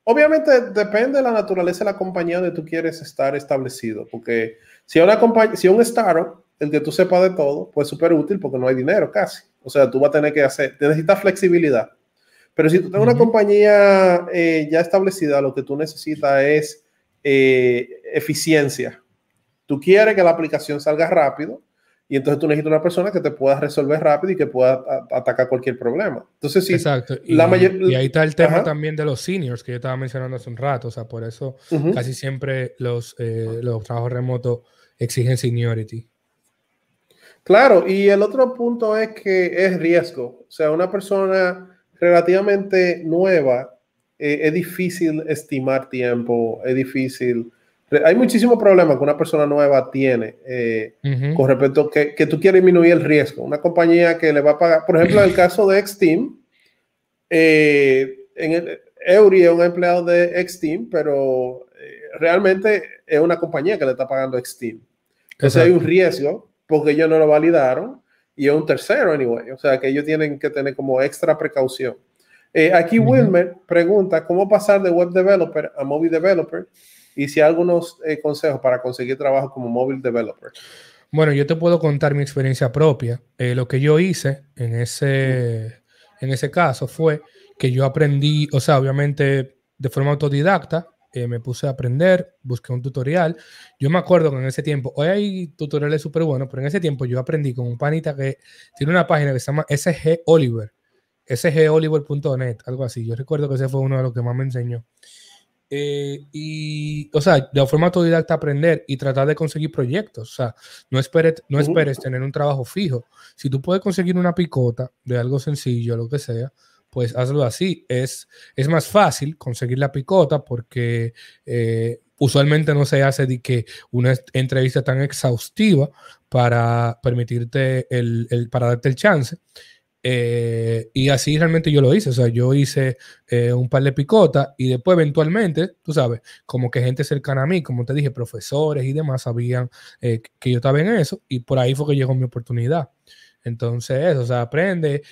Speaker 1: Obviamente depende de la naturaleza de la compañía donde tú quieres estar establecido, porque si, una si un startup, el que tú sepas de todo, pues súper útil porque no hay dinero casi. O sea, tú vas a tener que hacer, necesitas flexibilidad. Pero si tú tienes una compañía eh, ya establecida, lo que tú necesitas es eh, eficiencia. Tú quieres que la aplicación salga rápido, y entonces tú necesitas una persona que te pueda resolver rápido y que pueda atacar cualquier problema.
Speaker 2: Entonces, sí. Exacto. Y, ahí está el tema también de los seniors que yo estaba mencionando hace un rato. O sea, por eso casi siempre los, eh, los trabajos remotos exigen seniority.
Speaker 1: Claro, y el otro punto es que es riesgo. O sea, una persona relativamente nueva eh, es difícil estimar tiempo, es difícil hay muchísimos problemas que una persona nueva tiene eh, con respecto a que, que, tú quieres disminuir el riesgo. Una compañía que le va a pagar, por ejemplo, en el caso de Xteam, eh, en el, Eury es un empleado de Xteam, pero eh, realmente es una compañía que le está pagando Xteam. Entonces se hay un riesgo porque ellos no lo validaron y es un tercero, anyway. O sea que ellos tienen que tener como extra precaución. aquí Wilmer pregunta cómo pasar de web developer a mobile developer y si algunos eh, consejos para conseguir trabajo como móvil developer.
Speaker 2: Bueno, yo te puedo contar mi experiencia propia. Eh, lo que yo hice en ese, mm. en ese caso fue que yo aprendí, o sea, obviamente de forma autodidacta, eh, me puse a aprender, busqué un tutorial. Yo me acuerdo que en ese tiempo, hoy hay tutoriales súper buenos, pero en ese tiempo yo aprendí con un panita que tiene una página que se llama SG Oliver, sgoliver.net, algo así. Yo recuerdo que ese fue uno de los que más me enseñó. Eh, y, o sea, de forma autodidacta aprender y tratar de conseguir proyectos. O sea, no esperes, no esperes tener un trabajo fijo. Si tú puedes conseguir una picota de algo sencillo, lo que sea, pues hazlo así. Es, es más fácil conseguir la picota porque eh, usualmente no se hace de que una entrevista tan exhaustiva para permitirte el, el para darte el chance. Eh, y así realmente yo lo hice, o sea, yo hice eh, un par de picotas y después eventualmente, tú sabes, como que gente cercana a mí, como te dije, profesores y demás sabían eh, que yo estaba en eso y por ahí fue que llegó mi oportunidad. Entonces, o sea, aprende,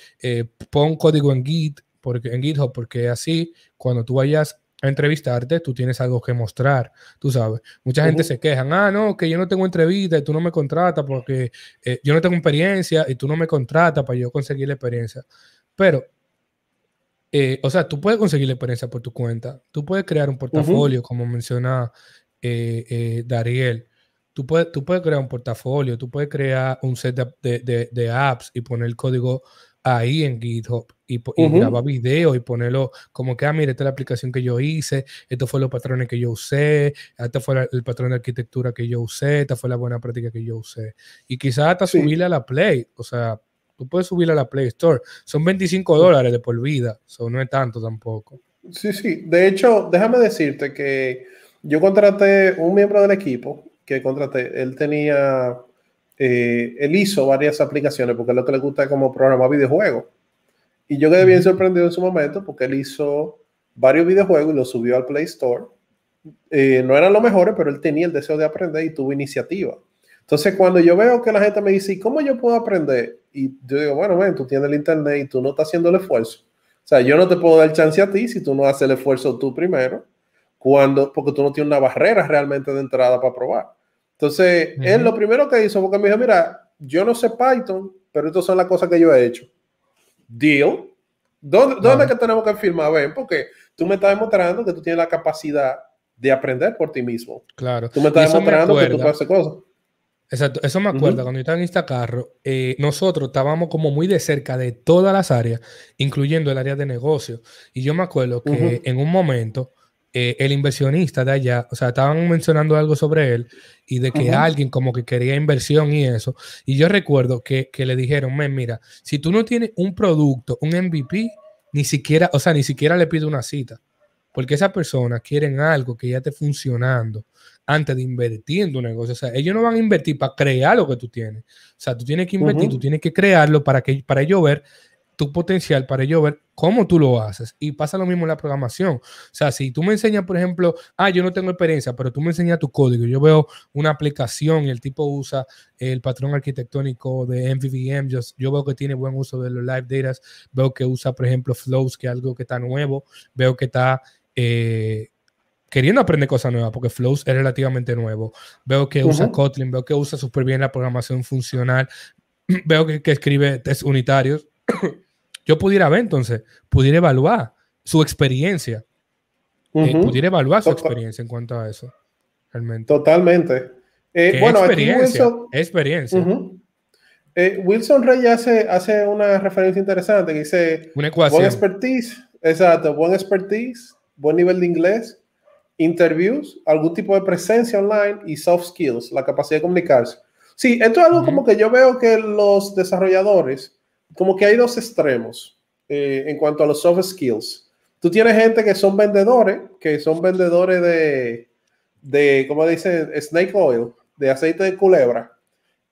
Speaker 2: pon código en Git, porque, en GitHub, porque así cuando tú vayas entrevistarte, tú tienes algo que mostrar, tú sabes. Mucha gente se queja, ah, no, que yo no tengo entrevista y tú no me contratas porque eh, yo no tengo experiencia y tú no me contratas para yo conseguir la experiencia. Pero, eh, o sea, tú puedes conseguir la experiencia por tu cuenta, tú puedes crear un portafolio, como menciona eh, Dariel. Tú puedes, tú puedes crear un portafolio, tú puedes crear un set de apps y poner el código ahí en GitHub y, grabar videos y ponerlo como que, ah, mire, esta es la aplicación que yo hice, estos fueron los patrones que yo usé, este fue el patrón de arquitectura que yo usé, esta fue la buena práctica que yo usé. Y quizás hasta subirla a la Play, o sea, tú puedes subirla a la Play Store. Son 25 dólares de por vida, so, no es tanto tampoco. Sí, sí, de
Speaker 1: hecho, déjame decirte que yo contraté un miembro del equipo que contraté, él tenía, eh, él hizo varias aplicaciones porque es lo que le gusta como programar videojuegos. Y yo quedé bien sorprendido en su momento porque él hizo varios videojuegos y los subió al Play Store. Eh, no eran los mejores, pero él tenía el deseo de aprender y tuvo iniciativa. Entonces, cuando yo veo que la gente me dice, ¿y cómo yo puedo aprender? Y yo digo, bueno, tú tienes el internet y tú no estás haciendo el esfuerzo. O sea, yo no te puedo dar chance a ti si tú no haces el esfuerzo tú primero, cuando, porque tú no tienes una barrera realmente de entrada para probar. Entonces, él lo primero que hizo fue que me dijo, mira, yo no sé Python, pero estas son las cosas que yo he hecho deal. ¿Dónde, es que tenemos que firmar? Ven, porque tú me estás demostrando que tú tienes la capacidad de aprender por ti mismo.
Speaker 2: Claro. Tú me estás demostrando que tú puedes cosas. Exacto, eso me acuerdo. cuando yo estaba en Instacarro, eh, nosotros estábamos como muy de cerca de todas las áreas, incluyendo el área de negocio. Y yo me acuerdo que en un momento eh, el inversionista de allá, o sea, estaban mencionando algo sobre él y de que alguien como que quería inversión y eso. Y yo recuerdo que, le dijeron, mira, si tú no tienes un producto, un MVP, ni siquiera, o sea, ni siquiera le pido una cita, porque esas personas quieren algo que ya esté funcionando antes de invertir en tu negocio. O sea, ellos no van a invertir para crear lo que tú tienes. O sea, tú tienes que invertir, tú tienes que crearlo para, que, para ellos ver tu potencial para yo ver cómo tú lo haces. Y pasa lo mismo en la programación. O sea, si tú me enseñas, por ejemplo, ah, yo no tengo experiencia, pero tú me enseñas tu código, yo veo una aplicación y el tipo usa el patrón arquitectónico de MVVM, yo, veo que tiene buen uso de los live datas. veo que usa, por ejemplo, Flows, que es algo que está nuevo, veo que está... Eh, queriendo aprender cosas nuevas, porque Flows es relativamente nuevo. Veo que usa Kotlin, veo que usa súper bien la programación funcional, veo que, que escribe test unitarios, yo pudiera ver entonces, pudiera evaluar su experiencia. Eh, pudiera evaluar su experiencia en cuanto a eso. Realmente. Totalmente. Eh, bueno, experiencia, aquí Wilson, experiencia.
Speaker 1: Wilson eh, Rey hace, hace una referencia interesante que dice: Una ecuación. Buen expertise, exacto, buen expertise, buen nivel de inglés, interviews, algún tipo de presencia online y soft skills, la capacidad de comunicarse. Sí, esto es algo como que yo veo que los desarrolladores como que hay dos extremos eh, en cuanto a los soft skills. Tú tienes gente que son vendedores, que son vendedores de, de ¿cómo dice Snake oil, de aceite de culebra,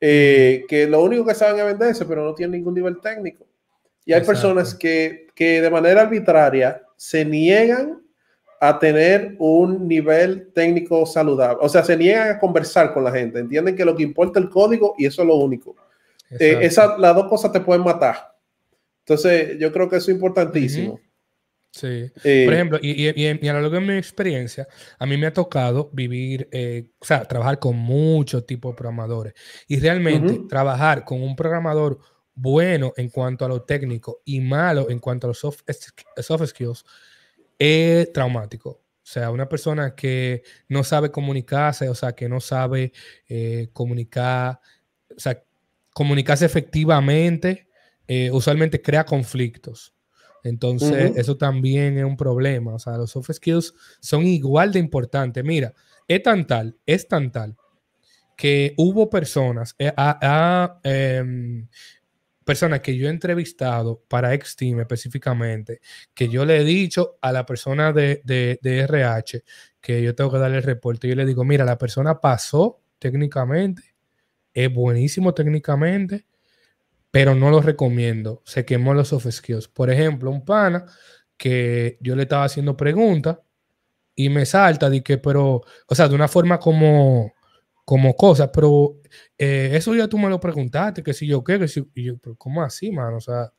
Speaker 1: eh, que lo único que saben es venderse, pero no tienen ningún nivel técnico. Y hay personas que, que de manera arbitraria se niegan a tener un nivel técnico saludable. O sea, se niegan a conversar con la gente. Entienden que lo que importa es el código y eso es lo único. Eh, Esas las dos cosas te pueden matar. Entonces, yo creo que eso es importantísimo.
Speaker 2: Sí. Eh, Por ejemplo, y, a lo largo de mi experiencia, a mí me ha tocado vivir, eh, o sea, trabajar con muchos tipos de programadores. Y realmente trabajar con un programador bueno en cuanto a lo técnico y malo en cuanto a los soft, skills es traumático. O sea, una persona que no sabe comunicarse, o sea, que no sabe comunicar, o sea, comunicarse efectivamente eh, usualmente crea conflictos. Entonces, eso también es un problema. O sea, los soft skills son igual de importantes. Mira, es tan tal, es tan tal, que hubo personas, eh, em, personas que yo he entrevistado para Xteam específicamente, que yo le he dicho a la persona de, de RH que yo tengo que darle el reporte. Yo le digo, mira, la persona pasó técnicamente es buenísimo técnicamente, pero no lo recomiendo. Se quemó los soft skills. Por ejemplo, un pana que yo le estaba haciendo preguntas y me salta de que, pero, o sea, de una forma como, como cosas, pero eh, eso ya tú me lo preguntaste, que si yo qué, que si yo, pero ¿cómo así, mano? O sea,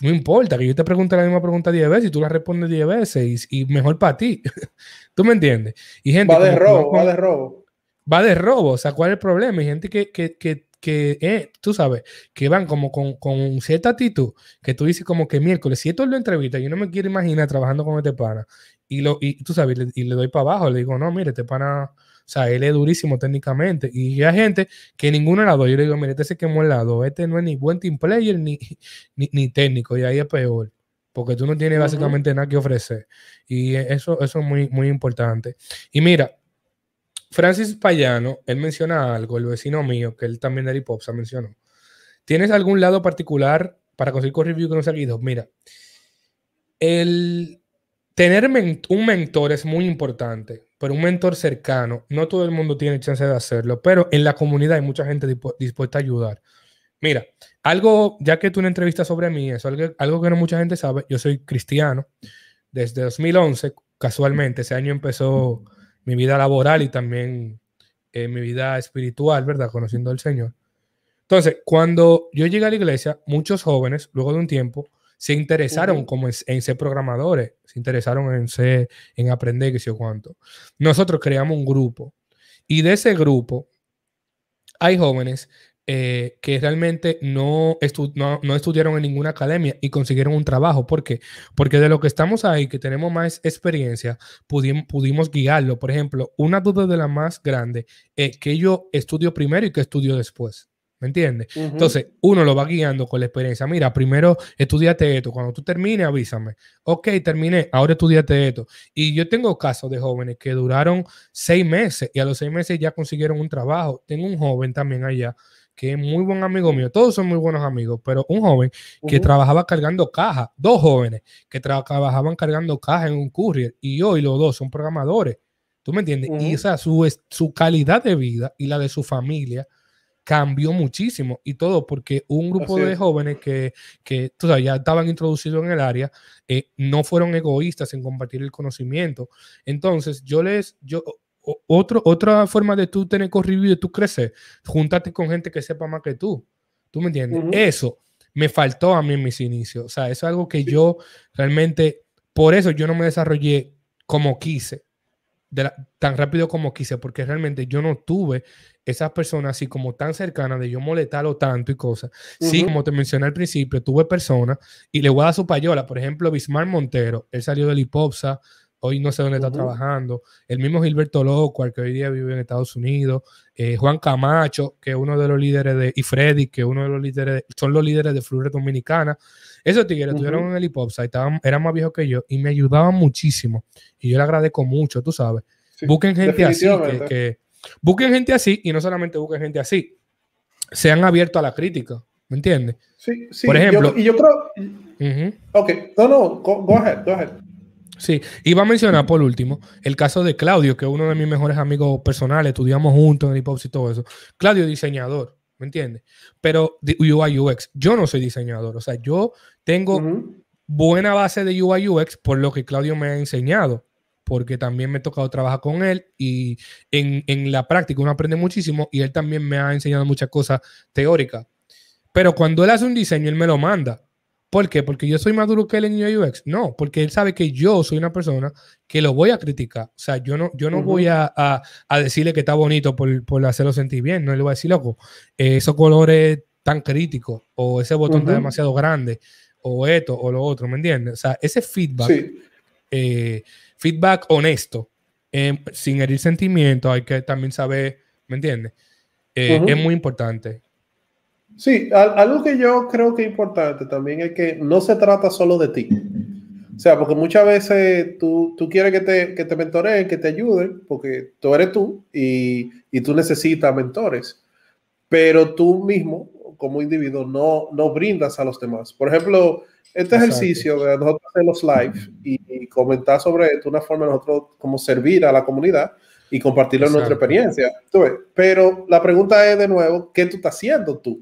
Speaker 2: no importa que yo te pregunte la misma pregunta diez veces y tú la respondes diez veces y, mejor para ti. ¿Tú me entiendes? Y gente, va de robo, va de robo va de robo. O sea, ¿cuál es el problema? Hay gente que, que, que, que eh, tú sabes, que van como con, con, cierta actitud, que tú dices como que miércoles, si esto es lo entrevista, yo no me quiero imaginar trabajando con este pana. Y, lo, y tú sabes, y le, doy para abajo, le digo, no, mire, este pana, o sea, él es durísimo técnicamente. Y hay gente que ninguno la doy. Yo le digo, mire, este se quemó el lado, este no es ni buen team player ni, ni, técnico, y ahí es peor porque tú no tienes básicamente nada que ofrecer. Y eso, eso es muy, muy importante. Y mira, Francis Payano, él menciona algo, el vecino mío, que él también de Popsa mencionó. ¿Tienes algún lado particular para conseguir con review que Mira, el tener un mentor es muy importante, pero un mentor cercano, no todo el mundo tiene chance de hacerlo, pero en la comunidad hay mucha gente dispuesta a ayudar. Mira, algo, ya que tú una entrevista sobre mí, eso algo que no mucha gente sabe, yo soy cristiano desde 2011, casualmente, ese año empezó mi vida laboral y también eh, mi vida espiritual, ¿verdad? Conociendo al Señor. Entonces, cuando yo llegué a la iglesia, muchos jóvenes, luego de un tiempo, se interesaron como en, ser programadores, se interesaron en ser, en aprender qué sé yo cuánto. Nosotros creamos un grupo y de ese grupo hay jóvenes eh, que realmente no, estu no, no, estudiaron en ninguna academia y consiguieron un trabajo. ¿Por qué? Porque de lo que estamos ahí, que tenemos más experiencia, pudi pudimos guiarlo. Por ejemplo, una duda de la más grande es que yo estudio primero y que estudio después. ¿Me entiendes? Entonces, uno lo va guiando con la experiencia. Mira, primero estudiate esto. Cuando tú termines, avísame. Ok, terminé. Ahora estudiate esto. Y yo tengo casos de jóvenes que duraron seis meses y a los seis meses ya consiguieron un trabajo. Tengo un joven también allá que es muy buen amigo mío, todos son muy buenos amigos, pero un joven que trabajaba cargando cajas, dos jóvenes que trabajaban cargando cajas en un courier y hoy los dos son programadores. ¿Tú me entiendes? Y esa su, su calidad de vida y la de su familia cambió muchísimo y todo porque un grupo de jóvenes que, que ya estaban introducidos en el área eh, no fueron egoístas en compartir el conocimiento. Entonces, yo les, yo, otro, otra forma de tú tener corrido y tú crecer, júntate con gente que sepa más que tú. ¿Tú me entiendes? Eso me faltó a mí en mis inicios. O sea, eso es algo que yo realmente, por eso yo no me desarrollé como quise, tan rápido como quise, porque realmente yo no tuve esas personas así como tan cercanas de yo molestarlo tanto y cosas. Sí, como te mencioné al principio, tuve personas y le voy a dar su payola. Por ejemplo, Bismarck Montero, él salió del Hipopsa, hoy no sé dónde está trabajando, el mismo Gilberto al que hoy día vive en Estados Unidos, eh, Juan Camacho, que es uno de los líderes de, y Freddy, que uno de los líderes, son los líderes de Flores Dominicana. Esos tigres estuvieron en el hip hop, eran más viejos que yo y me ayudaban muchísimo. Y yo le agradezco mucho, tú sabes. busquen gente así, que, busquen gente así y no solamente busquen gente así, sean abiertos a la crítica. ¿Me entiendes? Sí, sí. Por ejemplo. y yo
Speaker 1: creo. Ok, no, no, go ahead, go ahead.
Speaker 2: Sí, iba a mencionar por último el caso de Claudio, que es uno de mis mejores amigos personales, estudiamos juntos en el hip y todo eso. Claudio, diseñador, ¿me entiendes? Pero de UI UX, yo no soy diseñador, o sea, yo tengo buena base de UI UX por lo que Claudio me ha enseñado, porque también me he tocado trabajar con él y en, en la práctica uno aprende muchísimo y él también me ha enseñado muchas cosas teóricas. Pero cuando él hace un diseño, él me lo manda ¿Por qué? ¿Porque yo soy más duro que el niño UX? No, porque él sabe que yo soy una persona que lo voy a criticar. O sea, yo no, yo no voy a, decirle que está bonito por, hacerlo sentir bien. No le voy a decir, loco, esos colores tan críticos o ese botón está demasiado grande o esto o lo otro, ¿me entiendes? O sea, ese feedback, eh, feedback honesto, em, sin herir sentimientos, hay que también saber, ¿me entiendes? Eh, es muy importante.
Speaker 1: Sí, algo que yo creo que es importante también es que no se trata solo de ti. O sea, porque muchas veces tú, tú quieres que te, que te mentoreen, que te ayuden, porque tú eres tú y, y tú necesitas mentores. Pero tú mismo, como individuo, no, no brindas a los demás. Por ejemplo, este ejercicio de nosotros hacer los live y, comentar sobre esto, una forma de nosotros como servir a la comunidad y compartir nuestra experiencia. Pero la pregunta es de nuevo, ¿qué tú estás haciendo tú?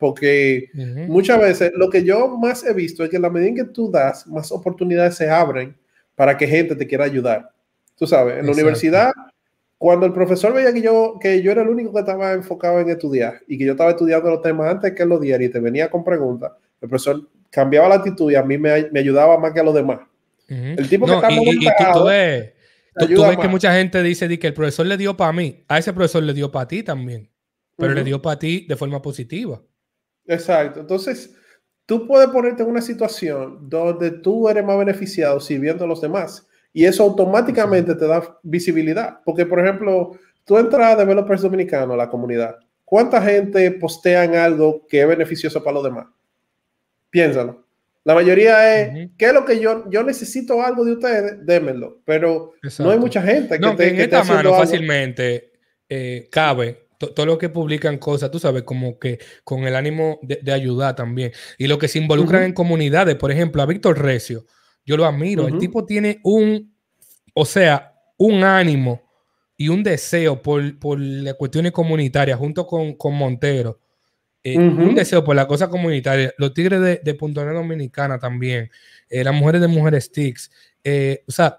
Speaker 1: Porque muchas veces lo que yo más he visto es que en la medida en que tú das, más oportunidades se abren para que gente te quiera ayudar. Tú sabes, en la universidad, cuando el profesor veía que yo, que yo era el único que estaba enfocado en estudiar y que yo estaba estudiando los temas antes que los diera y te venía con preguntas, el profesor cambiaba la actitud y a mí me, ayudaba más que a los demás.
Speaker 2: El tipo que está muy y tú, ves, que mucha gente dice que el profesor le dio para mí, a ese profesor le dio para ti también, pero le dio para ti de forma positiva.
Speaker 1: Exacto. Entonces, tú puedes ponerte en una situación donde tú eres más beneficiado sirviendo a los demás y eso automáticamente te da visibilidad. Porque, por ejemplo, tú entras a Developers Dominicano, a la comunidad. ¿Cuánta gente postea algo que es beneficioso para los demás? Piénsalo. La mayoría es, que ¿qué es lo que yo, yo necesito algo de ustedes? Démelo. Pero no hay mucha gente que, no, te, que en esta mano
Speaker 2: fácilmente eh, cabe todo lo que publican cosas, tú sabes, como que con el ánimo de, ayudar también. Y lo que se involucran en comunidades, por ejemplo, a Víctor Recio, yo lo admiro, el tipo tiene un, o sea, un ánimo y un deseo por, las cuestiones comunitarias, junto con, Montero. Eh, un deseo por la cosa comunitaria. Los tigres de, de negra Dominicana también. Eh, las mujeres de Mujeres Sticks. Eh, o sea,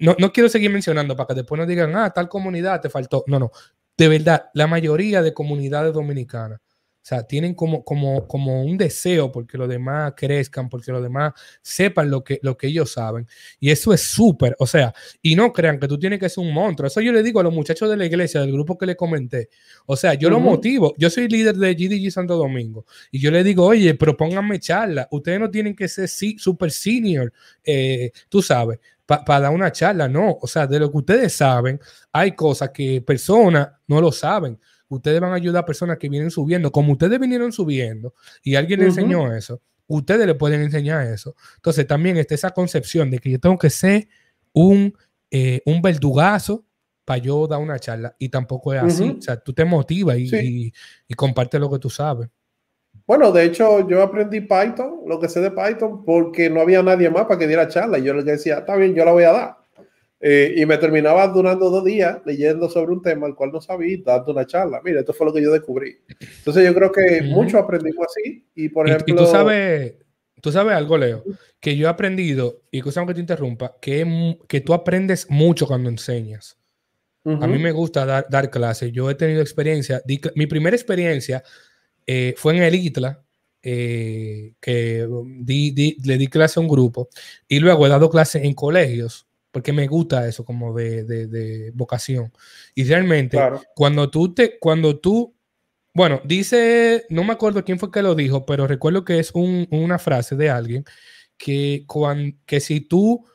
Speaker 2: no, no, quiero seguir mencionando para que después nos digan, ah, tal comunidad te faltó. No, no de verdad, la mayoría de comunidades dominicanas, o sea, tienen como, como, como un deseo porque los demás crezcan, porque los demás sepan lo que, lo que ellos saben. Y eso es súper, o sea, y no crean que tú tienes que ser un monstruo. Eso yo le digo a los muchachos de la iglesia, del grupo que les comenté. O sea, yo lo motivo. Yo soy líder de GDG Santo Domingo. Y yo le digo, oye, propónganme charla. Ustedes no tienen que ser súper super senior, eh, tú sabes para dar una charla, no. O sea, de lo que ustedes saben, hay cosas que personas no lo saben. Ustedes van a ayudar a personas que vienen subiendo, como ustedes vinieron subiendo y alguien enseñó eso, ustedes le pueden enseñar eso. Entonces también está esa concepción de que yo tengo que ser un, eh, un verdugazo para yo dar una charla y tampoco es así. O sea, tú te motivas y, y compartes lo que tú sabes.
Speaker 1: Bueno, de hecho, yo aprendí Python, lo que sé de Python, porque no había nadie más para que diera charla. Y yo les decía, está bien, yo la voy a dar. Eh, y me terminaba durando dos días leyendo sobre un tema al cual no sabía dando una charla. Mira, esto fue lo que yo descubrí. Entonces, yo creo que mucho aprendimos así. Y por ejemplo. Y, tú, sabes,
Speaker 2: tú sabes algo, Leo, que yo he aprendido, y cosa que te interrumpa, que, que tú aprendes mucho cuando enseñas. A mí me gusta dar, dar clases. Yo he tenido experiencia. mi primera experiencia eh, fue en el ITLA, eh, que le di clase a un grupo y luego he dado clases en colegios porque me gusta eso como de, vocación. Y realmente, cuando tú te, cuando tú, bueno, dice, no me acuerdo quién fue que lo dijo, pero recuerdo que es una frase de alguien que, que si tú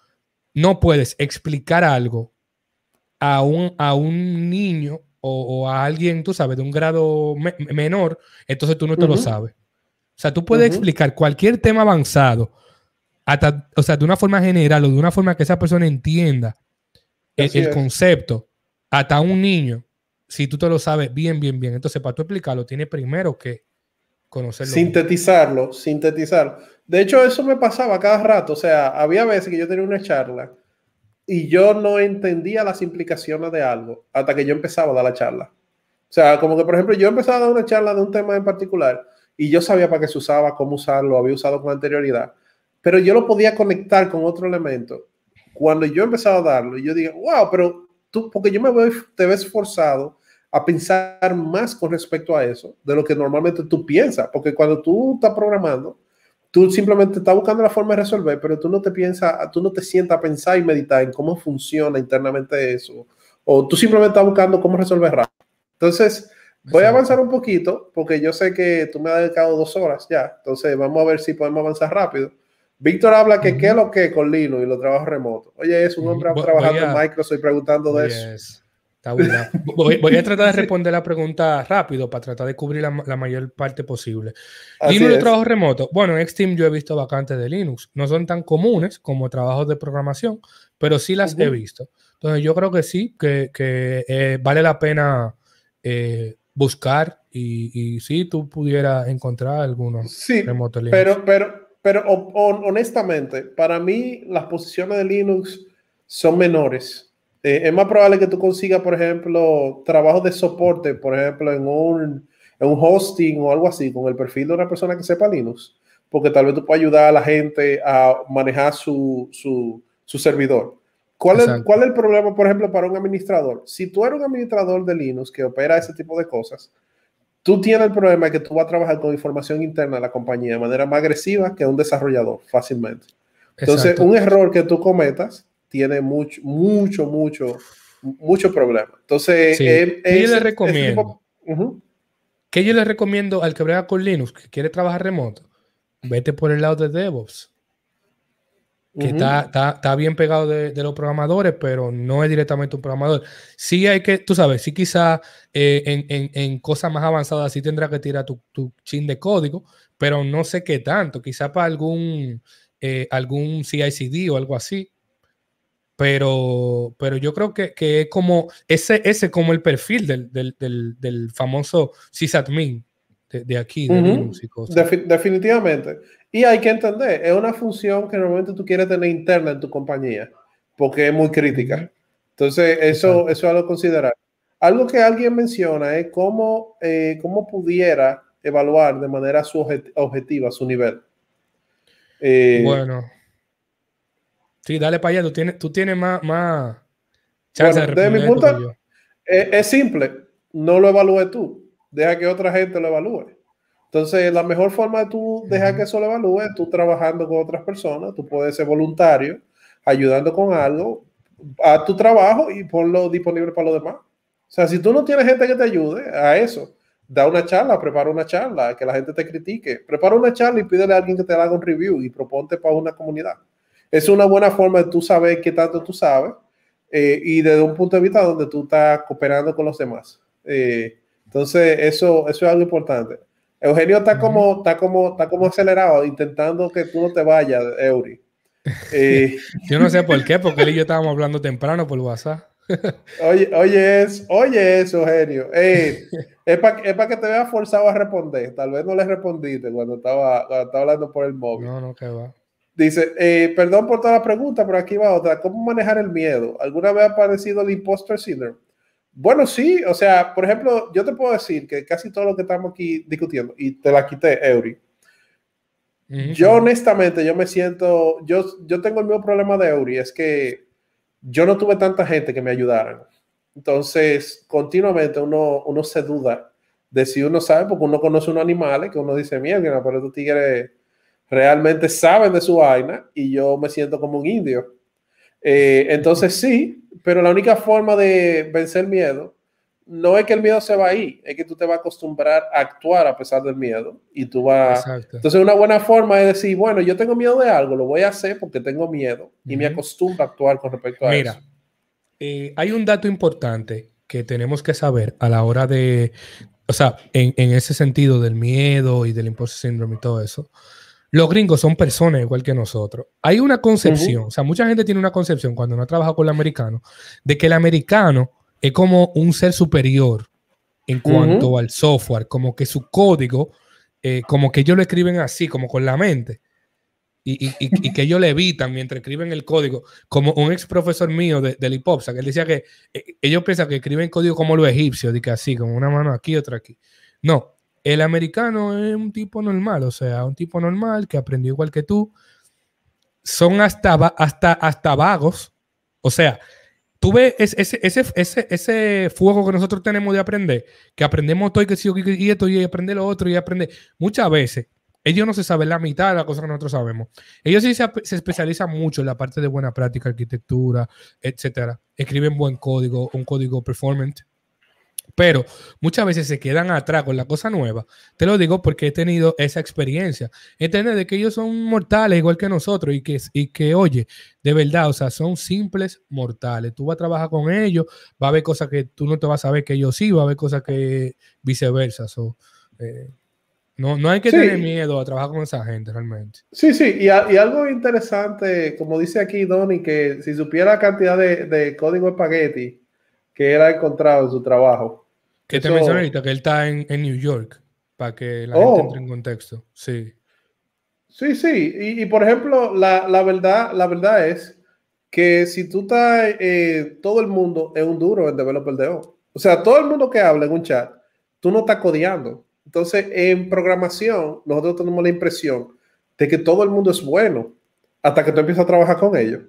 Speaker 2: no puedes explicar algo a un niño o, a alguien, tú sabes, de un grado menor, entonces tú no te lo sabes. O sea, tú puedes explicar cualquier tema avanzado, o sea, de una forma general o de una forma que esa persona entienda el, concepto, hasta un niño, si tú te lo sabes bien, bien, bien. Entonces, para tú explicarlo, tienes primero que conocerlo. Sintetizarlo,
Speaker 1: sintetizar sintetizarlo. De hecho, eso me pasaba cada rato. O sea, había veces que yo tenía una charla y yo no entendía las implicaciones de algo hasta que yo empezaba a dar la charla. O sea, como que, por ejemplo, yo empezaba a dar una charla de un tema en particular y yo sabía para qué se usaba, cómo usarlo, había usado con anterioridad, pero yo lo podía conectar con otro elemento. Cuando yo empezaba a darlo, yo dije, wow, pero tú, porque yo me veo, te ves forzado a pensar más con respecto a eso de lo que normalmente tú piensas, porque cuando tú estás programando, tú simplemente estás buscando la forma de resolver, pero tú no te piensas, tú no te sientas a pensar y meditar en cómo funciona internamente eso, o tú simplemente estás buscando cómo resolver rápido. Entonces, voy a avanzar un poquito, porque yo sé que tú me has dedicado dos horas ya, entonces vamos a ver si podemos avanzar rápido. Víctor habla que qué es lo que con Linux y los trabajos remotos. Oye, es un hombre trabajando en Microsoft y preguntando de eso.
Speaker 2: voy, a tratar de responder la pregunta rápido para tratar de cubrir la, mayor parte posible. ¿Y Linux de trabajo remoto. Bueno, en Steam yo he visto vacantes de Linux. No son tan comunes como trabajos de programación, pero sí las he visto. Entonces yo creo que sí, que, eh, vale la pena eh, buscar y, si tú pudieras encontrar algunos sí, remotos Linux. Pero,
Speaker 1: pero, pero honestamente, para mí las posiciones de Linux son menores eh, es más probable que tú consigas, por ejemplo, trabajo de soporte, por ejemplo, en un, en hosting o algo así, con el perfil de una persona que sepa Linux, porque tal vez tú puedas ayudar a la gente a manejar su, servidor. ¿Cuál es, ¿Cuál el problema, por ejemplo, para un administrador? Si tú eres un administrador de Linux que opera ese tipo de cosas, tú tienes el problema de que tú vas a trabajar con información interna de la compañía de manera más agresiva que un desarrollador fácilmente. Entonces, un error que tú cometas tiene mucho, mucho, mucho, mucho problema. Entonces, eh, yo le recomiendo.
Speaker 2: yo le recomiendo al que brega con Linux, que quiere trabajar remoto? Vete por el lado de DevOps. Que está, bien pegado de, los programadores, pero no es directamente un programador. Sí hay que, tú sabes, sí quizá eh, en, cosas más avanzadas sí tendrá que tirar tu, chin de código, pero no sé qué tanto. Quizá para algún, eh, algún CICD o algo así, pero, pero yo creo que, que es como ese, ese como el perfil del, del, del, famoso sysadmin de, aquí, de los
Speaker 1: definitivamente. Y hay que entender, es una función que normalmente tú quieres tener interna en tu compañía, porque es muy crítica. Entonces, eso, eso es algo a considerar. Algo que alguien menciona es cómo, eh, cómo pudiera evaluar de manera objetiva su nivel.
Speaker 2: Eh, bueno, Sí, dale para allá, tú tienes, tú tienes más, más de
Speaker 1: es, simple, no lo evalúes tú, deja que otra gente lo evalúe. Entonces, la mejor forma de tú dejar que eso lo evalúe es tú trabajando con otras personas, tú puedes ser voluntario, ayudando con algo, a tu trabajo y ponlo disponible para los demás. O sea, si tú no tienes gente que te ayude a eso, da una charla, prepara una charla, que la gente te critique. Prepara una charla y pídele a alguien que te haga un review y proponte para una comunidad es una buena forma de tú saber qué tanto tú sabes eh, y desde un punto de vista donde tú estás cooperando con los demás. Eh, entonces, eso, eso es algo importante. Eugenio está como, está como, está como acelerado, intentando que tú no te vayas, Eury. Eh,
Speaker 2: yo no sé por qué, porque él y yo estábamos hablando temprano por WhatsApp.
Speaker 1: oye, oye, es, oye eso, Eugenio. es para que te veas forzado a responder. Tal vez no le respondiste cuando estaba, cuando estaba hablando por el móvil. No, no, que va. Dice, eh, perdón por toda la pregunta, pero aquí va otra. ¿Cómo manejar el miedo? ¿Alguna vez ha aparecido el imposter syndrome? Bueno, sí, o sea, por ejemplo, yo te puedo decir que casi todo lo que estamos aquí discutiendo, y te la quité, Eury. Yo honestamente, yo me siento, yo, yo tengo el mismo problema de Eury, es que yo no tuve tanta gente que me ayudaran. Entonces, continuamente uno, se duda de si uno sabe, porque uno conoce unos animales que uno dice, mierda, pero tú tigres realmente saben de su vaina y yo me siento como un indio. Eh, entonces sí, pero la única forma de vencer miedo no es que el miedo se va ahí, es que tú te vas a acostumbrar a actuar a pesar del miedo y tú vas... Entonces una buena forma es decir, bueno, yo tengo miedo de algo, lo voy a hacer porque tengo miedo y me acostumbro a actuar con respecto a eso. Mira,
Speaker 2: eh, hay un dato importante que tenemos que saber a la hora de, o sea, en, ese sentido del miedo y del imposter síndrome y todo eso los gringos son personas igual que nosotros. Hay una concepción, o sea, mucha gente tiene una concepción cuando no ha trabajado con el americano, de que el americano es como un ser superior en cuanto al software, como que su código, eh, como que ellos lo escriben así, como con la mente. Y, que ellos le evitan mientras escriben el código. Como un ex profesor mío de, del hip que él decía que eh, ellos piensan que escriben código como los egipcios, de que así, con una mano aquí, otra aquí. No, el americano es un tipo normal, o sea, un tipo normal que aprendió igual que tú. Son hasta, hasta, hasta vagos. O sea, tú ves ese, fuego que nosotros tenemos de aprender, que aprendemos todo y que si y esto, y aprende lo otro, y aprende. Muchas veces ellos no se saben la mitad de las cosas que nosotros sabemos. Ellos sí se, se, especializan mucho en la parte de buena práctica, arquitectura, etcétera. Escriben buen código, un código performance. Pero muchas veces se quedan atrás con la cosa nueva. Te lo digo porque he tenido esa experiencia. Entender de que ellos son mortales igual que nosotros y que, y que, oye, de verdad, o sea, son simples mortales. Tú vas a trabajar con ellos, va a haber cosas que tú no te vas a ver que ellos sí, va a haber cosas que viceversa. Eh, no, no hay que tener miedo a trabajar con esa gente realmente.
Speaker 1: Sí, sí, y, algo interesante, como dice aquí Donny, que si supiera la cantidad de, de código espagueti que era encontrado en su trabajo,
Speaker 2: que te mencioné ahorita que él está en, New York, para que la gente oh. entre en contexto. Sí. Sí,
Speaker 1: sí. Y, por ejemplo, la, verdad, la verdad es que si tú estás, eh, todo el mundo es un duro en developer de O. O sea, todo el mundo que habla en un chat, tú no estás codeando. Entonces, en programación, nosotros tenemos la impresión de que todo el mundo es bueno hasta que tú empiezas a trabajar con ellos.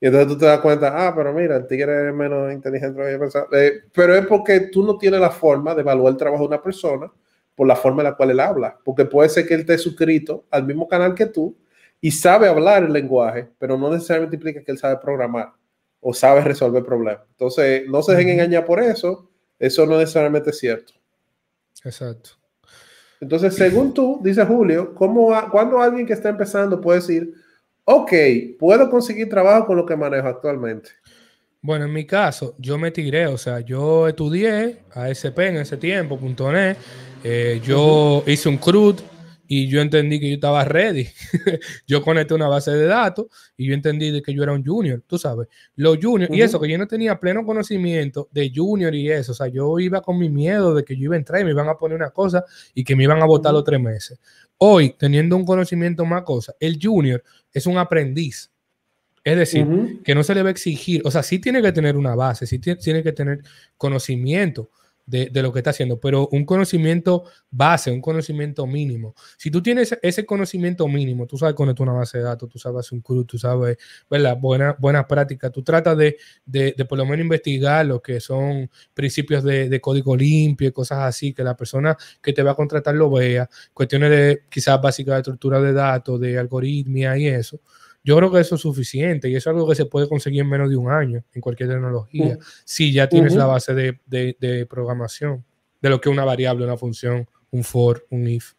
Speaker 1: Y entonces tú te das cuenta, ah, pero mira, el tigre es menos inteligente yo pensaba. Eh, pero es porque tú no tienes la forma de evaluar el trabajo de una persona por la forma en la cual él habla. Porque puede ser que él esté suscrito al mismo canal que tú y sabe hablar el lenguaje, pero no necesariamente implica que él sabe programar o sabe resolver problemas. Entonces, no se dejen engañar por eso. Eso no necesariamente es cierto. Exacto. Entonces, según tú, dice Julio, ¿cómo, ¿cuándo alguien que está empezando puede decir ok, puedo conseguir trabajo con lo que manejo actualmente?
Speaker 2: Bueno, en mi caso, yo me tiré, o sea, yo estudié ASP en ese tiempo, punto net, eh, yo hice un CRUD y yo entendí que yo estaba ready. yo conecté una base de datos y yo entendí que yo era un junior, tú sabes. Los juniors, y eso, que yo no tenía pleno conocimiento de junior y eso, o sea, yo iba con mi miedo de que yo iba a entrar y me iban a poner una cosa y que me iban a votar los tres meses. Hoy, teniendo un conocimiento más cosa, el junior es un aprendiz. Es decir, que no se le va a exigir, o sea, sí tiene que tener una base, sí tiene que tener conocimiento, de, lo que está haciendo, pero un conocimiento base, un conocimiento mínimo. Si tú tienes ese conocimiento mínimo, tú sabes conectar una base de datos, tú sabes un CRUD, tú sabes, bueno, Buenas prácticas, tú tratas de, por lo menos investigar lo que son principios de, código limpio y cosas así, que la persona que te va a contratar lo vea, cuestiones de quizás básicas de estructura de datos, de algoritmia y eso. Yo creo que eso es suficiente y eso es algo que se puede conseguir en menos de un año en cualquier tecnología, si ya tienes la base de, programación de lo que es una variable, una función, un for, un if.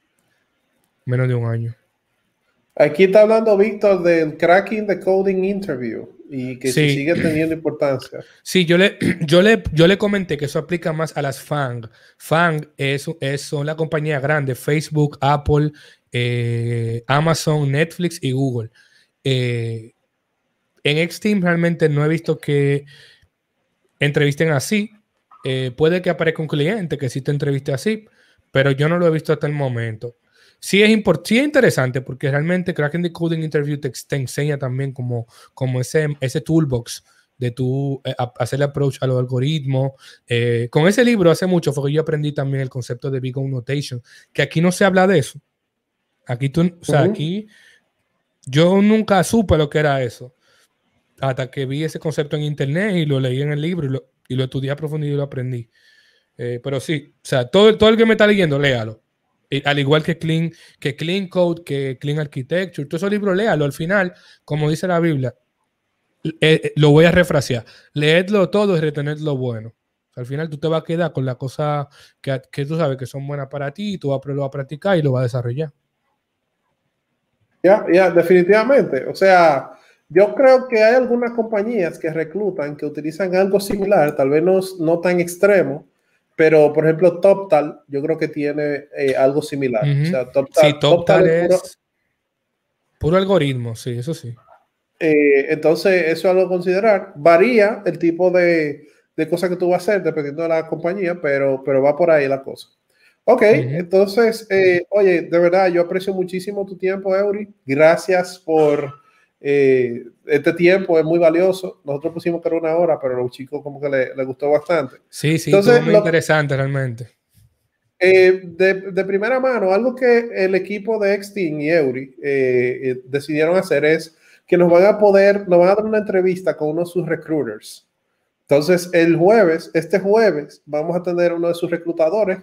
Speaker 2: Menos de un año.
Speaker 1: Aquí está hablando Víctor del Cracking the Coding Interview y que sigue teniendo importancia.
Speaker 2: Sí, yo le, yo, le, yo le comenté que eso aplica más a las FANG. FANG es, son la compañía grande, Facebook, Apple, eh, Amazon, Netflix y Google. Eh, en Xteam realmente no he visto que entrevisten así. Eh, puede que aparezca un cliente que sí te entreviste así, pero yo no lo he visto hasta el momento. Sí es, importante, es interesante porque realmente Kraken Coding Interview te, enseña también como, como ese, ese toolbox de tu hacer eh, hacerle approach a los algoritmos. con ese libro hace mucho fue que yo aprendí también el concepto de Big Notation, que aquí no se habla de eso. Aquí tú, o sea, aquí yo nunca supe lo que era eso, hasta que vi ese concepto en internet y lo leí en el libro y lo, estudié a profundidad y lo aprendí. Eh, pero sí, o sea, todo, todo el que me está leyendo, léalo. Eh, al igual que Clean, que Clean Code, que Clean Architecture, todos esos libros, léalo. Al final, como dice la Biblia, eh, lo voy a refrasear. Leedlo todo y retenedlo bueno. Al final tú te vas a quedar con la cosa que, que, tú sabes que son buenas para ti, y tú lo vas a practicar y lo vas a desarrollar.
Speaker 1: Ya, ya, definitivamente. O sea, yo creo que hay algunas compañías que reclutan, que utilizan algo similar, tal vez no, no tan extremo, pero por ejemplo TopTal, yo creo que tiene eh, algo similar. O sea, TopTal, es,
Speaker 2: puro, algoritmo, sí, eso sí.
Speaker 1: Eh, entonces, eso es algo considerar. Varía el tipo de, de cosas que tú vas a hacer dependiendo de la compañía, pero, pero va por ahí la cosa. Ok, entonces, eh, oye, de verdad, yo aprecio muchísimo tu tiempo, Eury. Gracias por eh, este tiempo, es muy valioso. Nosotros pusimos que era una hora, pero a los chicos como que les le gustó bastante.
Speaker 2: Sí, sí, entonces, muy interesante realmente.
Speaker 1: Eh, de, de, primera mano, algo que el equipo de Extin y Eury decidieron hacer es que nos van a poder, nos van a dar una entrevista con uno de sus recruiters. Entonces, el jueves, este jueves, vamos a tener uno de sus reclutadores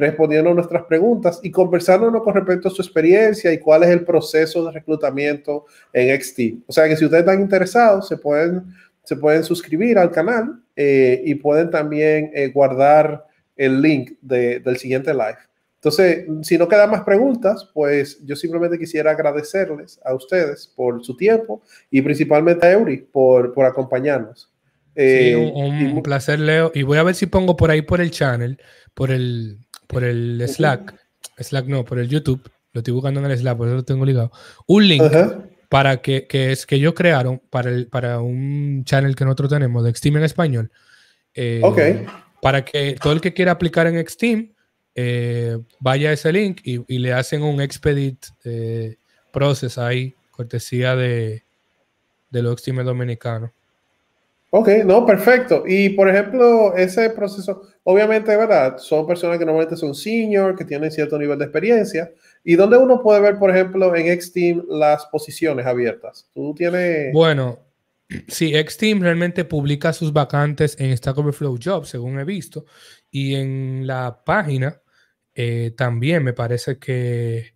Speaker 1: respondiendo a nuestras preguntas y conversándonos con respecto a su experiencia y cuál es el proceso de reclutamiento en XT. O sea que si ustedes están interesados, se pueden, se pueden suscribir al canal eh, y pueden también eh, guardar el link de, del siguiente live. Entonces, si no quedan más preguntas, pues yo simplemente quisiera agradecerles a ustedes por su tiempo y principalmente a Eury por, por acompañarnos. sí, eh,
Speaker 2: un, un, placer, Leo. Y voy a ver si pongo por ahí por el channel, por el, por el Slack, Slack no, por el YouTube, lo estoy buscando en el Slack, por eso lo tengo ligado, un link para que, que, es que ellos crearon para, el, para un channel que nosotros tenemos de Xteam en español. Eh, Para que todo el que quiera aplicar en Xteam eh, vaya a ese link y, le hacen un expedit eh, process ahí, cortesía de, de los Xteam dominicanos.
Speaker 1: Ok, no, perfecto. Y por ejemplo, ese proceso, obviamente, ¿verdad? Son personas que normalmente son senior, que tienen cierto nivel de experiencia. ¿Y dónde uno puede ver, por ejemplo, en Xteam las posiciones abiertas? Tú tienes. Bueno,
Speaker 2: sí, Xteam realmente publica sus vacantes en Stack Overflow Jobs, según he visto. Y en la página eh, también me parece que,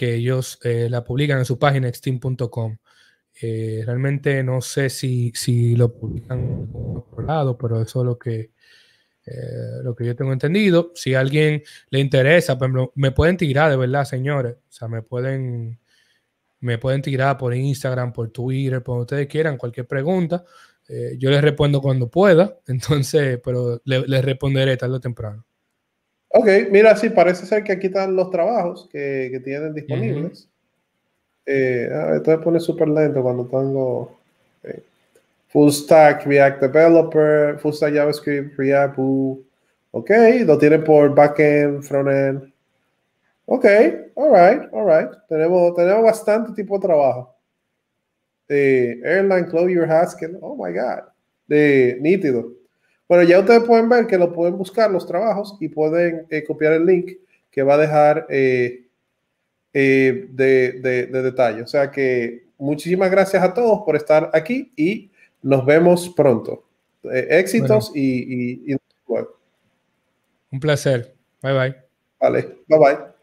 Speaker 2: ellos eh, la publican en su página, xteam.com. Eh, realmente no sé si, si lo publican por otro lado, pero eso es lo que, eh, lo que yo tengo entendido. Si a alguien le interesa, me pueden tirar, de verdad, señores. O sea, me pueden, me pueden tirar por Instagram, por Twitter, por donde ustedes quieran, cualquier pregunta. Eh, yo les respondo cuando pueda, entonces, pero les responderé tarde o temprano.
Speaker 1: Ok, mira, sí, parece ser que aquí están los trabajos que, que tienen disponibles eh, esto pone súper lento cuando tengo eh, full stack React developer, full stack JavaScript, React, ok, lo tiene por backend, frontend. Ok, right. All Tenemos, tenemos bastante tipo de trabajo. De Airline Closure Haskell, oh my god, de nítido. Bueno, ya ustedes pueden ver que lo pueden buscar los trabajos y pueden eh, copiar el link que va a dejar. Eh, eh, de, detalle. O sea que muchísimas gracias a todos por estar aquí y nos vemos pronto. Eh, éxitos y, y...
Speaker 2: Un placer. Bye bye.
Speaker 1: Vale, bye bye.